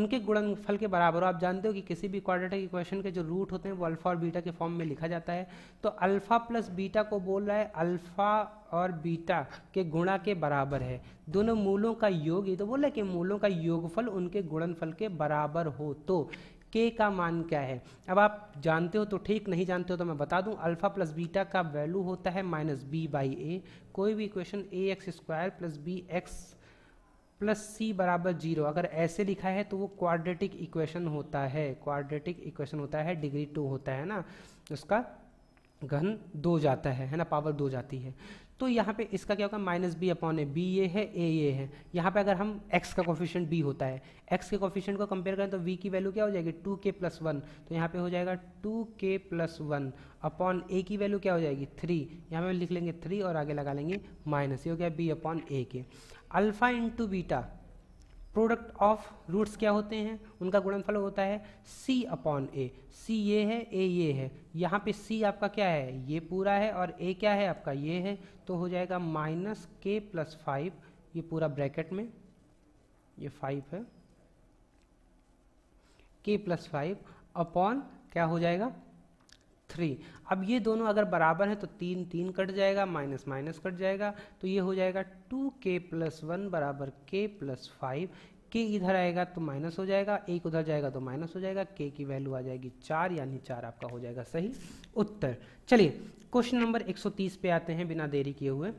उनके गुणनफल के बराबर आप जानते हो कि किसी भी क्वाड्रेटिक इक्वेशन के जो रूट होते हैं वो अल्फा और बीटा के फॉर्म में लिखा जाता है तो अल्फा प्लस बीटा को बोल रहा है अल्फा और बीटा के गुणा के बराबर है दोनों मूलों का योग ये तो बोला कि मूलों का योगफल उनके गुणनफल के बराबर हो तो के का मान क्या है अब आप जानते हो तो ठीक नहीं जानते हो तो मैं बता दूं अल्फ़ा प्लस बीटा का वैल्यू होता है माइनस बी बाई ए कोई भी equation a x square plus b x plus c बराबर जीरो अगर ऐसे लिखा है तो वो क्वाड्रेटिक इक्वेशन होता है क्वाड्रेटिक इक्वेशन होता है डिग्री टू होता है ना उसका घन दो जाता है है ना पावर दो जाती है तो यहाँ पे इसका क्या होगा minus b upon a b ये है ए ये है यहाँ पे अगर हम एक्स का कॉफिशियंट बी होता है एक्स के कॉफिशियंट को कंपेयर करें तो वी की वैल्यू क्या हो जाएगी टू के प्लस वन तो यहाँ पे हो जाएगा to k plus one upon ए की वैल्यू क्या हो जाएगी थ्री यहाँ पे लिख लेंगे थ्री और आगे लगा लेंगे माइनस ये हो गया बी अपॉन ए के alpha into beta product of roots क्या होते हैं उनका गुणनफल होता है सी अपॉन ए सी ये है ए ये है यहाँ पे सी आपका क्या है ये पूरा है और ए क्या है आपका ये है तो हो जाएगा माइनस के प्लस फाइव ये पूरा ब्रैकेट में ये फाइव है के प्लस फाइव अपॉन क्या हो जाएगा थ्री अब ये दोनों अगर बराबर हैं तो तीन तीन कट जाएगा माइनस माइनस कट जाएगा तो ये हो जाएगा टू के प्लस वन बराबर के प्लस फाइव के इधर आएगा तो माइनस हो जाएगा एक उधर जाएगा तो माइनस हो जाएगा के की वैल्यू आ जाएगी चार यानी चार आपका हो जाएगा सही उत्तर चलिए क्वेश्चन नंबर तीस पे आते हैं बिना देरी किए हुए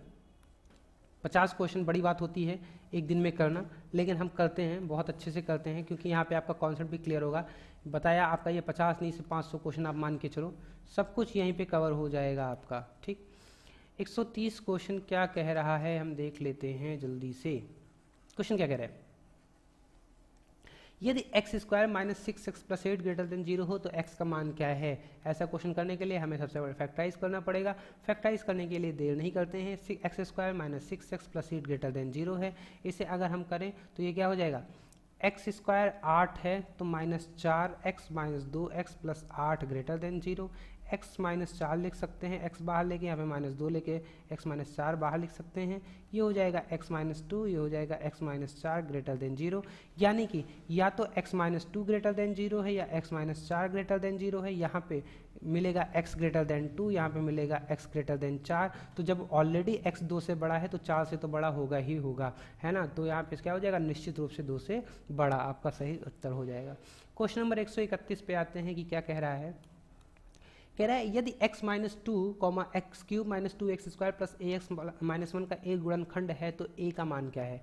पचास क्वेश्चन बड़ी बात होती है एक दिन में करना लेकिन हम करते हैं बहुत अच्छे से करते हैं क्योंकि यहाँ पे आपका कॉन्सेप्ट भी क्लियर होगा बताया आपका ये पचास नहीं से पाँच सौ क्वेश्चन आप मान के चलो सब कुछ यहीं पे कवर हो जाएगा आपका ठीक 130 क्वेश्चन क्या कह रहा है हम देख लेते हैं जल्दी से क्वेश्चन क्या कह रहा है यदि x square minus six x plus eight greater than zero हो तो एक्स का मान क्या है ऐसा क्वेश्चन करने के लिए हमें सबसे पहले फैक्टराइज करना पड़ेगा फैक्टराइज करने के लिए देर नहीं करते हैं x square minus six x plus eight greater than zero है इसे अगर हम करें तो ये क्या हो जाएगा एक्स स्क्वायर आठ है तो माइनस चार एक्स माइनस दो एक्स प्लस आठ greater than zero x minus चार लिख सकते हैं एक्स बाहर लेके यहाँ पे माइनस दो लेके एक्स माइनस चार बाहर लिख सकते हैं ये हो जाएगा एक्स माइनस टू ये हो जाएगा एक्स माइनस चार ग्रेटर देन जीरो यानी कि या तो x minus two greater than zero है या एक्स माइनस चार ग्रेटर देन जीरो है यहाँ पे मिलेगा x ग्रेटर देन टू यहाँ पे मिलेगा x ग्रेटर देन चार तो जब ऑलरेडी x दो से बड़ा है तो चार से तो बड़ा होगा ही होगा है ना तो यहाँ पे क्या हो जाएगा निश्चित रूप से दो से बड़ा आपका सही उत्तर हो जाएगा क्वेश्चन नंबर 131 पे आते हैं कि क्या कह रहा है कह रहा है यदि x minus two comma x cube minus two x square plus a x minus one का एक गुणनखंड है तो ए का मान क्या है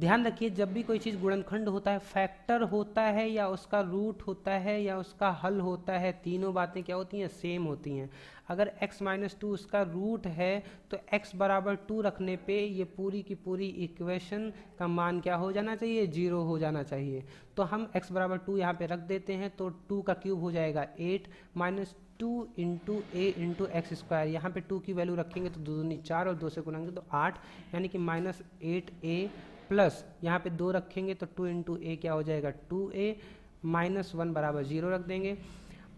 ध्यान रखिए जब भी कोई चीज़ गुणनखंड होता है फैक्टर होता है या उसका रूट होता है या उसका हल होता है तीनों बातें क्या होती हैं सेम होती हैं अगर x माइनस टू उसका रूट है तो x बराबर टू रखने पे ये पूरी की पूरी इक्वेशन का मान क्या हो जाना चाहिए जीरो हो जाना चाहिए तो हम x बराबर टू यहाँ पर रख देते हैं तो टू का क्यूब हो जाएगा eight minus two into a into x square यहाँ पर टू की वैल्यू रखेंगे तो दो दूनी चार और दो से गुनाएंगे तो आठ यानी कि माइनस एट ए प्लस यहाँ पे दो रखेंगे तो टू इंटू ए क्या हो जाएगा टू ए माइनस वन बराबर जीरो रख देंगे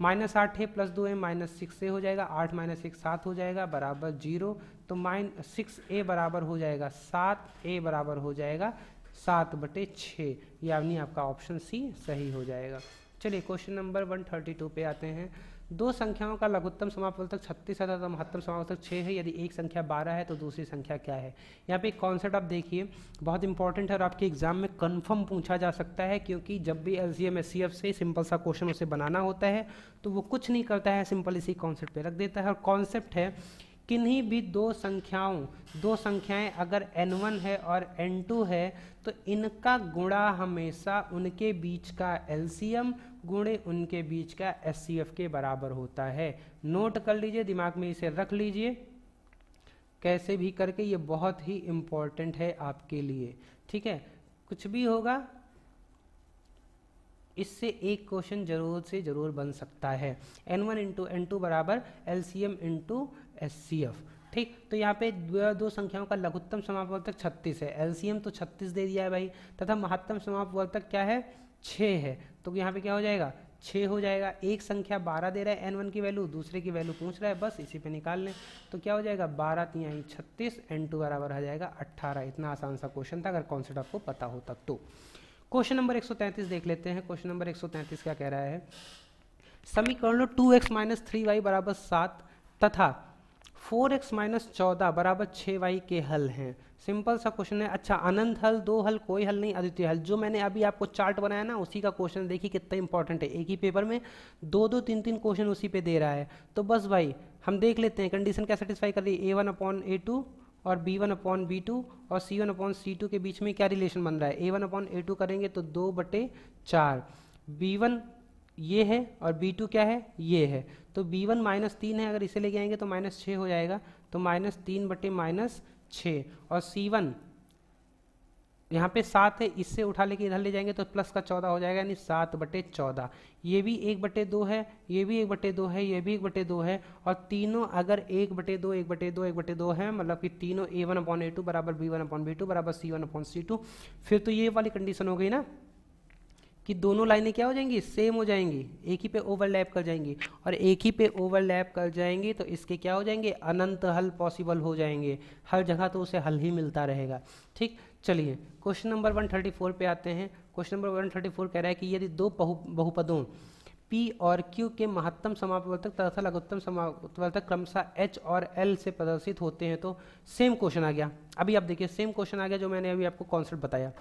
माइनस आठ है प्लस दो है माइनस सिक्स ए हो जाएगा आठ माइनस एक सात हो जाएगा बराबर जीरो तो माइन सिक्स ए बराबर हो जाएगा सात ए बराबर हो जाएगा सात बटे छः यानी आपका ऑप्शन सी सही हो जाएगा चलिए question number one thirty two पे आते हैं दो संख्याओं का लघुत्तम समापवर्तक छत्तीस है तथा महत्तम समापवर्तक छः है यदि एक संख्या बारह है तो दूसरी संख्या क्या है यहाँ पे एक कॉन्सेप्ट आप देखिए बहुत इंपॉर्टेंट है और आपके एग्जाम में कन्फर्म पूछा जा सकता है क्योंकि जब भी L C M S C F से सिंपल सा क्वेश्चन उसे बनाना होता है तो वो कुछ नहीं करता है सिंपल इसी कॉन्सेप्ट पर रख देता है और कॉन्सेप्ट है किन्हीं भी दो संख्याओं दो संख्याएं अगर n1 है और n2 है तो इनका गुणा हमेशा उनके बीच का एलसीएम गुणे उनके बीच का एस के बराबर होता है नोट कर लीजिए दिमाग में इसे रख लीजिए कैसे भी करके ये बहुत ही इम्पॉर्टेंट है आपके लिए ठीक है कुछ भी होगा इससे एक क्वेश्चन जरूर से जरूर बन सकता है n one into n two बराबर L C M into S C F ठीक तो यहाँ पे दो संख्याओं का लघुत्तम समापवर्तक 36 है एल तो 36 दे दिया है भाई तथा महत्तम समापवर्तक क्या है 6 है तो यहाँ पे क्या हो जाएगा छः हो जाएगा एक संख्या बारह दे रहा है एन वन की वैल्यू दूसरे की वैल्यू पूछ रहा है बस इसी पे निकाल लें तो क्या हो जाएगा बारह तीन आई छत्तीस एन टू बराबर आ जाएगा अट्ठारह इतना आसान सा क्वेश्चन था अगर कॉन्सेप्ट आपको पता हो तब तो क्वेश्चन नंबर एक देख लेते हैं क्वेश्चन नंबर एक क्या कह रहा है समीकरण two x minus three y बराबर सात तथा फोर एक्स माइनस चौदह बराबर छः वाई के हल हैं सिंपल सा क्वेश्चन है अच्छा अनंत हल दो हल कोई हल नहीं अद्वितीय हल जो मैंने अभी आपको चार्ट बनाया ना उसी का क्वेश्चन देखिए कितना इंपॉर्टेंट है एक ही पेपर में दो दो तीन तीन क्वेश्चन उसी पे दे रहा है तो बस भाई हम देख लेते हैं कंडीशन क्या सेटिस्फाई कर रही है a one upon A two और b one upon B two और सी वन अपॉन सी टू के बीच में क्या रिलेशन बन रहा है a one upon A two करेंगे तो दो बटे चार बी वन ये है और बी टू क्या है ये है तो बी वन माइनस तीन है अगर इसे लेके आएंगे तो माइनस छः हो जाएगा तो माइनस तीन बटे माइनस छः और सी वन यहाँ पे सात है इससे उठा लेके इधर ले जाएंगे तो प्लस का चौदह हो जाएगा यानी सात बटे चौदह ये भी एक बटे दो है ये भी एक बटे दो है ये भी एक बटे दो है और तीनों अगर एक बटे दो एक बटे दो एक बटे दो है मतलब कि तीनों a one upon A two बराबर B one upon B two बराबर सी वन अपॉन सी टू फिर तो ये वाली कंडीशन हो गई ना कि दोनों लाइनें क्या हो जाएंगी सेम हो जाएंगी एक ही पे ओवरलैप कर जाएंगी और एक ही पे ओवरलैप कर जाएंगी तो इसके क्या हो जाएंगे अनंत हल पॉसिबल हो जाएंगे हर जगह तो उसे हल ही मिलता रहेगा ठीक चलिए क्वेश्चन नंबर 134 पे आते हैं क्वेश्चन नंबर 134 कह रहा है कि यदि दो बहु बहुपदों पी और क्यू के महत्तम समापवर्तक तथा लघुत्तम समापवर्तक क्रमशः एच और एल से प्रदर्शित होते हैं तो सेम क्वेश्चन आ गया अभी आप देखिए सेम क्वेश्चन आ गया जो मैंने अभी आपको कॉन्सेप्ट बताया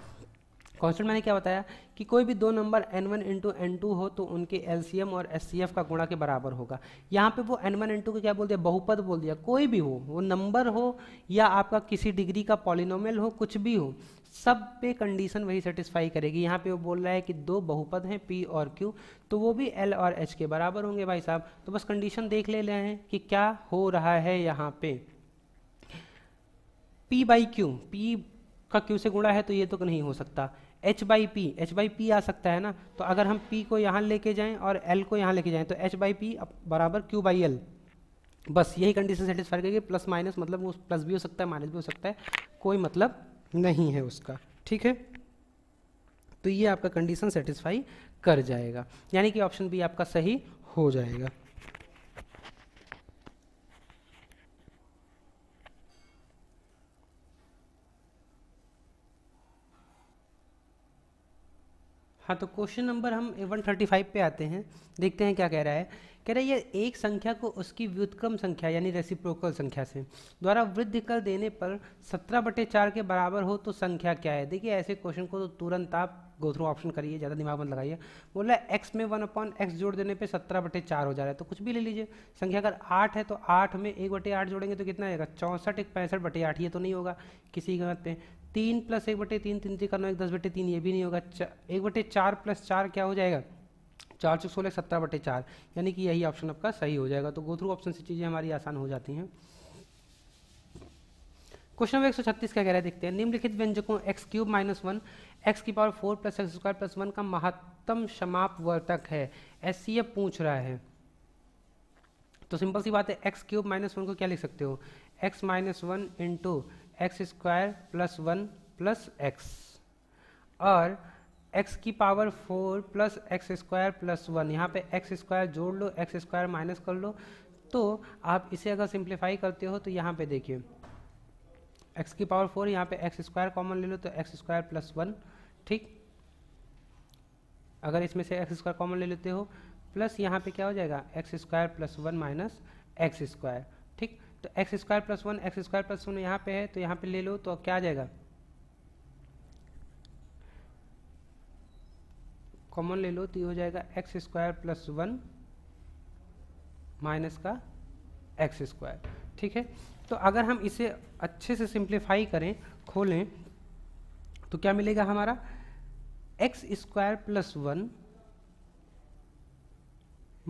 कॉन्स्टेंट मैंने क्या बताया कि कोई भी दो number n one into n two हो तो उनके एल और एस का गुणा के बराबर होगा यहाँ पे वो एन वन एन टू को क्या बोल दिया बहुपद बोल दिया कोई भी हो वो नंबर हो या आपका किसी डिग्री का पॉलिनोमल हो कुछ भी हो सब पे कंडीशन वही सेटिस्फाई करेगी यहाँ पे वो बोल रहा है कि दो बहुपद हैं पी और क्यू तो वो भी एल और एच के बराबर होंगे भाई साहब तो बस कंडीशन देख ले रहे हैं कि क्या हो रहा है यहाँ पे पी बाई क्यू पी का क्यू से गुणा है तो ये तो नहीं हो सकता h by p h by p आ सकता है ना तो अगर हम पी को यहाँ लेके जाएं और एल को यहाँ लेके जाएं तो एच बाई पी बराबर क्यू बाई एल बस यही कंडीशन सेटिस्फाई करेगी प्लस माइनस मतलब वो प्लस भी हो सकता है माइनस भी हो सकता है कोई मतलब नहीं है उसका ठीक है तो ये आपका कंडीशन सेटिस्फाई कर जाएगा यानी कि ऑप्शन बी आपका सही हो जाएगा हाँ तो क्वेश्चन नंबर हम वन थर्टी फाइव पे आते हैं देखते हैं क्या कह रहा है कह रहा है ये एक संख्या को उसकी व्युत्क्रम संख्या यानी रेसिप्रोकल संख्या से द्वारा वृद्धि कर देने पर सत्रह बटे चार के बराबर हो तो संख्या क्या है देखिए ऐसे क्वेश्चन को तो तुरंत आप गो थ्रू ऑप्शन करिए ज़्यादा दिमाग मत लगाइए बोला एक्स में वन अपॉन एक्स जोड़ देने पर सत्रह बटे चार हो जा रहा है तो कुछ भी ले लीजिए संख्या अगर आठ है तो आठ में एक बटे आठ जोड़ेंगे तो कितना आएगा चौंसठ एक पैंसठ बटे आठ ये तो नहीं होगा किसी मत पे तीन प्लस एक बटे तीन तीन तीन करना एक दस बटे तीन ये भी नहीं होगा एक बटे चार प्लस चार क्या हो जाएगा चार सौ सोलह सत्रह बटे चार यानी कि यही ऑप्शन आपका सही हो जाएगा तो गो थ्रू ऑप्शन से चीज़ें हमारी आसान हो जाती हैं क्वेश्चन नंबर एक सौ छत्तीस क्या कह रहे हैं देखते हैं निम्नलिखित व्यंजकों x cube minus one x की power four plus x square plus one का महत्तम समाप वर्तक है एस पूछ रहा है तो सिंपल सी बात है एक्स क्यूब माइनस वन को क्या लिख सकते हो x minus one into x square plus one plus x और एक्स की power four plus x square plus one यहाँ पे एक्स स्क्वायर जोड़ लो एक्स स्क्वायर माइनस कर लो तो आप इसे अगर सिंप्लीफाई करते हो तो यहाँ पे देखिए एक्स की पावर फोर यहाँ पे एक्स स्क्वायर कॉमन ले लो तो एक्स स्क्वायर प्लस वन ठीक अगर इसमें से एक्स स्क्वायर कॉमन ले लेते हो प्लस यहाँ पे क्या हो जाएगा x square plus one minus x square तो x square plus one x square plus one यहाँ पे है तो यहाँ पे ले लो तो क्या आ जाएगा कॉमन ले लो तो ये हो जाएगा x square plus one minus का एक्स स्क्वायर ठीक है तो अगर हम इसे अच्छे से सिंप्लीफाई करें खोलें तो क्या मिलेगा हमारा x square plus one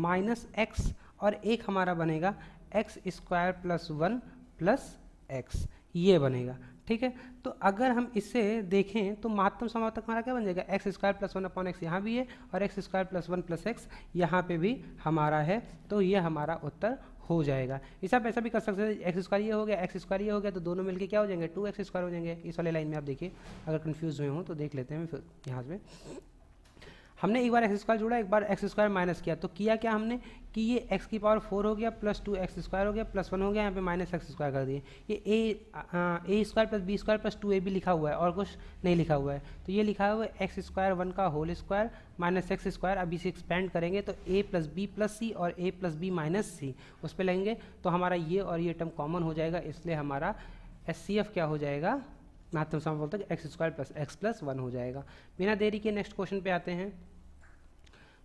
minus x और एक हमारा बनेगा x square plus one plus x ये बनेगा ठीक है तो अगर हम इसे देखें तो महत्तम समावर्तक हमारा क्या बन जाएगा x square plus one upon x यहाँ भी है और x square plus one plus x यहाँ पर भी हमारा है तो ये हमारा उत्तर हो जाएगा इसे आप ऐसा भी कर सकते हैं एक्स स्क्वायर ये हो गया एक्स स्क्वायर ये हो गया तो दोनों मिलके क्या हो जाएंगे टू एक्स स्क्वायर हो जाएंगे इस वाले लाइन में आप देखिए अगर कन्फ्यूज़ हुए हों तो देख लेते हैं फिर यहाँ पे हमने एक बार एक्स स्क्वायर जोड़ा एक बार एक्स स्क्वायर माइनस किया तो किया क्या हमने कि ये एक्स की पावर फोर हो गया प्लस टू एक्स स्क्वायर हो गया प्लस वन हो गया यहाँ पे माइनस एक्स स्क्वायर कर दिए ये a a square plus B square plus two a भी लिखा हुआ है और कुछ नहीं लिखा हुआ है तो ये लिखा हुआ है एक्स स्क्वायर वन का whole square minus x square अब इसे एक्सपेंड करेंगे तो a plus b plus c और a plus B minus c उस पर लेंगे तो हमारा ये और ये टर्म कॉमन हो जाएगा इसलिए हमारा एस सी एफ क्या हो जाएगा महत्तम बोलता हूँ x square plus x plus one हो जाएगा बिना देरी के नेक्स्ट क्वेश्चन पे आते हैं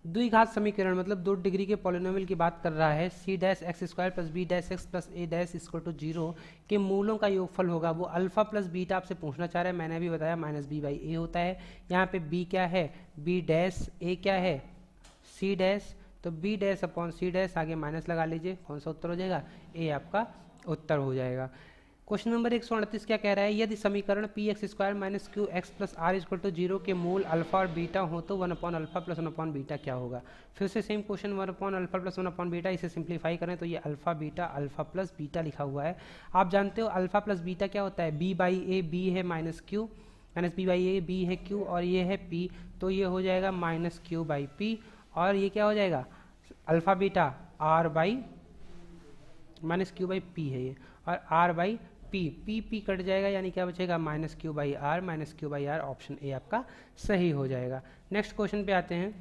द्विघात समीकरण मतलब दो डिग्री के पॉलिनोमियल की बात कर रहा है c dash x square plus b dash x plus a dash equal to zero के मूलों का योगफल होगा वो अल्फा प्लस बीटा आपसे पूछना चाह रहा है मैंने अभी बताया माइनस बी बाई ए होता है यहाँ पे बी क्या है बी डैश ए क्या है सी डैश तो b dash upon c dash आगे माइनस लगा लीजिए कौन सा उत्तर हो जाएगा ए आपका उत्तर हो जाएगा क्वेश्चन नंबर एक क्या कह रहा है यदि समीकरण p x square minus q x plus r is to zero के मूल अल्फा और बीटा हो तो one upon alpha plus one upon beta क्या होगा फिर से same question one upon alpha plus one upon beta इसे सिंप्लीफाई करें तो ये alpha beta alpha plus beta लिखा हुआ है आप जानते हो अल्फा प्लस बीटा क्या होता है बी बाई ए बी है minus q minus b by a b है क्यू और ये है पी तो ये हो जाएगा माइनस क्यू बाई पी और ये क्या हो जाएगा alpha beta r by minus q by p है ये और r by p p p cut जाएगा यानी क्या बचेगा minus q by r minus q by r option a आपका सही हो जाएगा नेक्स्ट क्वेश्चन पे आते हैं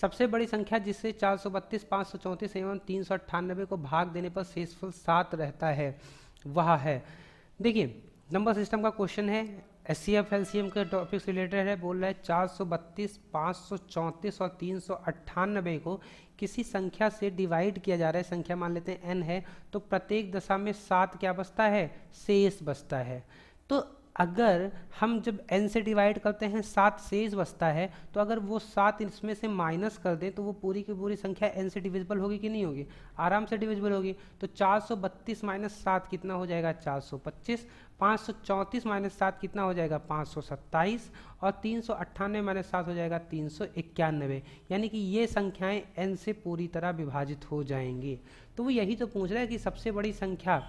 सबसे बड़ी संख्या जिससे चार सौ बत्तीस पाँच सौ चौंतीस एवं तीन सौ अट्ठानबे को भाग देने पर शेषफल सात रहता है वह है देखिए नंबर सिस्टम का क्वेश्चन है S C F L C M के टॉपिक से रिलेटेड है बोल रहा है चार सौ बत्तीस पाँच सौ चौंतीस और तीन सौ अट्ठानबे को किसी संख्या से डिवाइड किया जा रहा है संख्या मान लेते हैं एन है तो प्रत्येक दशा में सात क्या बचता है शेष बचता है तो अगर हम जब एन से डिवाइड करते हैं सात सेज बचता है तो अगर वो सात इसमें से माइनस कर दें तो वो पूरी की पूरी संख्या एन से डिविजिबल होगी कि नहीं होगी आराम से डिविजिबल होगी तो 432 माइनस सात कितना हो जाएगा 425 चौंतीस माइनस सात कितना हो जाएगा पाँच सौ सत्ताईस और तीन सौ अट्ठानवे माइनस सात हो जाएगा तीन सौ इक्यानवे यानी कि ये संख्याएं एन से पूरी तरह विभाजित हो जाएंगी तो वो यही तो पूछ रहा है कि सबसे बड़ी संख्या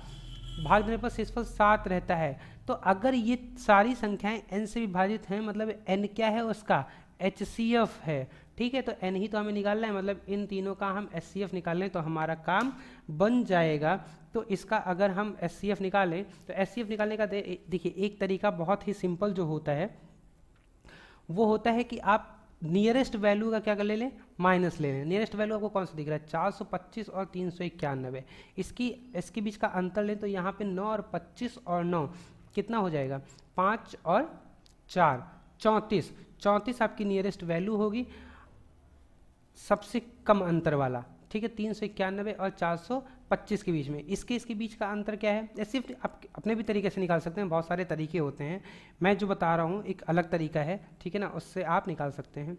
भाग देने पर शेषफल सात रहता है तो अगर ये सारी संख्याएं एन से विभाजित हैं मतलब एन क्या है उसका एच सी एफ है ठीक है तो एन ही तो हमें निकालना है मतलब इन तीनों का हम एस सी एफ निकालें तो हमारा काम बन जाएगा तो इसका अगर हम एस सी एफ निकालें तो एस सी एफ निकालने का देखिए एक तरीका बहुत ही सिंपल जो होता है वो होता है कि आप नियरेस्ट वैल्यू का क्या कर ले लें माइनस ले लें नियरेस्ट वैल्यू आपको कौन सा दिख रहा है चार सौ पच्चीस और तीन सौ इक्यानबे इसकी इसके बीच का अंतर लें तो यहाँ पे नौ और पच्चीस और नौ कितना हो जाएगा पाँच और चार चौंतीस चौंतीस आपकी नियरेस्ट वैल्यू होगी सबसे कम अंतर वाला ठीक है तीन सौ इक्यानबे और चार सौ पच्चीस के बीच में इसके इसके बीच का अंतर क्या है ऐसे सिर्फ आप अपने भी तरीके से निकाल सकते हैं बहुत सारे तरीके होते हैं मैं जो बता रहा हूँ एक अलग तरीका है ठीक है ना उससे आप निकाल सकते हैं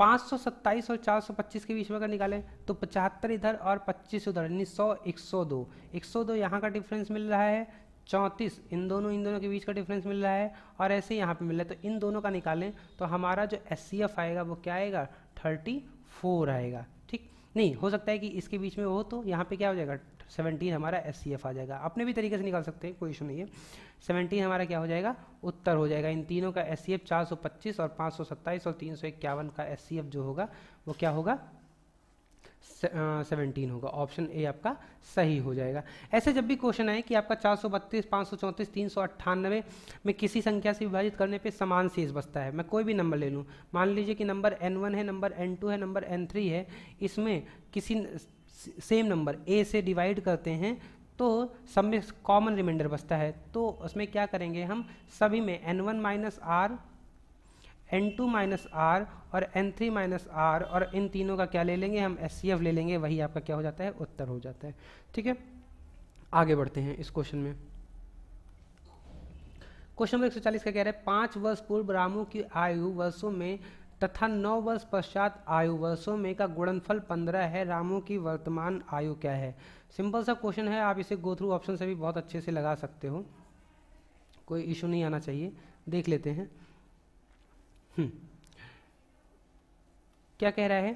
और 425 के बीच में अगर निकालें तो पचहत्तर इधर और 25 उधर यानी 100 102 102 यहाँ का डिफरेंस मिल रहा है चौंतीस इन दोनों इन दोनों के बीच का डिफरेंस मिल रहा है और ऐसे ही यहाँ पे मिल रहा है तो इन दोनों का निकालें तो हमारा जो एस आएगा वो क्या आएगा थर्टी फोर आएगा ठीक नहीं हो सकता है कि इसके बीच में हो तो यहाँ पे क्या हो जाएगा सेवनटीन हमारा एस आ जाएगा अपने भी तरीके से निकाल सकते हैं कोई इशू नहीं है सेवनटीन हमारा क्या हो जाएगा उत्तर हो जाएगा इन तीनों का एस सी और पाँच और तीन का एस जो होगा वो क्या होगा सेवनटीन होगा ऑप्शन ए आपका सही हो जाएगा ऐसे जब भी क्वेश्चन आए कि आपका चार सौ बत्तीस पाँच सौ चौंतीस तीन सौ अट्ठानवे में किसी संख्या से विभाजित करने पे समान शेष बचता है मैं कोई भी नंबर ले लूँ मान लीजिए कि नंबर एन वन है नंबर एन टू है नंबर एन थ्री है इसमें किसी सेम नंबर ए से डिवाइड करते हैं तो सब में कॉमन रिमाइंडर बचता है तो उसमें क्या करेंगे हम सभी में n one minus r n two minus r और एन थ्री माइनस आर और इन तीनों का क्या ले लेंगे हम एस सी एफ ले लेंगे वही आपका क्या हो जाता है उत्तर हो जाता है ठीक है आगे बढ़ते हैं इस क्वेश्चन में क्वेश्चन नंबर 140 का कह रहा है पाँच वर्ष पूर्व रामू की आयु वर्षों में तथा नौ वर्ष पश्चात आयु वर्षों में का गुणनफल पंद्रह है रामू की वर्तमान आयु क्या है सिंपल सा क्वेश्चन है आप इसे गो थ्रू ऑप्शन से भी बहुत अच्छे से लगा सकते हो कोई इशू नहीं आना चाहिए देख लेते हैं हम्म। क्या कह रहा है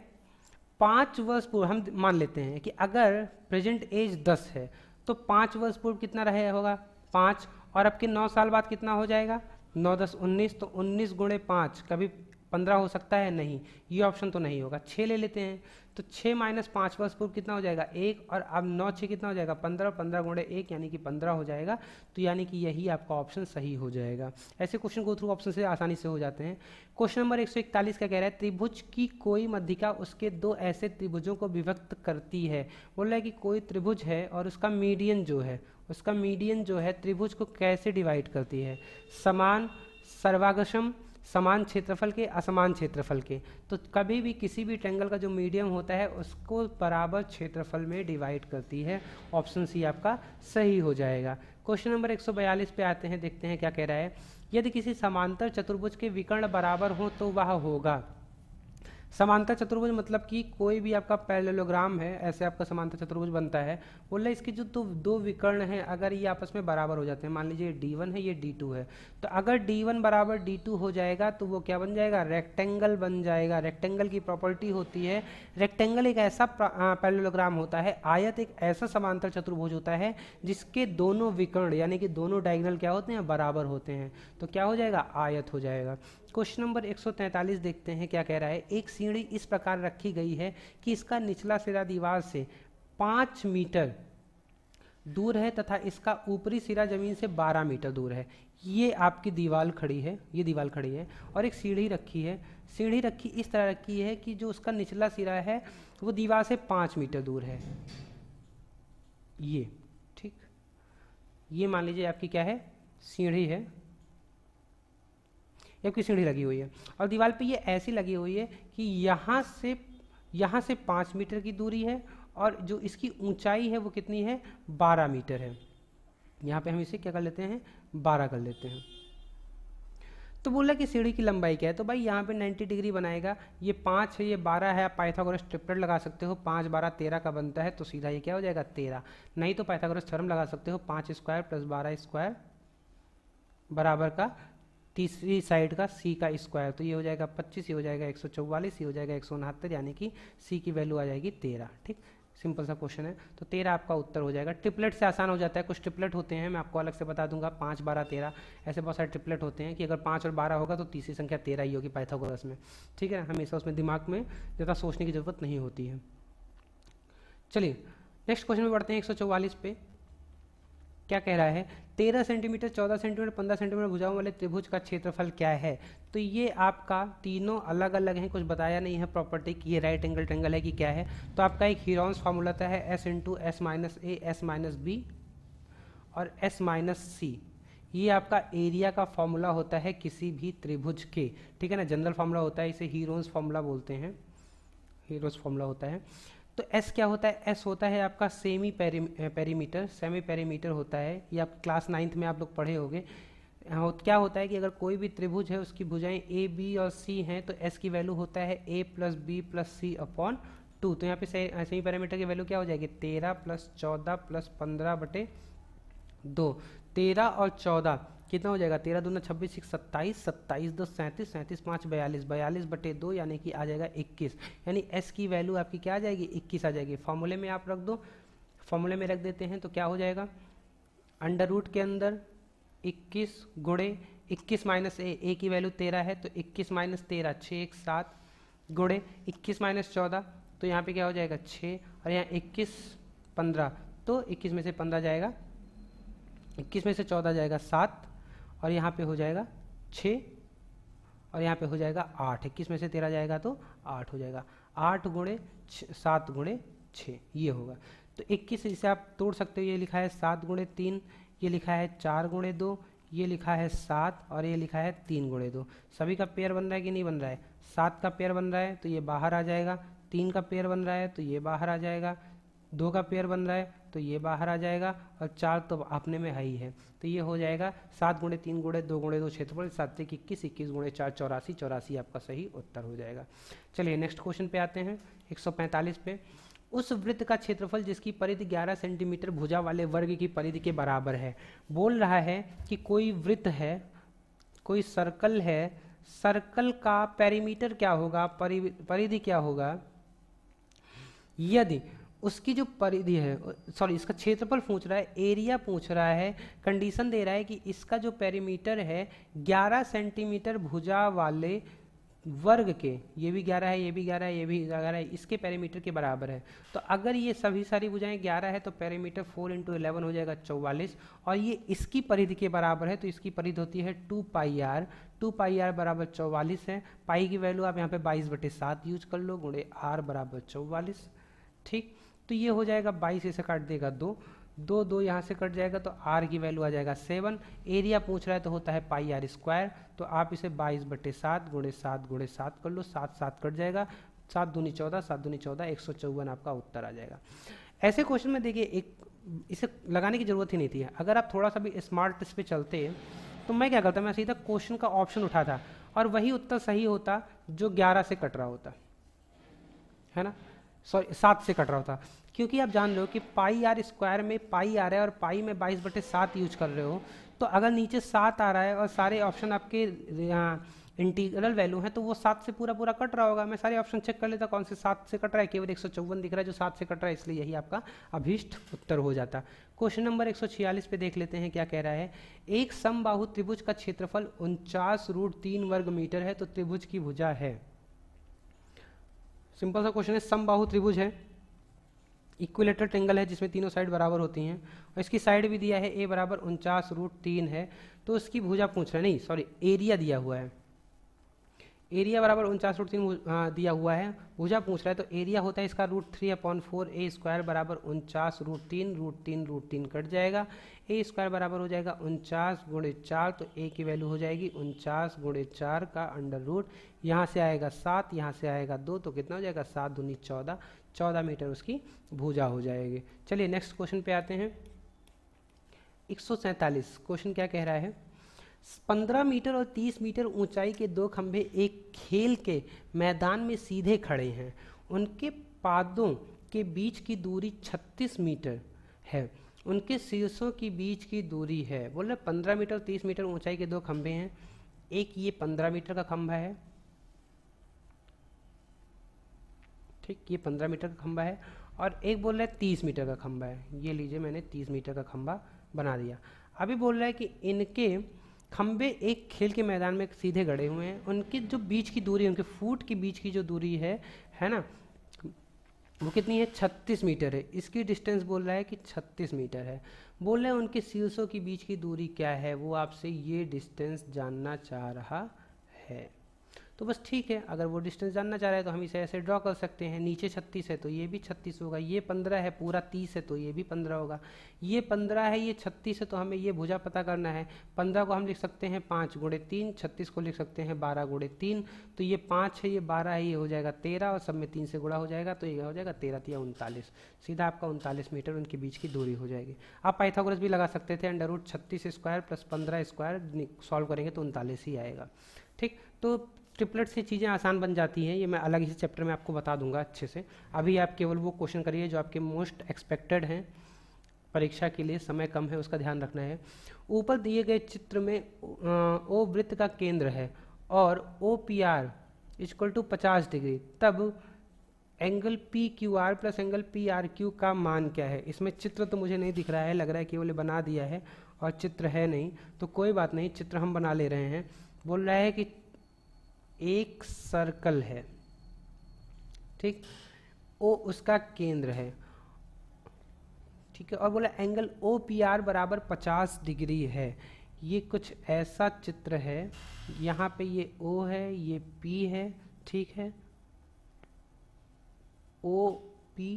पाँच वर्ष पूर्व हम मान लेते हैं कि अगर प्रेजेंट एज दस है तो पाँच वर्ष पूर्व कितना रहे होगा पाँच और अब के नौ साल बाद कितना हो जाएगा नौ दस उन्नीस तो उन्नीस गुणे पाँच कभी पंद्रह हो सकता है नहीं ये ऑप्शन तो नहीं होगा छः ले लेते हैं तो छः माइनस पाँच वर्ष पूर्व कितना हो जाएगा एक और अब नौ छः कितना हो जाएगा पंद्रह पंद्रह गुणे एक यानी कि पंद्रह हो जाएगा तो यानी कि यही आपका ऑप्शन सही हो जाएगा ऐसे क्वेश्चन को थ्रू ऑप्शन से आसानी से हो जाते हैं क्वेश्चन नंबर एक का कह रहा है त्रिभुज की कोई मध्यिका उसके दो ऐसे त्रिभुजों को विभक्त करती है बोल रहा है कि कोई त्रिभुज है और उसका मीडियन जो है उसका मीडियन जो है त्रिभुज को कैसे डिवाइड करती है समान सर्वागसम समान क्षेत्रफल के असमान क्षेत्रफल के तो कभी भी किसी भी ट्रेंगल का जो मीडियम होता है उसको बराबर क्षेत्रफल में डिवाइड करती है ऑप्शन सी आपका सही हो जाएगा क्वेश्चन नंबर 142 पे आते हैं देखते हैं क्या कह रहा है यदि किसी समांतर चतुर्भुज के विकर्ण बराबर हो तो वह होगा समानता चतुर्भुज मतलब कि कोई भी आपका पैरेललोग्राम है ऐसे आपका समानता चतुर्भुज बनता है बोला इसके जो दो दो विकर्ण हैं अगर ये आपस में बराबर हो जाते हैं मान लीजिए डी वन है ये डी टू है तो अगर डी वन बराबर डी टू हो जाएगा तो वो क्या बन जाएगा रेक्टेंगल बन जाएगा रेक्टेंगल की प्रॉपर्टी होती है रेक्टेंगल एक ऐसा पैरेललोग्राम होता है आयत एक ऐसा समांतर चतुर्भुज होता है जिसके दोनों विकर्ण यानी कि दोनों डायगनल क्या होते हैं बराबर होते हैं तो क्या हो जाएगा आयत हो जाएगा क्वेश्चन नंबर 143 देखते हैं क्या कह रहा है एक सीढ़ी इस प्रकार रखी गई है कि इसका निचला सिरा दीवार से पाँच मीटर दूर है तथा इसका ऊपरी सिरा जमीन से 12 मीटर दूर है ये आपकी दीवार खड़ी है ये दीवार खड़ी है और एक सीढ़ी रखी है सीढ़ी रखी इस तरह रखी है कि जो उसका निचला सिरा है वो दीवार से पाँच मीटर दूर है ये ठीक ये मान लीजिए आपकी क्या है सीढ़ी है या कोई सीढ़ी लगी हुई है और दीवार पे ये ऐसी लगी हुई है कि यहाँ से यहाँ से पाँच मीटर की दूरी है और जो इसकी ऊंचाई है वो कितनी है बारह मीटर है यहाँ पे हम इसे क्या कर लेते हैं बारह कर लेते हैं तो बोला कि सीढ़ी की लंबाई क्या है तो भाई यहाँ पे 90 डिग्री बनाएगा ये पाँच है ये बारह है आप पाइथागोरस ट्रिपलेट लगा सकते हो पाँच बारह तेरह का बनता है तो सीधा ये क्या हो जाएगा तेरह नहीं तो पाइथागोरस थ्योरम लगा सकते हो पाँच स्क्वायर प्लस बारह स्क्वायर बराबर का तीसरी साइड का सी का स्क्वायर तो ये हो जाएगा पच्चीस ये हो जाएगा एक सौ चौवालीस ये हो जाएगा एक सौ उनहत्तर यानी कि सी की वैल्यू आ जाएगी तेरह ठीक सिंपल सा क्वेश्चन है तो तेरह आपका उत्तर हो जाएगा ट्रिपलेट से आसान हो जाता है कुछ ट्रिपलेट होते हैं मैं आपको अलग से बता दूंगा पाँच बारह तेरह ऐसे बहुत सारे ट्रिपलेट होते हैं कि अगर पाँच और बारह होगा तो तीसरी संख्या तेरह ही होगी पाइथागोरस में ठीक है हमेशा उसमें दिमाग में ज़्यादा सोचने की ज़रूरत नहीं होती है चलिए नेक्स्ट क्वेश्चन में बढ़ते हैं एक पे क्या कह रहा है तेरह सेंटीमीटर चौदह सेंटीमीटर पंद्रह सेंटीमीटर भुजाओं वाले त्रिभुज का क्षेत्रफल क्या है तो ये आपका तीनों अलग अलग हैं कुछ बताया नहीं है प्रॉपर्टी कि ये राइट एंगल ट्रेंगल है कि क्या है तो आपका एक हीरोन्स फॉर्मूला था है s into s minus a s minus b और एस माइनस सी ये आपका एरिया का फॉर्मूला होता है किसी भी त्रिभुज के ठीक है ना जनरल फार्मूला होता है इसे हीरोन्स फार्मूला बोलते हैं हीरोज फॉर्मूला होता है तो एस क्या होता है एस होता है आपका सेमी पैरीमीटर सेमी पेरीमीटर होता है ये आप क्लास नाइन्थ में आप लोग पढ़े होंगे गए हाँ, क्या होता है कि अगर कोई भी त्रिभुज है उसकी भुजाएं ए बी और सी हैं तो एस की वैल्यू होता है ए plus b plus c upon two तो यहाँ पे सेमी पैरामीटर की वैल्यू क्या हो जाएगी तेरह प्लस चौदह प्लस पंद्रह बटे दो तेरह और चौदह कितना हो जाएगा तेरह दोनों छब्बीस एक सत्ताईस सत्ताईस दो सैंतीस सैंतीस पाँच बयालीस बयालीस बटे दो यानी कि आ जाएगा इक्कीस यानी एस की वैल्यू आपकी क्या आ जाएगी इक्कीस आ जाएगी फॉर्मूले में आप रख दो फॉर्मूले में रख देते हैं तो क्या हो जाएगा अंडर रूट के अंदर इक्कीस गुड़े इक्कीस माइनस ए ए की वैल्यू तेरह है तो इक्कीस माइनस तेरह छः एक सात गुड़े इक्कीस माइनस चौदह तो यहाँ पे क्या हो जाएगा छः और यहाँ इक्कीस पंद्रह तो इक्कीस में से पंद्रह जाएगा इक्कीस में से चौदह जाएगा सात और यहाँ पे हो जाएगा छः और यहाँ पे हो जाएगा आठ इक्कीस में से तेरह जाएगा तो आठ हो जाएगा आठ गुणे सात गुणे छः ये होगा तो इक्कीस इसे आप तोड़ सकते हो ये लिखा है सात गुणे तीन ये लिखा है चार गुणे दो ये लिखा है सात और ये लिखा है तीन गुणे दो सभी का पेयर बन रहा है कि नहीं बन रहा है सात का पेयर बन रहा है तो ये बाहर आ जाएगा तीन का पेयर बन रहा है तो ये बाहर आ जाएगा दो का पेयर बन रहा है तो ये बाहर आ जाएगा और चार तो अपने में है ही है तो ये हो जाएगा सात गुणे तीन गुणे दो गुणे दो क्षेत्रफल सात एक इक्कीस इक्कीस गुणे चार चौरासी चौरासी आपका सही उत्तर हो जाएगा चलिए नेक्स्ट क्वेश्चन पे आते हैं 145 पे उस वृत्त का क्षेत्रफल जिसकी परिधि 11 सेंटीमीटर भुजा वाले वर्ग की परिधि के बराबर है बोल रहा है कि कोई वृत्त है कोई सर्कल है सर्कल का पेरीमीटर क्या होगा परिधि क्या होगा यदि उसकी जो परिधि है सॉरी इसका क्षेत्रफल पूछ रहा है एरिया पूछ रहा है कंडीशन दे रहा है कि इसका जो पेरीमीटर है 11 सेंटीमीटर भुजा वाले वर्ग के ये भी ग्यारह है ये भी ग्यारह है ये भी ग्यारह है इसके पैरामीटर के बराबर है तो अगर ये सभी सारी भुजाएं ग्यारह है तो पैरामीटर फोर इंटू इलेवन हो जाएगा चौवालीस और ये इसकी परिधि के बराबर है तो इसकी परिधि होती है two pi r two pi r बराबर चौवालीस है पाई की वैल्यू आप यहाँ पे बाईस बटे सात यूज कर लो गुणे आर बराबर चौवालीस ठीक तो ये हो जाएगा बाईस इसे काट देगा दो दो दो यहाँ से कट जाएगा तो आर की वैल्यू आ जाएगा सेवन एरिया पूछ रहा है तो होता है पाई आर स्क्वायर तो आप इसे बाईस बटे सात गुणे सात गुणे सात कर लो सात सात कट जाएगा सात दूनी चौदह सात दूनी चौदह एक सौ चौवन आपका उत्तर आ जाएगा ऐसे क्वेश्चन में देखिए एक इसे लगाने की ज़रूरत ही नहीं थी अगर आप थोड़ा सा भी स्मार्ट इस पर चलते तो मैं क्या करता मैं सीधा क्वेश्चन का ऑप्शन उठाता और वही उत्तर सही होता जो ग्यारह से कट रहा होता है ना सॉरी सात से कट रहा था क्योंकि आप जान लो कि पाई आर स्क्वायर में पाई आ रहा है और पाई में बाईस बटे सात यूज कर रहे हो तो अगर नीचे सात आ रहा है और सारे ऑप्शन आपके इंटीग्रल वैल्यू है तो वो सात से पूरा पूरा कट रहा होगा मैं सारे ऑप्शन चेक कर लेता कौन से सात से कट रहा है केवल एक दिख रहा है जो सात से कट रहा है इसलिए यही आपका अभीष्ट उत्तर हो जाता क्वेश्चन नंबर छियालीस पे देख लेते हैं क्या कह रहा है एक समबाहु त्रिभुज का क्षेत्रफल उनचास रूट तीन वर्ग मीटर है तो त्रिभुज की भुजा है सिंपल सा क्वेश्चन है समबाहु त्रिभुज है इक्विलेटर ट्रेंगल है जिसमें तीनों साइड बराबर होती हैं और इसकी साइड भी दिया है ए बराबर उनचास रूट तीन है तो इसकी भुजा पूछ रहे नहीं सॉरी एरिया दिया हुआ है एरिया बराबर उनचास रूट तीन हाँ, दिया हुआ है भूजा पूछ रहा है तो एरिया होता है इसका root three upon four a square बराबर उनचास रूट तीन रूट तीन रूट तीन कट जाएगा ए स्क्वायर बराबर हो जाएगा उनचास गुणे चार तो ए की वैल्यू हो जाएगी उनचास गुणे चार का अंडर रूट यहाँ से आएगा सात यहाँ से आएगा दो तो कितना हो जाएगा सात दूनी चौदह चौदह मीटर उसकी भूजा हो जाएगी चलिए नेक्स्ट क्वेश्चन पे आते हैं एक क्वेश्चन क्या कह रहा है पंद्रह मीटर और तीस मीटर ऊंचाई के दो खंभे एक खेल के मैदान में सीधे खड़े हैं उनके पादों के बीच की दूरी छत्तीस मीटर है उनके शीर्षों के बीच की दूरी है बोले पंद्रह मीटर और तीस मीटर ऊंचाई के दो खंभे हैं एक ये पंद्रह मीटर का खंभा है ठीक ये पंद्रह मीटर का खंभा है और एक बोल रहा है तीस मीटर का खंभा है ये लीजिए मैंने तीस मीटर का खंभा बना दिया अभी बोल रहा है कि इनके खम्बे एक खेल के मैदान में सीधे गड़े हुए हैं उनके जो बीच की दूरी उनके फूट के बीच की जो दूरी है है ना वो कितनी है 36 मीटर है इसकी डिस्टेंस बोल रहा है कि 36 मीटर है बोल रहे हैं उनके शीर्षों के बीच की दूरी क्या है वो आपसे ये डिस्टेंस जानना चाह रहा है तो बस ठीक है अगर वो डिस्टेंस जानना चाह रहे हैं तो हम इसे ऐसे ड्रॉ कर सकते हैं नीचे छत्तीस है तो ये भी छत्तीस होगा ये पंद्रह है पूरा तीस है तो ये भी पंद्रह होगा ये पंद्रह है ये छत्तीस है तो हमें ये भुजा पता करना है पंद्रह को हम लिख सकते हैं पाँच गुड़े तीन छत्तीस को लिख सकते हैं बारह गुड़े तीन तो ये पाँच है ये बारह है ये हो जाएगा तेरह और सब में तीन से गुड़ा हो जाएगा तो ये हो जाएगा तेरह तीन उनतालीस सीधा आपका उनतालीस मीटर उनके बीच की दूरी हो जाएगी आप पाइथागोरस भी लगा सकते थे अंडर रूट छत्तीस स्क्वायर प्लस पंद्रह स्क्वायर सॉल्व करेंगे तो उनतालीस ही आएगा ठीक तो ट्रिपलेट से चीज़ें आसान बन जाती हैं ये मैं अलग ही चैप्टर में आपको बता दूंगा अच्छे से अभी आप केवल वो क्वेश्चन करिए जो आपके मोस्ट एक्सपेक्टेड हैं परीक्षा के लिए समय कम है उसका ध्यान रखना है ऊपर दिए गए चित्र में ओ वृत्त का केंद्र है और O P R equal to पचास डिग्री तब angle P Q R plus angle P R Q का मान क्या है इसमें चित्र तो मुझे नहीं दिख रहा है लग रहा है कि केवल बना दिया है और चित्र है नहीं तो कोई बात नहीं चित्र हम बना ले रहे हैं बोल रहा है कि एक सर्कल है ठीक ओ उसका केंद्र है ठीक है और बोला एंगल ओ पी आर बराबर 50 डिग्री है ये कुछ ऐसा चित्र है यहाँ पे ये ओ है ये पी है ठीक है ओ पी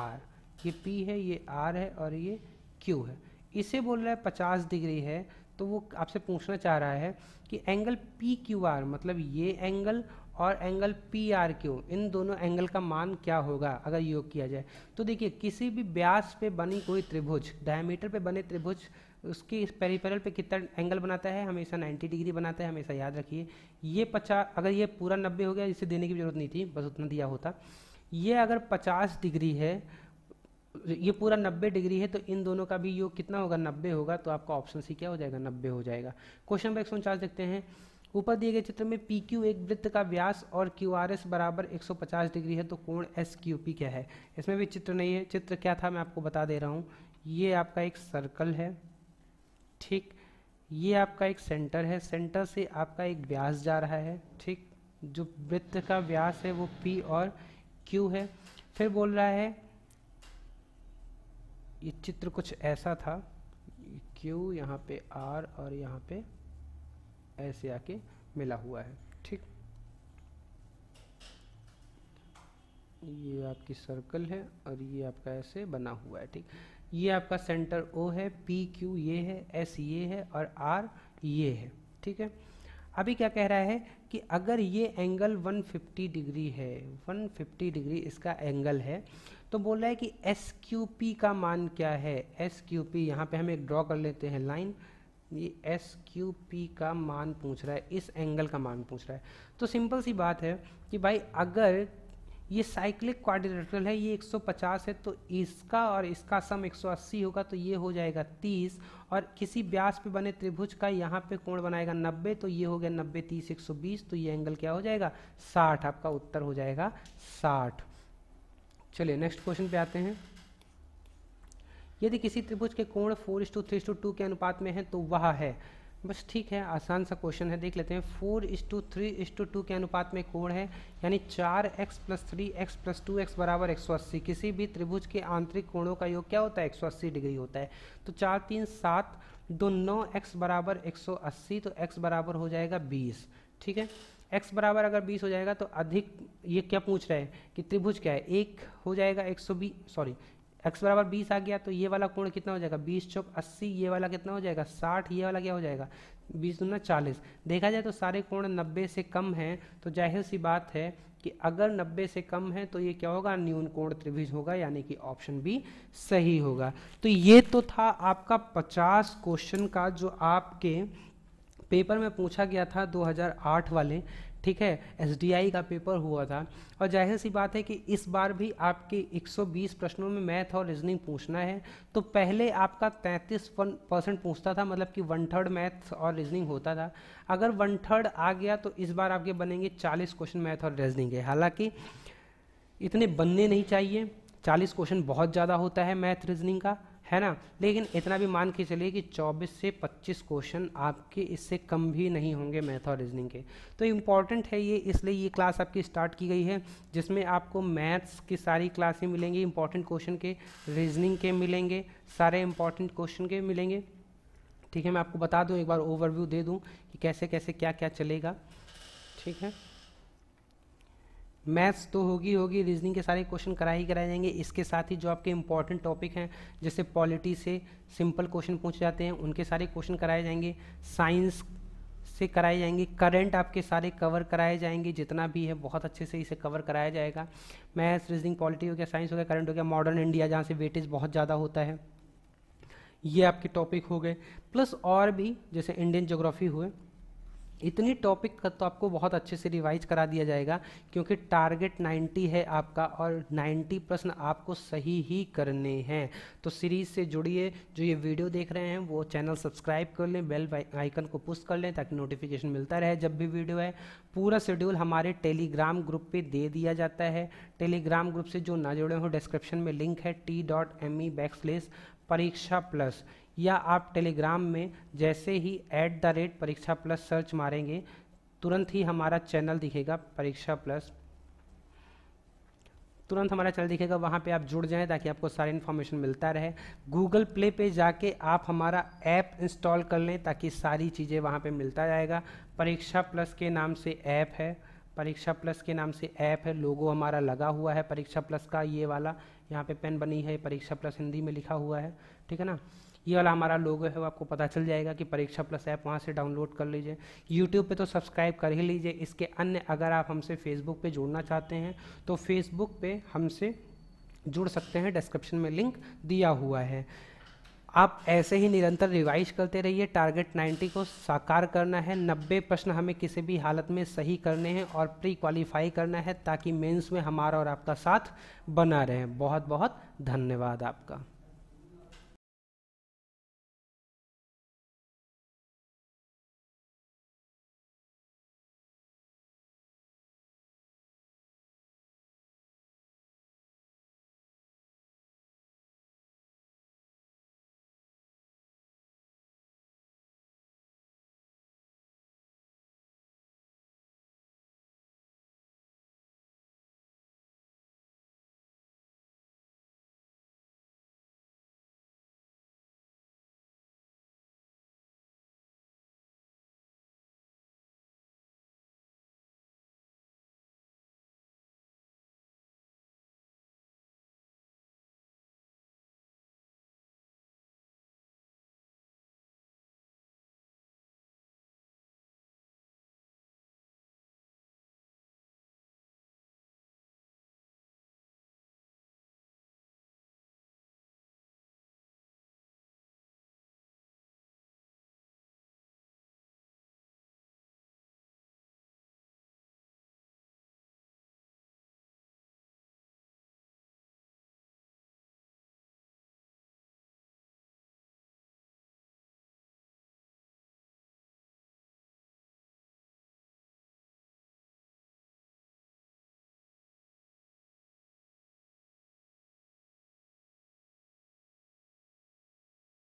आर ये पी है ये आर है और ये क्यू है इसे बोल रहा है 50 डिग्री है तो वो आपसे पूछना चाह रहा है कि एंगल पी क्यू आर मतलब ये एंगल और एंगल पी आर क्यू इन दोनों एंगल का मान क्या होगा अगर योग किया जाए तो देखिए किसी भी व्यास पे बनी कोई त्रिभुज डायमीटर पे बने त्रिभुज उसकी पेरीफेरल पे कितना एंगल बनाता है हमेशा 90 डिग्री बनाता है हमेशा याद रखिए ये पचास अगर ये पूरा नब्बे हो गया इसे देने की जरूरत नहीं थी बस उतना दिया होता ये अगर पचास डिग्री है ये पूरा 90 डिग्री है तो इन दोनों का भी योग कितना होगा 90 होगा तो आपका ऑप्शन सी क्या हो जाएगा 90 हो जाएगा क्वेश्चन नंबर एक देखते हैं ऊपर दिए गए चित्र में पी क्यू एक वृत्त का व्यास और क्यू आर एस बराबर 150 डिग्री है तो कोण एस क्यू पी क्या है इसमें भी चित्र नहीं है चित्र क्या था मैं आपको बता दे रहा हूँ ये आपका एक सर्कल है ठीक ये आपका एक सेंटर है सेंटर से आपका एक व्यास जा रहा है ठीक जो वृत्त का व्यास है वो पी और क्यू है फिर बोल रहा है ये चित्र कुछ ऐसा था क्यू यहाँ पे आर और यहाँ पे ऐसे आके मिला हुआ है ठीक ये आपकी सर्कल है और ये आपका ऐसे बना हुआ है ठीक ये आपका सेंटर ओ है पी क्यू ये है एस ये है और आर ये है ठीक है अभी क्या कह रहा है कि अगर ये एंगल 150 डिग्री है 150 डिग्री इसका एंगल है तो बोल रहा है कि एस क्यू पी का मान क्या है एस क्यू पी यहाँ पर हम एक ड्रॉ कर लेते हैं लाइन ये एस क्यू पी का मान पूछ रहा है इस एंगल का मान पूछ रहा है तो सिंपल सी बात है कि भाई अगर ये साइक्लिक क्वाड्रिलेटरल है ये 150 है तो इसका और इसका सम 180 होगा तो ये हो जाएगा 30 और किसी व्यास पे बने त्रिभुज का यहाँ पे कोण बनाएगा 90 तो ये हो गया 90 30 120 तो ये एंगल क्या हो जाएगा 60 आपका उत्तर हो जाएगा 60 चलिए नेक्स्ट क्वेश्चन पे आते हैं यदि किसी त्रिभुज के कोण four is to three is to two के अनुपात में है तो वह है बस ठीक है आसान सा क्वेश्चन है देख लेते हैं four is to three is to two के अनुपात में कोण है यानी चार x plus three x plus two x बराबर एक सौ अस्सी किसी भी त्रिभुज के आंतरिक कोणों का योग क्या होता है एक सौ अस्सी डिग्री होता है तो चार तीन सात दो नौ एक्स बराबर एक सौ अस्सी तो एक्स बराबर हो जाएगा बीस ठीक है एक्स बराबर अगर 20 हो जाएगा तो अधिक ये क्या पूछ रहे हैं कि त्रिभुज क्या है एक हो जाएगा एक सौ बीस सॉरी एक्स बराबर बीस आ गया तो ये वाला कोण कितना हो जाएगा बीस चौक अस्सी ये वाला कितना हो जाएगा साठ ये वाला क्या हो जाएगा बीस दूना चालीस देखा जाए तो सारे कोण नब्बे से कम हैं तो जाहिर सी बात है कि अगर नब्बे से कम है तो ये क्या होगा न्यून कोण त्रिभुज होगा यानी कि ऑप्शन बी सही होगा तो ये तो था आपका पचास क्वेश्चन का जो आपके पेपर में पूछा गया था 2008 वाले ठीक है एस का पेपर हुआ था और जाहिर सी बात है कि इस बार भी आपके 120 प्रश्नों में मैथ और रीजनिंग पूछना है तो पहले आपका 33 परसेंट पूछता था मतलब कि वन थर्ड मैथ और रीजनिंग होता था अगर वन थर्ड आ गया तो इस बार आपके बनेंगे 40 क्वेश्चन मैथ और रीजनिंग के हालांकि इतने बनने नहीं चाहिए चालीस क्वेश्चन बहुत ज़्यादा होता है मैथ रीजनिंग का है ना लेकिन इतना भी मान के चलिए कि 24 से 25 क्वेश्चन आपके इससे कम भी नहीं होंगे मैथ और रीजनिंग के तो इम्पॉर्टेंट है ये इसलिए ये क्लास आपकी स्टार्ट की गई है जिसमें आपको मैथ्स की सारी क्लासें मिलेंगी इंपॉर्टेंट क्वेश्चन के रीजनिंग के मिलेंगे सारे इंपॉर्टेंट क्वेश्चन के मिलेंगे ठीक है मैं आपको बता दूँ एक बार ओवरव्यू दे दूँ कि कैसे कैसे क्या क्या चलेगा ठीक है मैथ्स तो होगी होगी रीजनिंग के सारे क्वेश्चन कराए ही कराए जाएंगे इसके साथ ही जो आपके इंपॉर्टेंट टॉपिक हैं जैसे पॉलिटी से सिंपल क्वेश्चन पूछ जाते हैं उनके सारे क्वेश्चन कराए जाएंगे साइंस से कराए जाएंगे करंट आपके सारे कवर कराए जाएंगे जितना भी है बहुत अच्छे से इसे कवर कराया जाएगा मैथ्स रीजनिंग पॉलिटी हो गया साइंस हो गया करंट हो गया मॉडर्न इंडिया जहाँ से वेटेज बहुत ज़्यादा होता है ये आपके टॉपिक हो गए प्लस और भी जैसे इंडियन जोग्राफी हुए इतनी टॉपिक का तो आपको बहुत अच्छे से रिवाइज करा दिया जाएगा क्योंकि टारगेट 90 है आपका और 90 प्रश्न आपको सही ही करने हैं तो सीरीज से जुड़िए जो ये वीडियो देख रहे हैं वो चैनल सब्सक्राइब कर लें बेल आइकन को पुश कर लें ताकि नोटिफिकेशन मिलता रहे जब भी वीडियो है पूरा शेड्यूल हमारे टेलीग्राम ग्रुप पर दे दिया जाता है टेलीग्राम ग्रुप से जो ना जुड़े हों डिस्क्रिप्शन में लिंक है टी डॉट एम ई परीक्षा प्लस या आप टेलीग्राम में जैसे ही ऐट द रेट परीक्षा प्लस सर्च मारेंगे तुरंत ही हमारा चैनल दिखेगा परीक्षा प्लस तुरंत हमारा चैनल दिखेगा वहाँ पे आप जुड़ जाएं ताकि आपको सारी इन्फॉर्मेशन मिलता रहे गूगल प्ले पे जाके आप हमारा ऐप इंस्टॉल कर लें ताकि सारी चीज़ें वहाँ पे मिलता जाएगा परीक्षा प्लस के नाम से ऐप है परीक्षा प्लस के नाम से ऐप है लोगो हमारा लगा हुआ है परीक्षा प्लस का ये वाला यहाँ पे पेन बनी है परीक्षा प्लस हिंदी में लिखा हुआ है ठीक है ना ये वाला हमारा लोगो है वो आपको पता चल जाएगा कि परीक्षा प्लस ऐप वहाँ से डाउनलोड कर लीजिए यूट्यूब पे तो सब्सक्राइब कर ही लीजिए इसके अन्य अगर आप हमसे फेसबुक पे जुड़ना चाहते हैं तो फेसबुक पे हमसे जुड़ सकते हैं डिस्क्रिप्शन में लिंक दिया हुआ है आप ऐसे ही निरंतर रिवाइज करते रहिए टारगेट 90 को साकार करना है 90 प्रश्न हमें किसी भी हालत में सही करने हैं और प्री क्वालिफाई करना है ताकि मेंस में हमारा और आपका साथ बना रहे बहुत बहुत धन्यवाद आपका